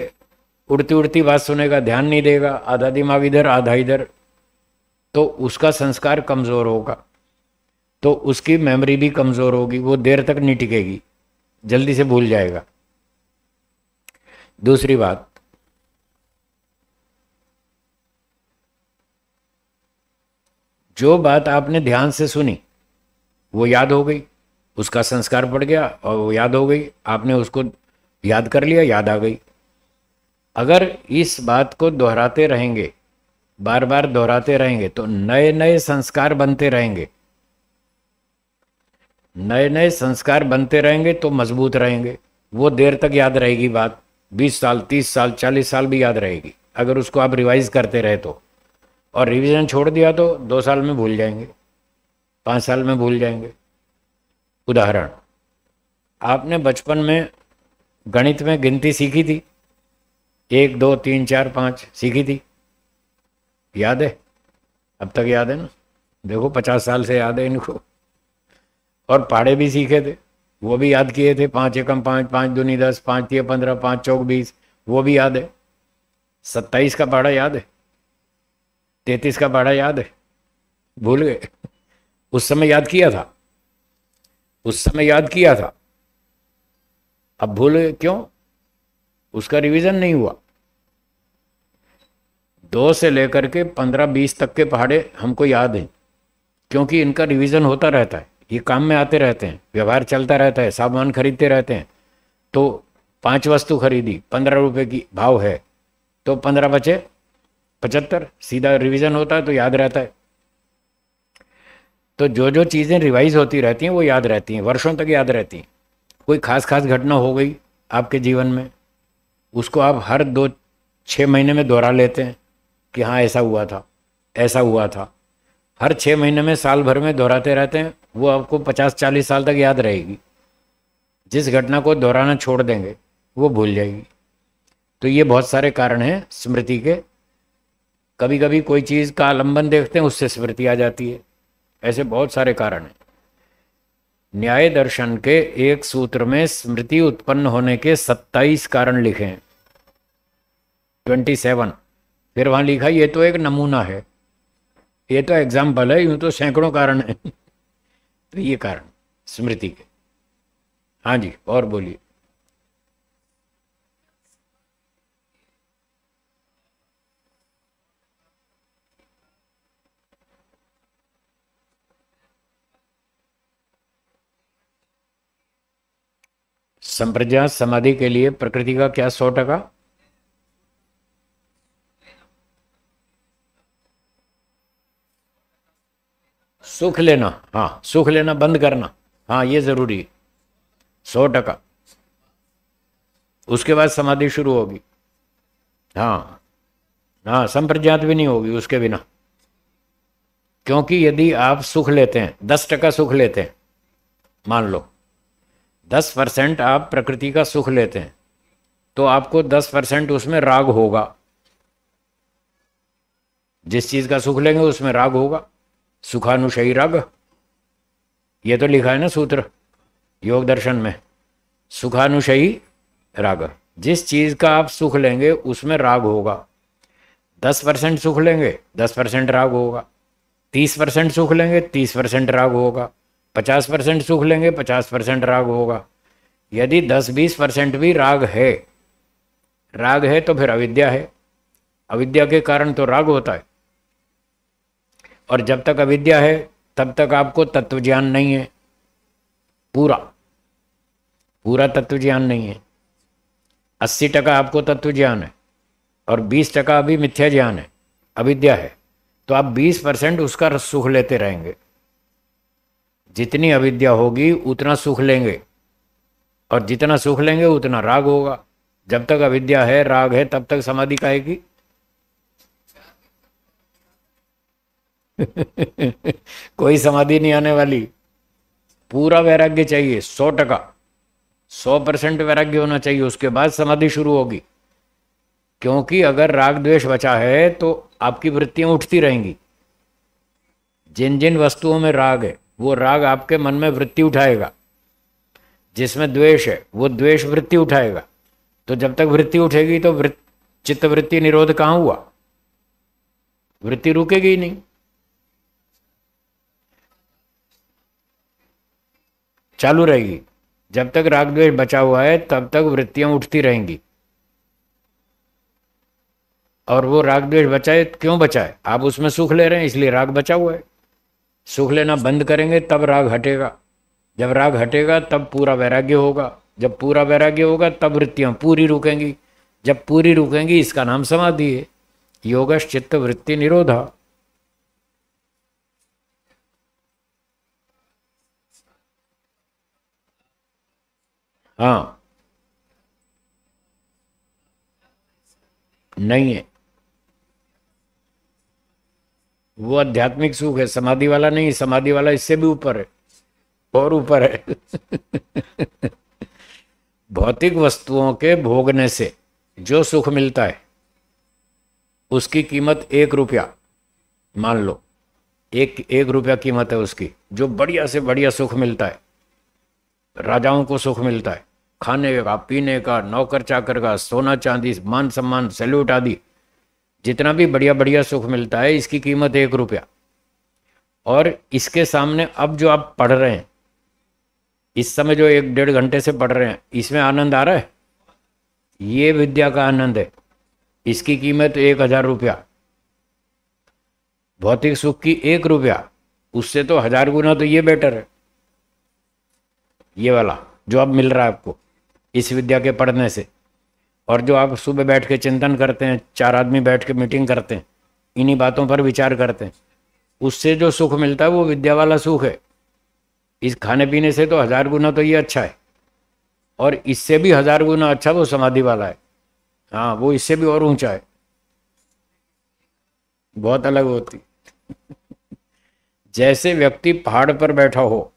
S1: उड़ती उड़ती बात सुनेगा ध्यान नहीं देगा आधा दिमाग इधर आधा इधर तो उसका संस्कार कमज़ोर होगा तो उसकी मेमोरी भी कमज़ोर होगी वो देर तक नहीं टिकेगी जल्दी से भूल जाएगा दूसरी बात जो बात आपने ध्यान से सुनी वो याद हो गई उसका संस्कार पड़ गया और वो याद हो गई आपने उसको याद कर लिया याद आ गई अगर इस बात को दोहराते रहेंगे बार बार दोहराते रहेंगे तो नए नए संस्कार बनते रहेंगे नए नए संस्कार बनते रहेंगे तो मजबूत रहेंगे वो देर तक याद रहेगी बात 20 साल 30 साल 40 साल भी याद रहेगी अगर उसको आप रिवाइज करते रहे तो और रिवीजन छोड़ दिया तो दो साल में भूल जाएंगे पाँच साल में भूल जाएंगे उदाहरण आपने बचपन में गणित में गिनती सीखी थी एक दो तीन चार पाँच सीखी थी याद है अब तक याद है ना देखो पचास साल से याद है इनको और पहाड़े भी सीखे थे वो भी याद किए थे पाँच एकम पाँच पाँच दूनी दस पाँच तीय पंद्रह पाँच चौक बीस वो भी याद है सत्ताईस का पहाड़ा याद है तैतीस का पहाड़ा याद है भूल गए उस समय याद किया था उस समय याद किया था अब भूल गए क्यों उसका रिवीजन नहीं हुआ दो से लेकर के पंद्रह बीस तक के पहाड़े हमको याद हैं क्योंकि इनका रिवीजन होता रहता है ये काम में आते रहते हैं व्यवहार चलता रहता है सामान खरीदते रहते हैं तो पांच वस्तु खरीदी पंद्रह रुपये की भाव है तो पंद्रह बचे पचहत्तर सीधा रिवीजन होता है तो याद रहता है तो जो जो चीज़ें रिवाइज होती रहती हैं वो याद रहती हैं वर्षों तक याद रहती हैं कोई खास खास घटना हो गई आपके जीवन में उसको आप हर दो छः महीने में दोहरा लेते हैं कि हाँ ऐसा हुआ था ऐसा हुआ था हर छः महीने में साल भर में दोहराते रहते हैं वो आपको पचास चालीस साल तक याद रहेगी जिस घटना को दोहराना छोड़ देंगे वो भूल जाएगी तो ये बहुत सारे कारण हैं स्मृति के कभी कभी कोई चीज़ का आलंबन देखते हैं उससे स्मृति आ जाती है ऐसे बहुत सारे कारण हैं न्याय दर्शन के एक सूत्र में स्मृति उत्पन्न होने के 27 कारण लिखे हैं 27 फिर वहाँ लिखा ये तो एक नमूना है ये तो एग्जाम्पल है यूँ तो सैकड़ों कारण है [laughs] तो ये कारण स्मृति के हाँ जी और बोलिए संप्रज्ञा समाधि के लिए प्रकृति का क्या सौ टका सुख लेना हाँ सुख लेना बंद करना हाँ ये जरूरी है सौ टका उसके बाद समाधि शुरू होगी हाँ हाँ संप्रज्ञात भी नहीं होगी उसके बिना क्योंकि यदि आप सुख लेते हैं दस टका सुख लेते हैं मान लो दस परसेंट आप प्रकृति का सुख लेते हैं तो आपको दस परसेंट उसमें राग होगा जिस चीज का सुख लेंगे उसमें राग होगा सुखानुशयी राग ये तो लिखा है ना सूत्र योग दर्शन में सुखानुशयी राग जिस चीज़ का आप सुख लेंगे उसमें राग होगा दस परसेंट सुख लेंगे दस परसेंट राग होगा तीस परसेंट सुख लेंगे तीस परसेंट राग होगा पचास परसेंट सुख लेंगे पचास परसेंट राग होगा यदि दस बीस परसेंट भी राग है राग है तो फिर अविद्या है अविद्या के कारण तो राग होता है और जब तक अविद्या है तब तक आपको तत्व ज्ञान नहीं है पूरा पूरा तत्व ज्ञान नहीं है अस्सी टका आपको तत्व ज्ञान है और बीस टका अभी मिथ्या ज्ञान है अविद्या है तो आप बीस परसेंट उसका सुख लेते रहेंगे जितनी अविद्या होगी उतना सुख लेंगे और जितना सुख लेंगे उतना राग होगा जब तक अविद्या है राग है तब तक समाधि कहेगी [laughs] कोई समाधि नहीं आने वाली पूरा वैराग्य चाहिए सौ टका सौ परसेंट वैराग्य होना चाहिए उसके बाद समाधि शुरू होगी क्योंकि अगर राग द्वेष बचा है तो आपकी वृत्तियां उठती रहेंगी जिन जिन वस्तुओं में राग है वो राग आपके मन में वृत्ति उठाएगा जिसमें द्वेष है वो द्वेष वृत्ति उठाएगा तो जब तक वृत्ति उठेगी तो वृत्ति चित्तवृत्ति निरोध कहाँ हुआ वृत्ति रुकेगी नहीं चालू रहेगी जब तक राग द्वेष बचा हुआ है तब तक वृत्तियां उठती रहेंगी और वो राग द्वेष बचाए क्यों बचाए आप उसमें सुख ले रहे हैं इसलिए राग बचा हुआ है सुख लेना बंद करेंगे तब राग हटेगा जब राग हटेगा तब पूरा वैराग्य होगा जब पूरा वैराग्य होगा तब वृत्तियां पूरी रुकेंगी जब पूरी रुकेंगी इसका नाम समाधि है योगश चित्त वृत्ति निरोधा हाँ नहीं है वो आध्यात्मिक सुख है समाधि वाला नहीं समाधि वाला इससे भी ऊपर है और ऊपर है [laughs] भौतिक वस्तुओं के भोगने से जो सुख मिलता है उसकी कीमत एक रुपया मान लो एक एक रुपया कीमत है उसकी जो बढ़िया से बढ़िया सुख मिलता है राजाओं को सुख मिलता है खाने का पीने का नौकर चाकर का सोना चांदी मान सम्मान सैल्यूट आदि जितना भी बढ़िया बढ़िया सुख मिलता है इसकी कीमत एक रुपया और इसके सामने अब जो आप पढ़ रहे हैं इस समय जो एक डेढ़ घंटे से पढ़ रहे हैं इसमें आनंद आ रहा है ये विद्या का आनंद है इसकी कीमत एक हजार रुपया भौतिक सुख की एक रुपया उससे तो हजार गुना तो ये बेटर है ये वाला जो अब मिल रहा है आपको इस विद्या के पढ़ने से और जो आप सुबह बैठ के चिंतन करते हैं चार आदमी बैठ के मीटिंग करते हैं इन्हीं बातों पर विचार करते हैं उससे जो सुख मिलता है वो विद्या वाला सुख है इस खाने पीने से तो हज़ार गुना तो ये अच्छा है और इससे भी हज़ार गुना अच्छा वो समाधि वाला है हाँ वो इससे भी और ऊंचा है बहुत अलग होती जैसे व्यक्ति पहाड़ पर बैठा हो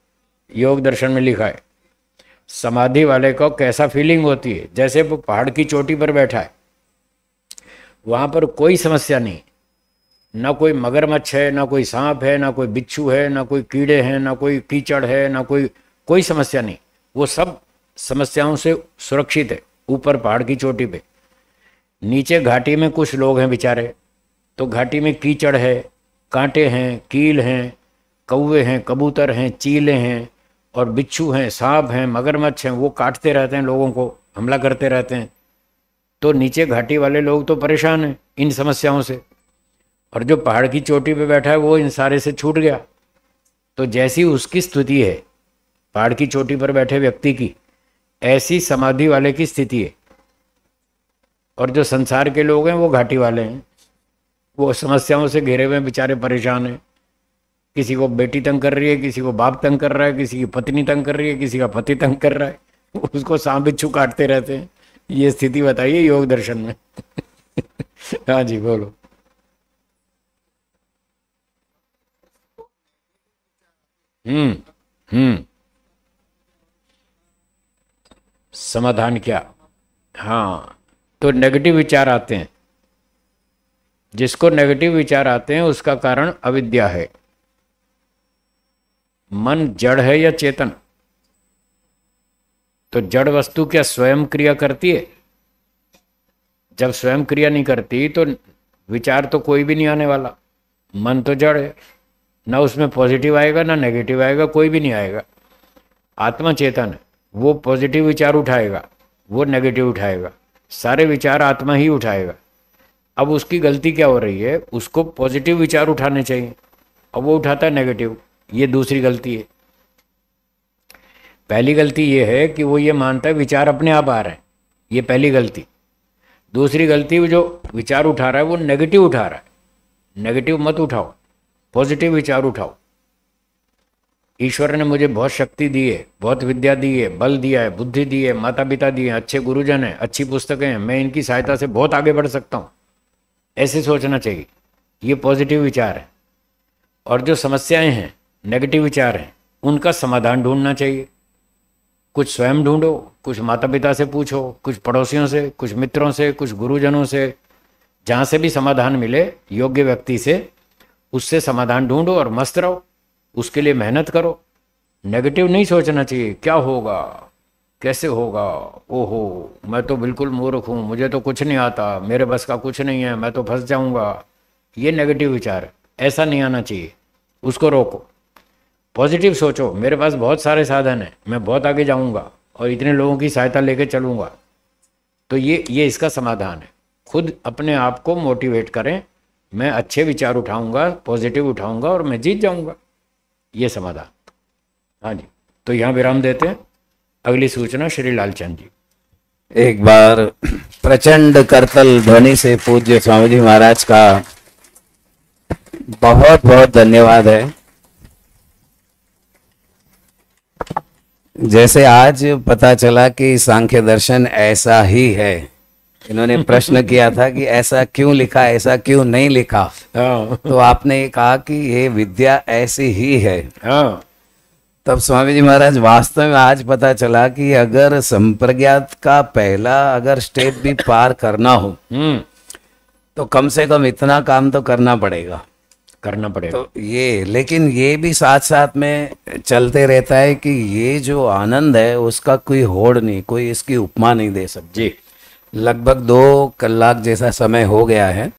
S1: योग दर्शन में लिखा है समाधि वाले को कैसा फीलिंग होती है जैसे वो पहाड़ की चोटी पर बैठा है वहाँ पर कोई समस्या नहीं ना कोई मगरमच्छ है ना कोई सांप है ना कोई बिच्छू है ना कोई कीड़े हैं ना कोई कीचड़ है ना कोई कोई समस्या नहीं वो सब समस्याओं से सुरक्षित है ऊपर पहाड़ की चोटी पे नीचे घाटी में कुछ लोग हैं बेचारे तो घाटी में कीचड़ है कांटे हैं कील हैं कौवे हैं कबूतर हैं चीले हैं और बिच्छू हैं सांप हैं मगरमच्छ हैं वो काटते रहते हैं लोगों को हमला करते रहते हैं तो नीचे घाटी वाले लोग तो परेशान हैं इन समस्याओं से और जो पहाड़ की चोटी पे बैठा है वो इन सारे से छूट गया तो जैसी उसकी स्थिति है पहाड़ की चोटी पर बैठे व्यक्ति की ऐसी समाधि वाले की स्थिति है और जो संसार के लोग हैं वो घाटी वाले हैं वो समस्याओं से घिरे हुए बेचारे परेशान हैं किसी को बेटी तंग कर रही है किसी को बाप तंग कर रहा है किसी की पत्नी तंग कर रही है किसी का पति तंग कर रहा है उसको सांप बिच्छू काटते रहते हैं ये स्थिति बताइए योग दर्शन में हाँ जी बोलो हम्म हम्म समाधान क्या हाँ तो नेगेटिव विचार आते हैं जिसको नेगेटिव विचार आते हैं उसका कारण अविद्या है मन जड़ है या चेतन तो जड़ वस्तु क्या स्वयं क्रिया करती है जब स्वयं क्रिया नहीं करती तो विचार तो कोई भी नहीं आने वाला मन तो जड़ है ना उसमें पॉजिटिव आएगा ना नेगेटिव आएगा कोई भी नहीं आएगा आत्मा चेतन है वो पॉजिटिव विचार उठाएगा वो नेगेटिव उठाएगा सारे विचार आत्मा ही उठाएगा अब उसकी गलती क्या हो रही है उसको पॉजिटिव विचार उठाने चाहिए और वो उठाता है नेगेटिव ये दूसरी गलती है पहली गलती ये है कि वो ये मानता है विचार अपने आप आ रहे हैं ये पहली गलती दूसरी गलती वो जो विचार उठा रहा है वो नेगेटिव उठा रहा है नेगेटिव मत उठाओ पॉजिटिव विचार उठाओ ईश्वर ने मुझे बहुत शक्ति दी है बहुत विद्या दी है बल दिया है बुद्धि दी है माता पिता दिए हैं अच्छे गुरुजन हैं अच्छी पुस्तकें हैं मैं इनकी सहायता से बहुत आगे बढ़ सकता हूँ ऐसे सोचना चाहिए ये पॉजिटिव विचार है और जो समस्याएं हैं नेगेटिव विचार हैं उनका समाधान ढूंढना चाहिए कुछ स्वयं ढूंढो कुछ माता पिता से पूछो कुछ पड़ोसियों से कुछ मित्रों से कुछ गुरुजनों से जहाँ से भी समाधान मिले योग्य व्यक्ति से उससे समाधान ढूंढो और मस्त रहो उसके लिए मेहनत करो नेगेटिव नहीं सोचना चाहिए क्या होगा कैसे होगा ओहो मैं तो बिल्कुल मूर्ख हूँ मुझे तो कुछ नहीं आता मेरे बस का कुछ नहीं है मैं तो फंस जाऊँगा ये नेगेटिव विचार ऐसा नहीं आना चाहिए उसको रोको पॉजिटिव सोचो मेरे पास बहुत सारे साधन हैं मैं बहुत आगे जाऊंगा और इतने लोगों की सहायता लेकर चलूंगा तो ये ये इसका समाधान है खुद अपने आप को मोटिवेट करें मैं अच्छे विचार उठाऊंगा पॉजिटिव उठाऊंगा और मैं जीत जाऊंगा ये समाधान हाँ जी तो यहाँ विराम देते हैं अगली सूचना श्री लालचंद जी एक बार प्रचंड करतल ध्वनि से पूज्य स्वामी जी महाराज का बहुत बहुत धन्यवाद है जैसे आज पता चला कि सांख्य दर्शन ऐसा ही है इन्होंने [laughs] प्रश्न किया था कि ऐसा क्यों लिखा ऐसा क्यों नहीं लिखा हाँ। तो आपने ये कहा कि ये विद्या ऐसी ही है हाँ। तब स्वामी जी महाराज वास्तव में आज पता चला कि अगर संप्रज्ञात का पहला अगर स्टेप भी पार करना हो हम्म। तो कम से कम इतना काम तो करना पड़ेगा करना पड़ेगा तो ये लेकिन ये भी साथ साथ में चलते रहता है कि ये जो आनंद है उसका कोई होड़ नहीं कोई इसकी उपमा नहीं दे सकती लगभग दो कलाक जैसा समय हो गया है